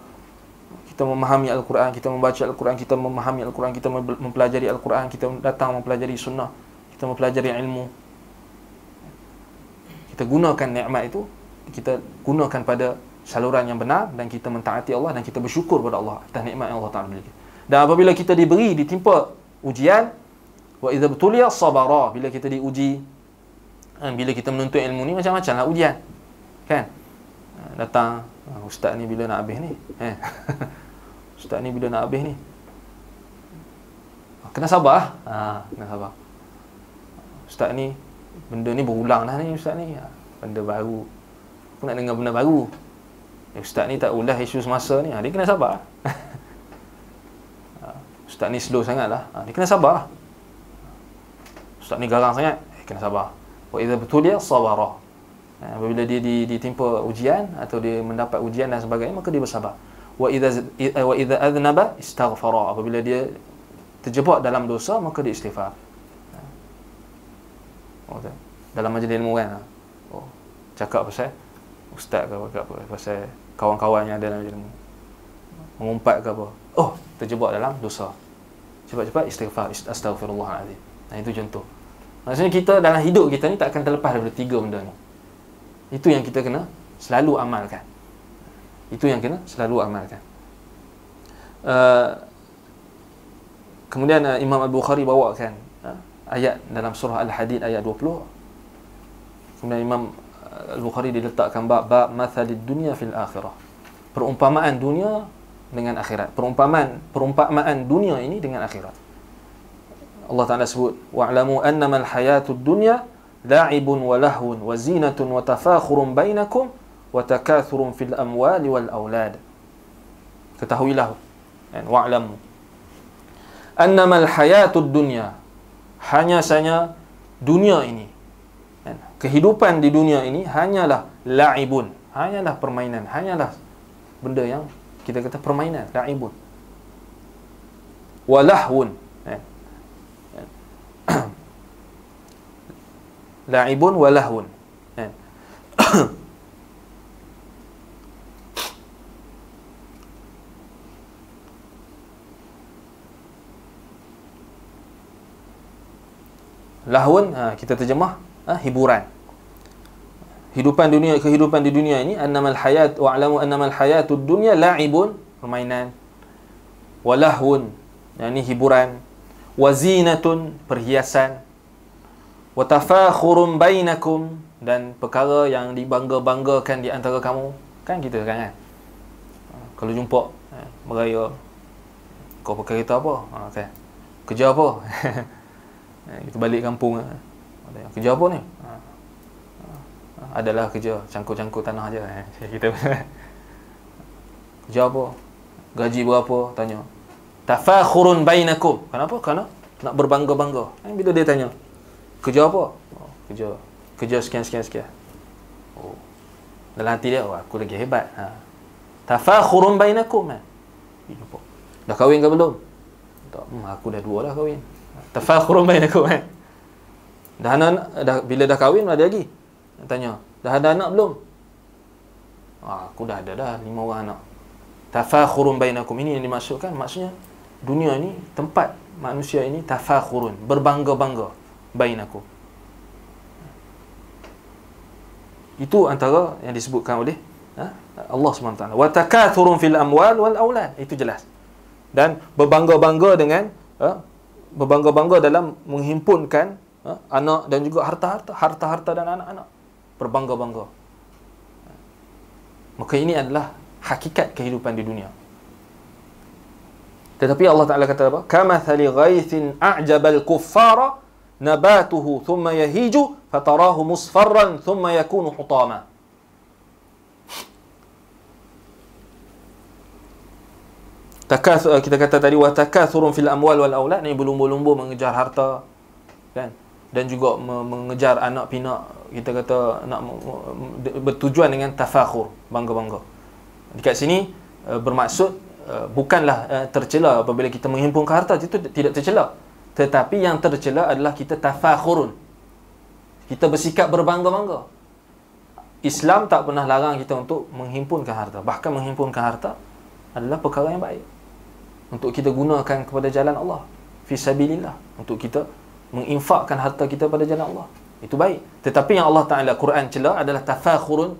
kita memahami al-Quran kita membaca al-Quran kita memahami al-Quran kita mempelajari al-Quran kita datang mempelajari sunnah kita mempelajari ilmu kita gunakan nikmat itu kita gunakan pada saluran yang benar dan kita mentaati Allah dan kita bersyukur kepada Allah atas nikmat yang Allah Taala berikan dan apabila kita diberi ditimpa ujian wa idza butliya sabara bila kita diuji ha, bila kita menuntut ilmu ni macam-macam lah ujian kan ha, datang ah, ustaz ni bila nak habis ni eh ustaz ni bila nak habis ni ah, kena sabar ah ha, kena sabar ustaz ni benda ni berulang dah ni ustaz ni benda baru aku nak dengar benda baru eh, ustaz ni tak ulah isu semasa ni ha, dia kena sabar ustaz ni slow sangat lah ha, dia kena sabar lah ustaz ni garang sangat eh, kena sabar wa idha betul dia sabarah bila dia ditimpa ujian atau dia mendapat ujian dan sebagainya maka dia bersabar wa idza eh, wa idza istaghfara apabila dia terjebak dalam dosa maka dia istighfar ha. oh, dalam majlis ilmu kan ha. oh cakap pasal ustaz ke apa pasal kawan-kawan yang ada dalam majlis ilmu mengumpat ke apa oh terjebak dalam dosa cepat-cepat istighfar astagfirullahalazim nah itu contoh maksudnya kita dalam hidup kita ni tak akan terlepas daripada tiga benda ni itu yang kita kena selalu amalkan itu yang kena selalu amalkan uh, kemudian uh, Imam Abu bukhari bawakan uh, ayat dalam surah Al-Hadid ayat 20 kemudian Imam Al-Bukhari diletakkan bab bab mathalid dunya fil akhirah perumpamaan dunia dengan akhirat. Perumpamaan perumpamaan dunia ini dengan akhirat. Allah Taala sebut, Wa alamu annama al-hayatud dunya la'ibun wa lahwun wa zinatun wa tafakhurun bainakum wa takathurun fil amwali wal aulad." Ketahuilah, dan wa'lamu annama al-hayatud dunya hanya saja dunia ini. kehidupan di dunia ini hanyalah la'ibun, hanyalah permainan, hanyalah benda yang kita kata permainan laibun walahun laibun eh. walahun eh. lahun ha, kita terjemah ha, hiburan hidupan dunia kehidupan di dunia ini annamal hayat wa alamu annamal hayatud dunya la'ibun permainan walahun yakni hiburan wazinatun perhiasan watafakhurun bainakum dan perkara yang dibangga-banggakan di antara kamu kan kita kan, kan? Ha, kalau jumpa meraya ha, kau pakai kereta apa okay. Ha, kerja apa kita balik kampung kerja apa ni adalah kerja cangkuk-cangkuk tanah je eh. kita kerja apa gaji berapa tanya tafakhurun bainakum kenapa kerana nak berbangga-bangga eh, bila dia tanya kerja apa oh, kerja kerja sekian sekian sekian oh. dalam hati dia oh, aku lagi hebat ha. tafakhurun bainakum eh. dah kahwin ke belum tak, hmm, aku dah dua dah kahwin tafakhurun bainakum eh. dah, dah, dah, bila dah kahwin ada lagi nak tanya, dah ada anak belum? Ah, aku dah ada dah lima orang anak. Tafakhurun bainakum ini yang dimaksudkan maksudnya dunia ini tempat manusia ini tafakhurun, berbangga-bangga bainakum. Itu antara yang disebutkan oleh ha, Allah SWT Wa takathurun fil amwal wal awlan Itu jelas Dan berbangga-bangga dengan ha, Berbangga-bangga dalam menghimpunkan ha, Anak dan juga harta-harta Harta-harta dan anak-anak berbangga-bangga. Maka ini adalah hakikat kehidupan di dunia. Tetapi Allah Taala kata apa? Kama thali ghaithin a'jaba al-kuffara nabatuhu thumma yahiju fatarahu musfarran thumma yakunu hutama. Takathur kita kata tadi wa takathurun fil amwal wal aulad ni belum-belum mengejar harta. Kan? dan juga mengejar anak pinak kita kata nak bertujuan dengan tafakhur bangga-bangga dekat sini eh, bermaksud eh, bukanlah eh, tercela apabila kita menghimpun harta itu tidak tercela tetapi yang tercela adalah kita tafakhurun kita bersikap berbangga-bangga Islam tak pernah larang kita untuk menghimpun harta bahkan menghimpun harta adalah perkara yang baik untuk kita gunakan kepada jalan Allah fi sabilillah untuk kita menginfakkan harta kita pada jalan Allah. Itu baik. Tetapi yang Allah Taala Quran cela adalah tafakhurun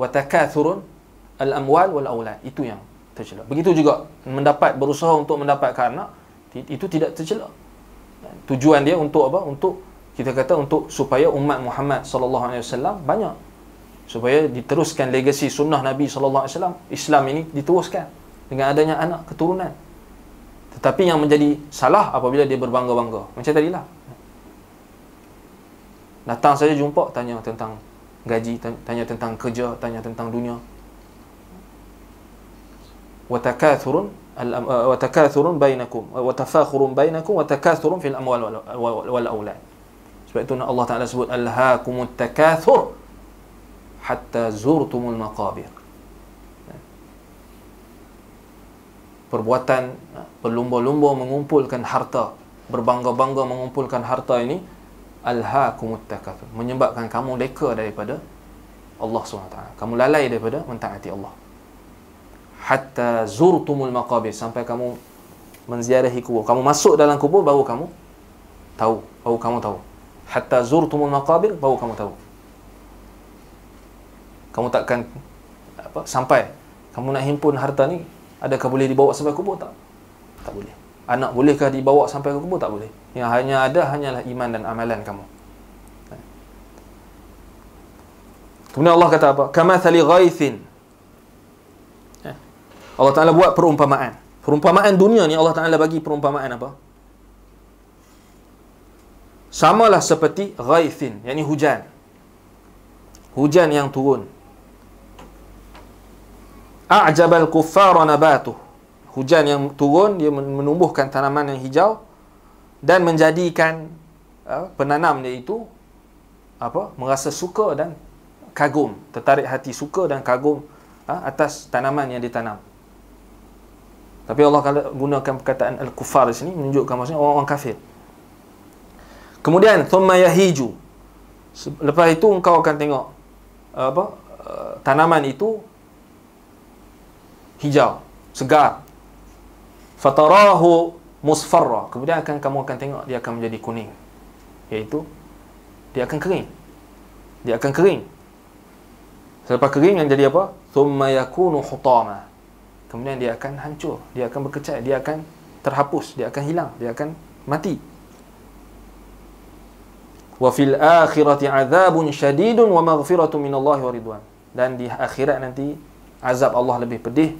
wa takathurun al-amwal wal aulad. Itu yang tercela. Begitu juga mendapat berusaha untuk mendapatkan anak itu tidak tercela. Tujuan dia untuk apa? Untuk kita kata untuk supaya umat Muhammad sallallahu alaihi wasallam banyak supaya diteruskan legasi sunnah Nabi sallallahu alaihi wasallam Islam ini diteruskan dengan adanya anak keturunan tetapi yang menjadi salah apabila dia berbangga-bangga macam tadilah Datang saja jumpa tanya tentang gaji, tanya tentang kerja, tanya tentang dunia. Watakathurun uh, wa takathurun bainakum uh, wa tafakhurun bainakum wa takathurun fil amwal wal aulad. Sebab itu Allah Taala sebut alhaakumut takathur hatta zurtumul maqabir. Perbuatan uh, berlumba-lumba mengumpulkan harta, berbangga-bangga mengumpulkan harta ini alhaakumut takaffur menyebabkan kamu leka daripada Allah SWT kamu lalai daripada mentaati Allah hatta zurtumul maqabir sampai kamu menziarahi kubur kamu masuk dalam kubur baru kamu tahu baru kamu tahu hatta zurtumul maqabir baru kamu tahu kamu takkan apa sampai kamu nak himpun harta ni adakah boleh dibawa sampai kubur tak tak boleh anak bolehkah dibawa sampai ke kubur tak boleh yang hanya ada hanyalah iman dan amalan kamu kemudian Allah kata apa kama thali ghaithin eh. Allah Ta'ala buat perumpamaan perumpamaan dunia ni Allah Ta'ala bagi perumpamaan apa samalah seperti ghaithin yang ni hujan hujan yang turun a'jabal kuffara nabatuh hujan yang turun dia menumbuhkan tanaman yang hijau dan menjadikan uh, penanam dia itu apa merasa suka dan kagum tertarik hati suka dan kagum uh, atas tanaman yang ditanam tapi Allah kalau gunakan perkataan al-kufar di sini menunjukkan maksudnya orang-orang kafir kemudian thumma yahiju lepas itu engkau akan tengok uh, apa uh, tanaman itu hijau segar fatarahu musfarra kemudian akan kamu akan tengok dia akan menjadi kuning iaitu dia akan kering dia akan kering selepas kering yang jadi apa thumma yakunu hutama kemudian dia akan hancur dia akan berkecai dia akan terhapus dia akan hilang dia akan mati wa fil akhirati adzabun shadidun wa maghfiratun min Allah wa ridwan dan di akhirat nanti azab Allah lebih pedih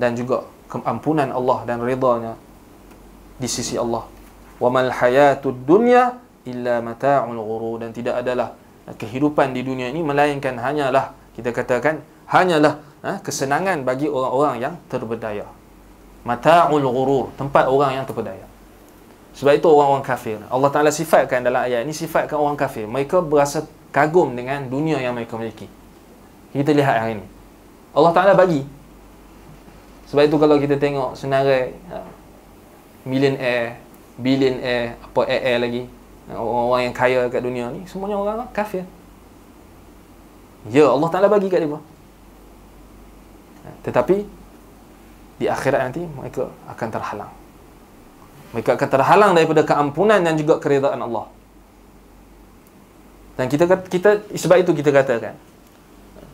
dan juga keampunan Allah dan redanya di sisi Allah. Wa mal hayatud dunya illa mata'ul ghurur dan tidak adalah kehidupan di dunia ini melainkan hanyalah kita katakan hanyalah ha, kesenangan bagi orang-orang yang terpedaya. Mata'ul ghurur, tempat orang yang terberdaya. Sebab itu orang-orang kafir. Allah Taala sifatkan dalam ayat ini sifatkan orang kafir. Mereka berasa kagum dengan dunia yang mereka miliki. Kita lihat hari ini. Allah Taala bagi sebab itu kalau kita tengok senarai billion ha, billionaire, apa AA lagi, ha, orang-orang yang kaya kat dunia ni, semuanya orang lah, kafir. Ya, Allah Ta'ala bagi kat dia. Ha, tetapi, di akhirat nanti, mereka akan terhalang. Mereka akan terhalang daripada keampunan dan juga keredaan Allah. Dan kita kita sebab itu kita katakan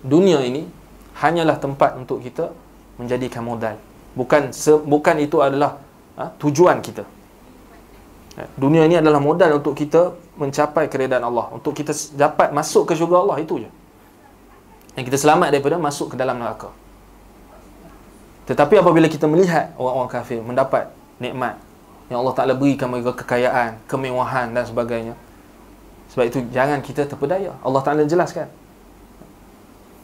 dunia ini hanyalah tempat untuk kita menjadikan modal bukan se, bukan itu adalah ha, tujuan kita ya, dunia ini adalah modal untuk kita mencapai keredaan Allah untuk kita dapat masuk ke syurga Allah itu je dan kita selamat daripada masuk ke dalam neraka tetapi apabila kita melihat orang-orang kafir mendapat nikmat yang Allah Ta'ala berikan mereka kekayaan, kemewahan dan sebagainya. Sebab itu jangan kita terpedaya. Allah Ta'ala jelaskan.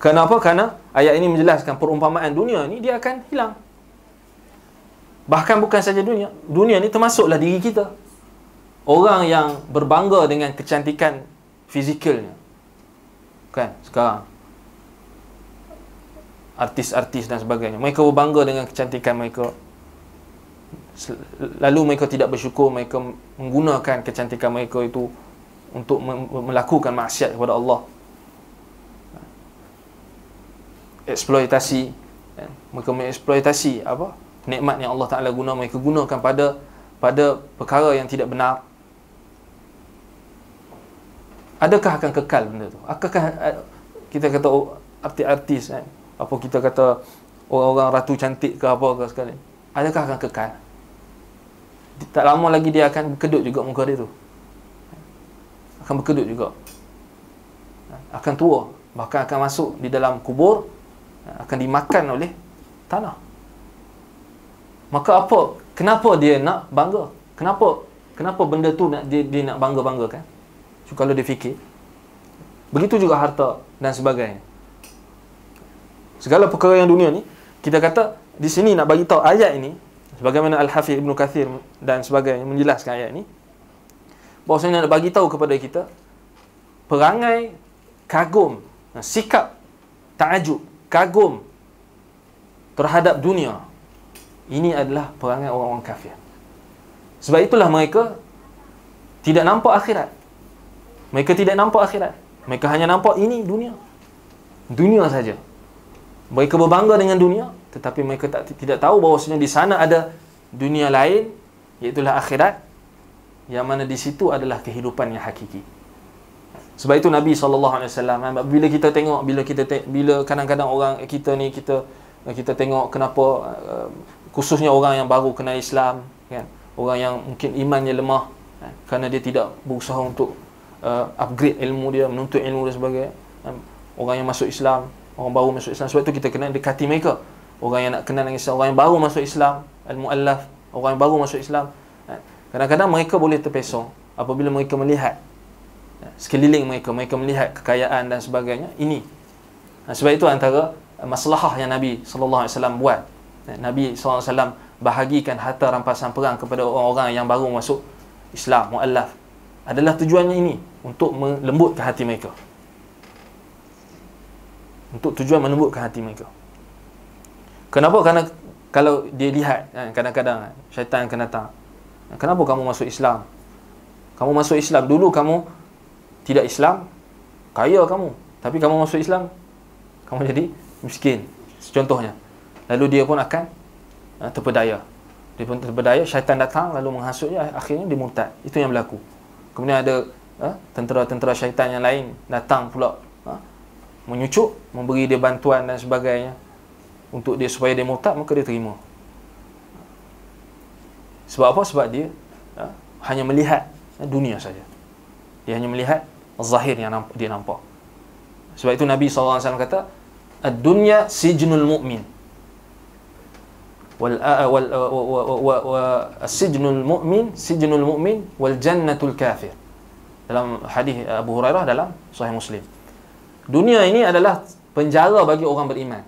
Kenapa? Karena ayat ini menjelaskan perumpamaan dunia ni dia akan hilang. Bahkan bukan saja dunia. Dunia ni termasuklah diri kita. Orang yang berbangga dengan kecantikan fizikalnya. Kan? Sekarang. Artis-artis dan sebagainya. Mereka berbangga dengan kecantikan mereka. Lalu mereka tidak bersyukur. Mereka menggunakan kecantikan mereka itu untuk melakukan maksiat kepada Allah eksploitasi ya, mereka mengeksploitasi apa nikmat yang Allah Taala guna mereka gunakan pada pada perkara yang tidak benar adakah akan kekal benda tu akakah eh, kita kata artis-artis kan apa kita kata orang-orang ratu cantik ke apa ke sekali adakah akan kekal tak lama lagi dia akan berkedut juga muka dia tu akan berkedut juga ha, akan tua bahkan akan masuk di dalam kubur akan dimakan oleh tanah. Maka apa? Kenapa dia nak bangga? Kenapa? Kenapa benda tu nak dia, dia nak bangga-banggakan? So, kalau dia fikir. Begitu juga harta dan sebagainya. Segala perkara yang dunia ni, kita kata di sini nak bagi tahu ayat ini sebagaimana Al-Hafiz Ibn Katsir dan sebagainya menjelaskan ayat ini bahawasanya nak bagi tahu kepada kita perangai kagum sikap ta'ajub kagum terhadap dunia ini adalah perangai orang-orang kafir sebab itulah mereka tidak nampak akhirat mereka tidak nampak akhirat mereka hanya nampak ini dunia dunia saja mereka berbangga dengan dunia tetapi mereka tak tidak tahu bahawa sebenarnya di sana ada dunia lain iaitu lah akhirat yang mana di situ adalah kehidupan yang hakiki sebab itu Nabi saw. Eh, bila kita tengok bila kita te- bila kadang-kadang orang eh, kita ni kita eh, kita tengok kenapa uh, khususnya orang yang baru kenal Islam kan orang yang mungkin imannya lemah kan? kerana dia tidak berusaha untuk uh, upgrade ilmu dia menuntut ilmu dan sebagainya kan? orang yang masuk Islam orang baru masuk Islam sebab itu kita kena dekati mereka orang yang nak kenal dengan Islam orang yang baru masuk Islam al-muallaf orang yang baru masuk Islam kan? kadang-kadang mereka boleh terpesong apabila mereka melihat sekeliling mereka mereka melihat kekayaan dan sebagainya ini sebab itu antara masalah yang Nabi SAW buat Nabi SAW bahagikan harta rampasan perang kepada orang-orang yang baru masuk Islam, mu'allaf adalah tujuannya ini untuk melembutkan hati mereka untuk tujuan melembutkan hati mereka kenapa? kerana kalau dia lihat kan, kadang-kadang kan, syaitan akan datang kenapa kamu masuk Islam? kamu masuk Islam dulu kamu tidak Islam kaya kamu tapi kamu masuk Islam kamu jadi miskin contohnya lalu dia pun akan uh, terpedaya dia pun terpedaya syaitan datang lalu menghasutnya akhirnya dia murtad itu yang berlaku kemudian ada uh, tentera-tentera syaitan yang lain datang pula uh, menyucuk memberi dia bantuan dan sebagainya untuk dia supaya dia murtad maka dia terima sebab apa sebab dia uh, hanya melihat uh, dunia saja dia hanya melihat zahir yang dia nampak. Sebab itu Nabi SAW kata, "Ad-dunya sijnul mu'min." Wal sijnul mu'min, sijnul mu'min wal jannatul kafir. Dalam hadis Abu Hurairah dalam Sahih Muslim. Dunia ini adalah penjara bagi orang beriman.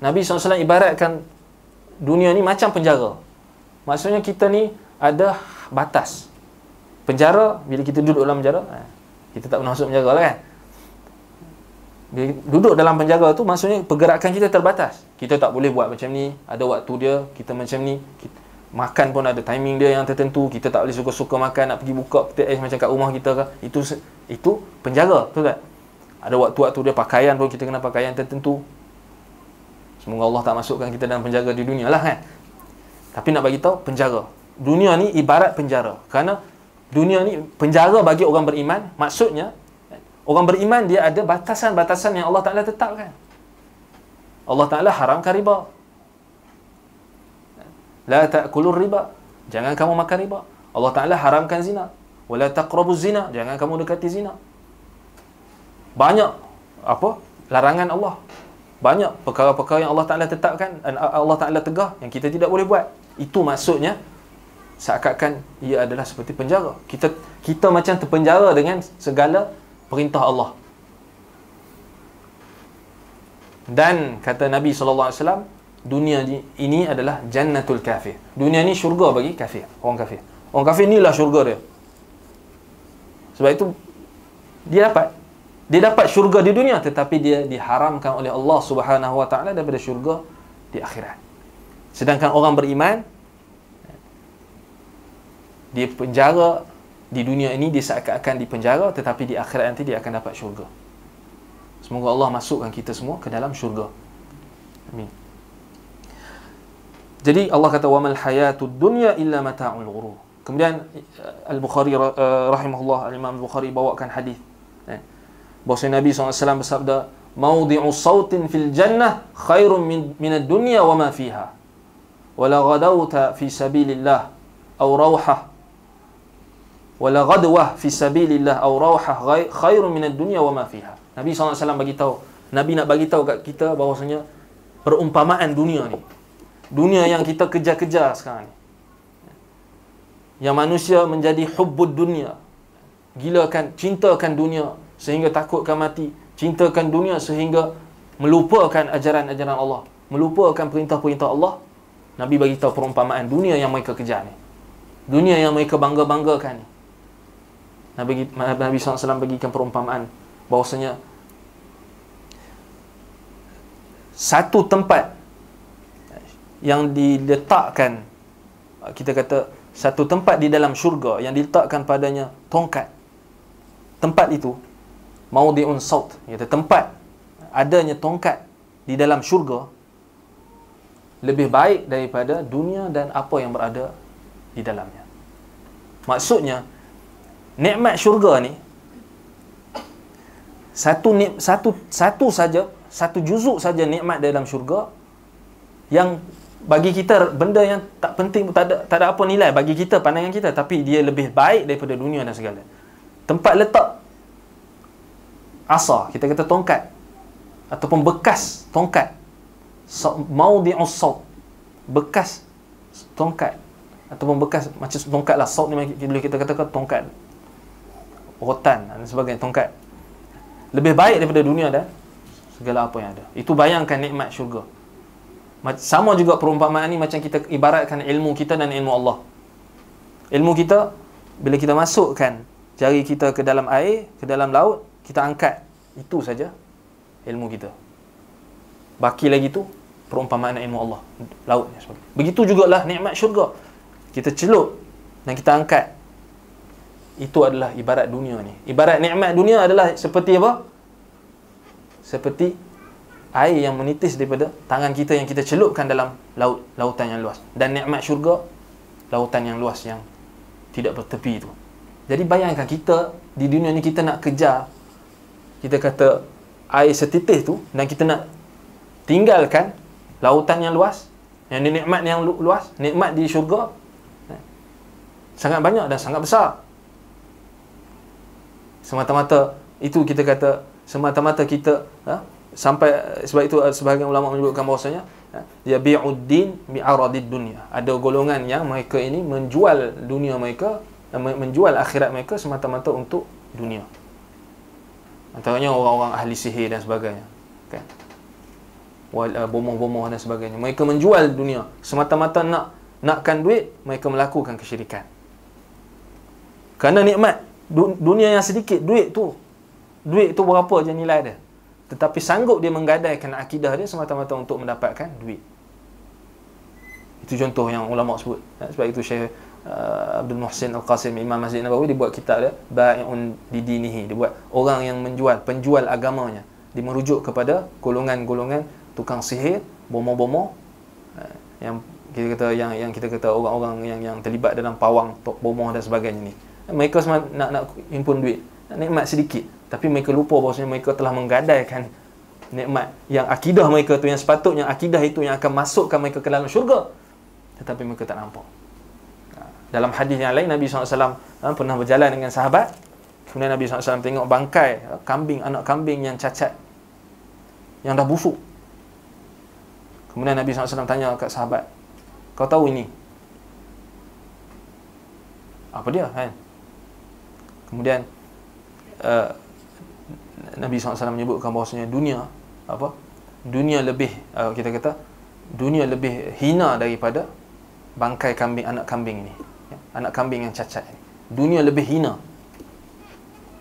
Nabi SAW ibaratkan dunia ni macam penjara. Maksudnya kita ni ada batas penjara bila kita duduk dalam penjara eh, kita tak pernah masuk penjara lah kan bila duduk dalam penjara tu maksudnya pergerakan kita terbatas kita tak boleh buat macam ni ada waktu dia kita macam ni kita, makan pun ada timing dia yang tertentu kita tak boleh suka-suka makan nak pergi buka kita es eh, macam kat rumah kita itu itu penjara betul tak ada waktu-waktu dia pakaian pun kita kena pakaian tertentu semoga Allah tak masukkan kita dalam penjara di dunia lah kan tapi nak bagi tahu penjara dunia ni ibarat penjara kerana dunia ni penjara bagi orang beriman maksudnya orang beriman dia ada batasan-batasan yang Allah Taala tetapkan Allah Taala haramkan riba la ta'kulur riba jangan kamu makan riba Allah Taala haramkan zina wala taqrabuz zina jangan kamu dekati zina banyak apa larangan Allah banyak perkara-perkara yang Allah Taala tetapkan dan Allah Taala tegah yang kita tidak boleh buat itu maksudnya seakan-akan ia adalah seperti penjara. Kita kita macam terpenjara dengan segala perintah Allah. Dan kata Nabi sallallahu alaihi wasallam, dunia ini adalah jannatul kafir. Dunia ni syurga bagi kafir, orang kafir. Orang kafir inilah syurga dia. Sebab itu dia dapat dia dapat syurga di dunia tetapi dia diharamkan oleh Allah Subhanahu wa taala daripada syurga di akhirat. Sedangkan orang beriman di penjara di dunia ini dia seakan-akan di penjara tetapi di akhirat nanti dia akan dapat syurga. Semoga Allah masukkan kita semua ke dalam syurga. Amin. Jadi Allah kata wamal hayatud dunya illa mata'ul ghurur. Kemudian eh, Al-Bukhari eh, rahimahullah Al-Imam Al-Bukhari bawakan hadis. Eh, bahawa Nabi SAW bersabda Maudi'u sawtin fil jannah khairun min, min ad-dunya wa ma fiha Wala gadawta fi sabilillah Au rawhah wala ghadwah fi sabilillah aw rawhah khairun minad dunya wa ma fiha. Nabi SAW bagi tahu, Nabi nak bagi tahu kat kita bahawasanya perumpamaan dunia ni. Dunia yang kita kejar-kejar sekarang ni. Yang manusia menjadi hubbud dunia. Gilakan, cintakan dunia sehingga takutkan mati. Cintakan dunia sehingga melupakan ajaran-ajaran Allah. Melupakan perintah-perintah Allah. Nabi bagi tahu perumpamaan dunia yang mereka kejar ni. Dunia yang mereka bangga-banggakan ni. Nabi, Nabi SAW bagikan perumpamaan bahawasanya satu tempat yang diletakkan kita kata satu tempat di dalam syurga yang diletakkan padanya tongkat tempat itu maudiun saut kita tempat adanya tongkat di dalam syurga lebih baik daripada dunia dan apa yang berada di dalamnya maksudnya nikmat syurga ni satu ni, satu satu saja satu juzuk saja nikmat dalam syurga yang bagi kita benda yang tak penting tak ada tak ada apa nilai bagi kita pandangan kita tapi dia lebih baik daripada dunia dan segala tempat letak asa kita kata tongkat ataupun bekas tongkat so, mau di usau bekas tongkat ataupun bekas macam tongkat lah sok ni boleh kita katakan tongkat rotan dan sebagainya tongkat lebih baik daripada dunia dan segala apa yang ada itu bayangkan nikmat syurga sama juga perumpamaan ni macam kita ibaratkan ilmu kita dan ilmu Allah ilmu kita bila kita masukkan jari kita ke dalam air ke dalam laut kita angkat itu saja ilmu kita baki lagi tu perumpamaan ilmu Allah lautnya sebagainya begitu jugalah nikmat syurga kita celup dan kita angkat itu adalah ibarat dunia ni ibarat nikmat dunia adalah seperti apa seperti air yang menitis daripada tangan kita yang kita celupkan dalam laut lautan yang luas dan nikmat syurga lautan yang luas yang tidak bertepi itu jadi bayangkan kita di dunia ni kita nak kejar kita kata air setitis tu dan kita nak tinggalkan lautan yang luas yang ni nikmat yang luas nikmat di syurga eh, sangat banyak dan sangat besar semata-mata itu kita kata semata-mata kita ha? sampai sebab itu eh, sebahagian ulama menyebutkan bahawasanya ha, ya bi'uddin mi'aradid dunya ada golongan yang mereka ini menjual dunia mereka eh, menjual akhirat mereka semata-mata untuk dunia antaranya orang-orang ahli sihir dan sebagainya kan wal eh, bomoh-bomoh dan sebagainya mereka menjual dunia semata-mata nak nakkan duit mereka melakukan kesyirikan kerana nikmat dunia yang sedikit duit tu duit tu berapa je nilai dia tetapi sanggup dia menggadaikan akidah dia semata-mata untuk mendapatkan duit itu contoh yang ulama sebut ya, sebab itu Syekh uh, Abdul Muhsin Al-Qasim Imam Masjid Nabawi dia buat kitab dia ba'un di dinihi dia buat orang yang menjual penjual agamanya dia merujuk kepada golongan-golongan tukang sihir bomo-bomo uh, ya, yang kita kata yang yang kita kata orang-orang yang yang terlibat dalam pawang tok bomoh dan sebagainya ni mereka semua nak nak impun duit nak nikmat sedikit tapi mereka lupa bahawa mereka telah menggadaikan nikmat yang akidah mereka tu yang sepatutnya akidah itu yang akan masukkan mereka ke dalam syurga tetapi mereka tak nampak ha. dalam hadis yang lain Nabi SAW ha, pernah berjalan dengan sahabat kemudian Nabi SAW tengok bangkai ha, kambing anak kambing yang cacat yang dah busuk kemudian Nabi SAW tanya kat sahabat kau tahu ini apa dia kan kemudian uh, Nabi SAW menyebutkan bahawasanya dunia apa dunia lebih uh, kita kata dunia lebih hina daripada bangkai kambing anak kambing ini ya? anak kambing yang cacat ini dunia lebih hina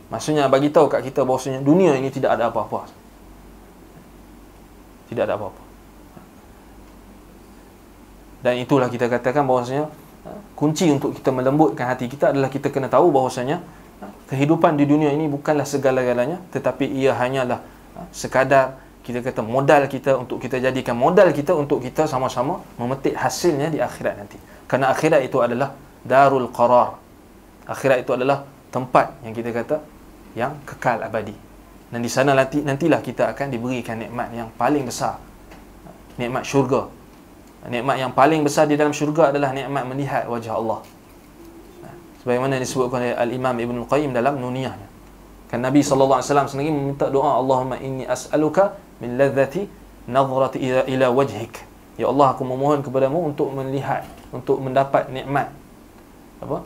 maksudnya bagi tahu kat kita bahawasanya dunia ini tidak ada apa-apa tidak ada apa-apa dan itulah kita katakan bahawasanya eh, kunci untuk kita melembutkan hati kita adalah kita kena tahu bahawasanya kehidupan di dunia ini bukanlah segala-galanya tetapi ia hanyalah ha, sekadar kita kata modal kita untuk kita jadikan modal kita untuk kita sama-sama memetik hasilnya di akhirat nanti kerana akhirat itu adalah darul qarar akhirat itu adalah tempat yang kita kata yang kekal abadi dan di sana nanti nantilah kita akan diberikan nikmat yang paling besar ha, nikmat syurga nikmat yang paling besar di dalam syurga adalah nikmat melihat wajah Allah sebagaimana yang disebutkan oleh al-Imam Ibn Qayyim dalam Nuniyahnya kan Nabi sallallahu alaihi wasallam sendiri meminta doa Allahumma inni as'aluka min ladzati nazrati ila, ila wajhik ya Allah aku memohon kepadamu untuk melihat untuk mendapat nikmat apa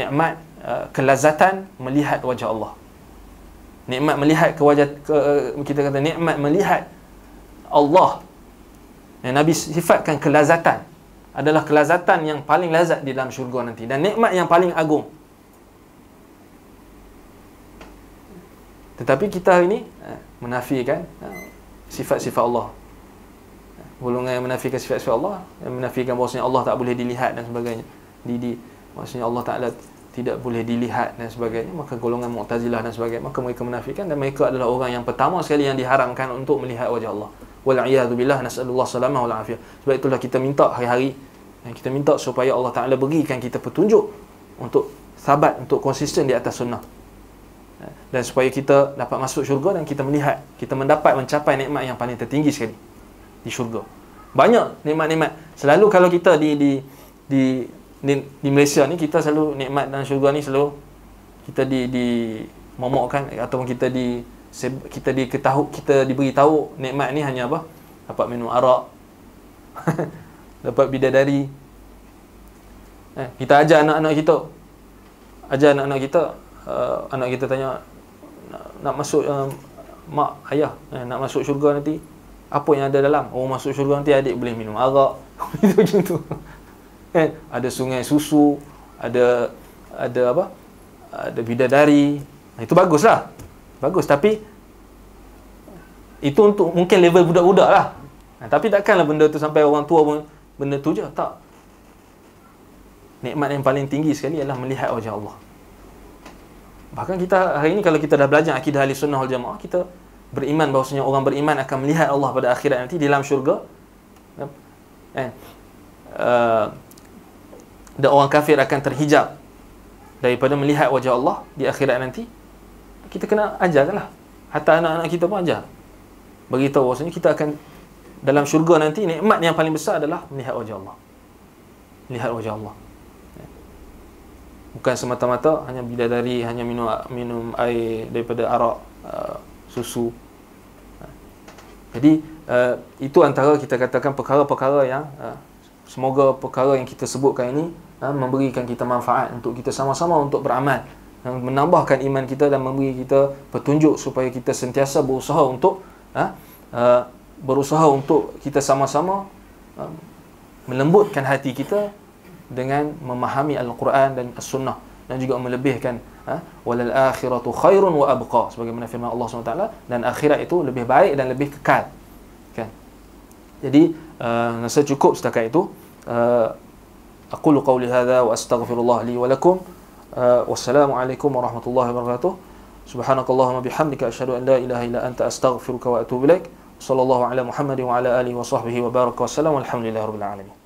nikmat uh, kelazatan melihat wajah Allah nikmat melihat ke wajah ke, uh, kita kata nikmat melihat Allah yang Nabi sifatkan kelazatan adalah kelazatan yang paling lazat di dalam syurga nanti dan nikmat yang paling agung. Tetapi kita hari ini eh, menafikan eh, sifat-sifat Allah. Golongan yang menafikan sifat-sifat Allah, yang menafikan bahawasanya Allah tak boleh dilihat dan sebagainya. Di, di, maksudnya Allah Ta'ala tidak boleh dilihat dan sebagainya. Maka golongan Mu'tazilah dan sebagainya. Maka mereka menafikan dan mereka adalah orang yang pertama sekali yang diharamkan untuk melihat wajah Allah. Wal'iyadu billah Nas'alullah salamah wal'afiyah Sebab itulah kita minta hari-hari dan eh, Kita minta supaya Allah Ta'ala berikan kita petunjuk Untuk sabat, untuk konsisten di atas sunnah eh, Dan supaya kita dapat masuk syurga Dan kita melihat, kita mendapat mencapai nikmat yang paling tertinggi sekali Di syurga Banyak nikmat-nikmat Selalu kalau kita di di di, di, di Malaysia ni Kita selalu nikmat dan syurga ni selalu Kita di, di momokkan Ataupun kita di kita diketahui kita diberitahu nikmat ni hanya apa? Dapat minum arak. dapat bidadari. Eh, kita ajar anak-anak kita. Ajar anak-anak kita, uh, anak kita tanya nak, nak masuk uh, mak ayah eh, nak masuk syurga nanti apa yang ada dalam? Oh masuk syurga nanti adik boleh minum arak. Itu gitu. Eh, ada sungai susu, ada ada apa? Ada bidadari. Itu baguslah bagus tapi itu untuk mungkin level budak-budak lah ha, tapi takkanlah benda tu sampai orang tua pun benda tu je tak nikmat yang paling tinggi sekali ialah melihat wajah Allah bahkan kita hari ini kalau kita dah belajar akidah ahli sunnah wal jamaah kita beriman bahawasanya orang beriman akan melihat Allah pada akhirat nanti di dalam syurga dan ya. eh, eh, dan orang kafir akan terhijab daripada melihat wajah Allah di akhirat nanti kita kena ajar lah hatta anak-anak kita pun ajar beritahu maksudnya kita akan dalam syurga nanti nikmat yang paling besar adalah melihat wajah Allah melihat wajah Allah bukan semata-mata hanya bila dari hanya minum minum air daripada arak uh, susu jadi uh, itu antara kita katakan perkara-perkara yang uh, semoga perkara yang kita sebutkan ini memberikan kita manfaat untuk kita sama-sama untuk beramal yang menambahkan iman kita dan memberi kita petunjuk supaya kita sentiasa berusaha untuk uh, berusaha untuk kita sama-sama uh, melembutkan hati kita dengan memahami al-Quran dan as-Sunnah dan juga melebihkan ha? walal akhiratu khairun wa abqa sebagaimana firman Allah SWT dan akhirat itu lebih baik dan lebih kekal kan jadi uh, rasa cukup setakat itu uh, aku qawli hadha wa astaghfirullah li wa lakum Uh, wassalamualaikum warahmatullahi wabarakatuh. Subhanakallahumma bihamdika asyhadu an la ilaha illa anta astaghfiruka wa atubu ilaik. Sallallahu ala Muhammad wa ala alihi wa sahbihi wa baraka wassalam. Alhamdulillahirabbil alamin.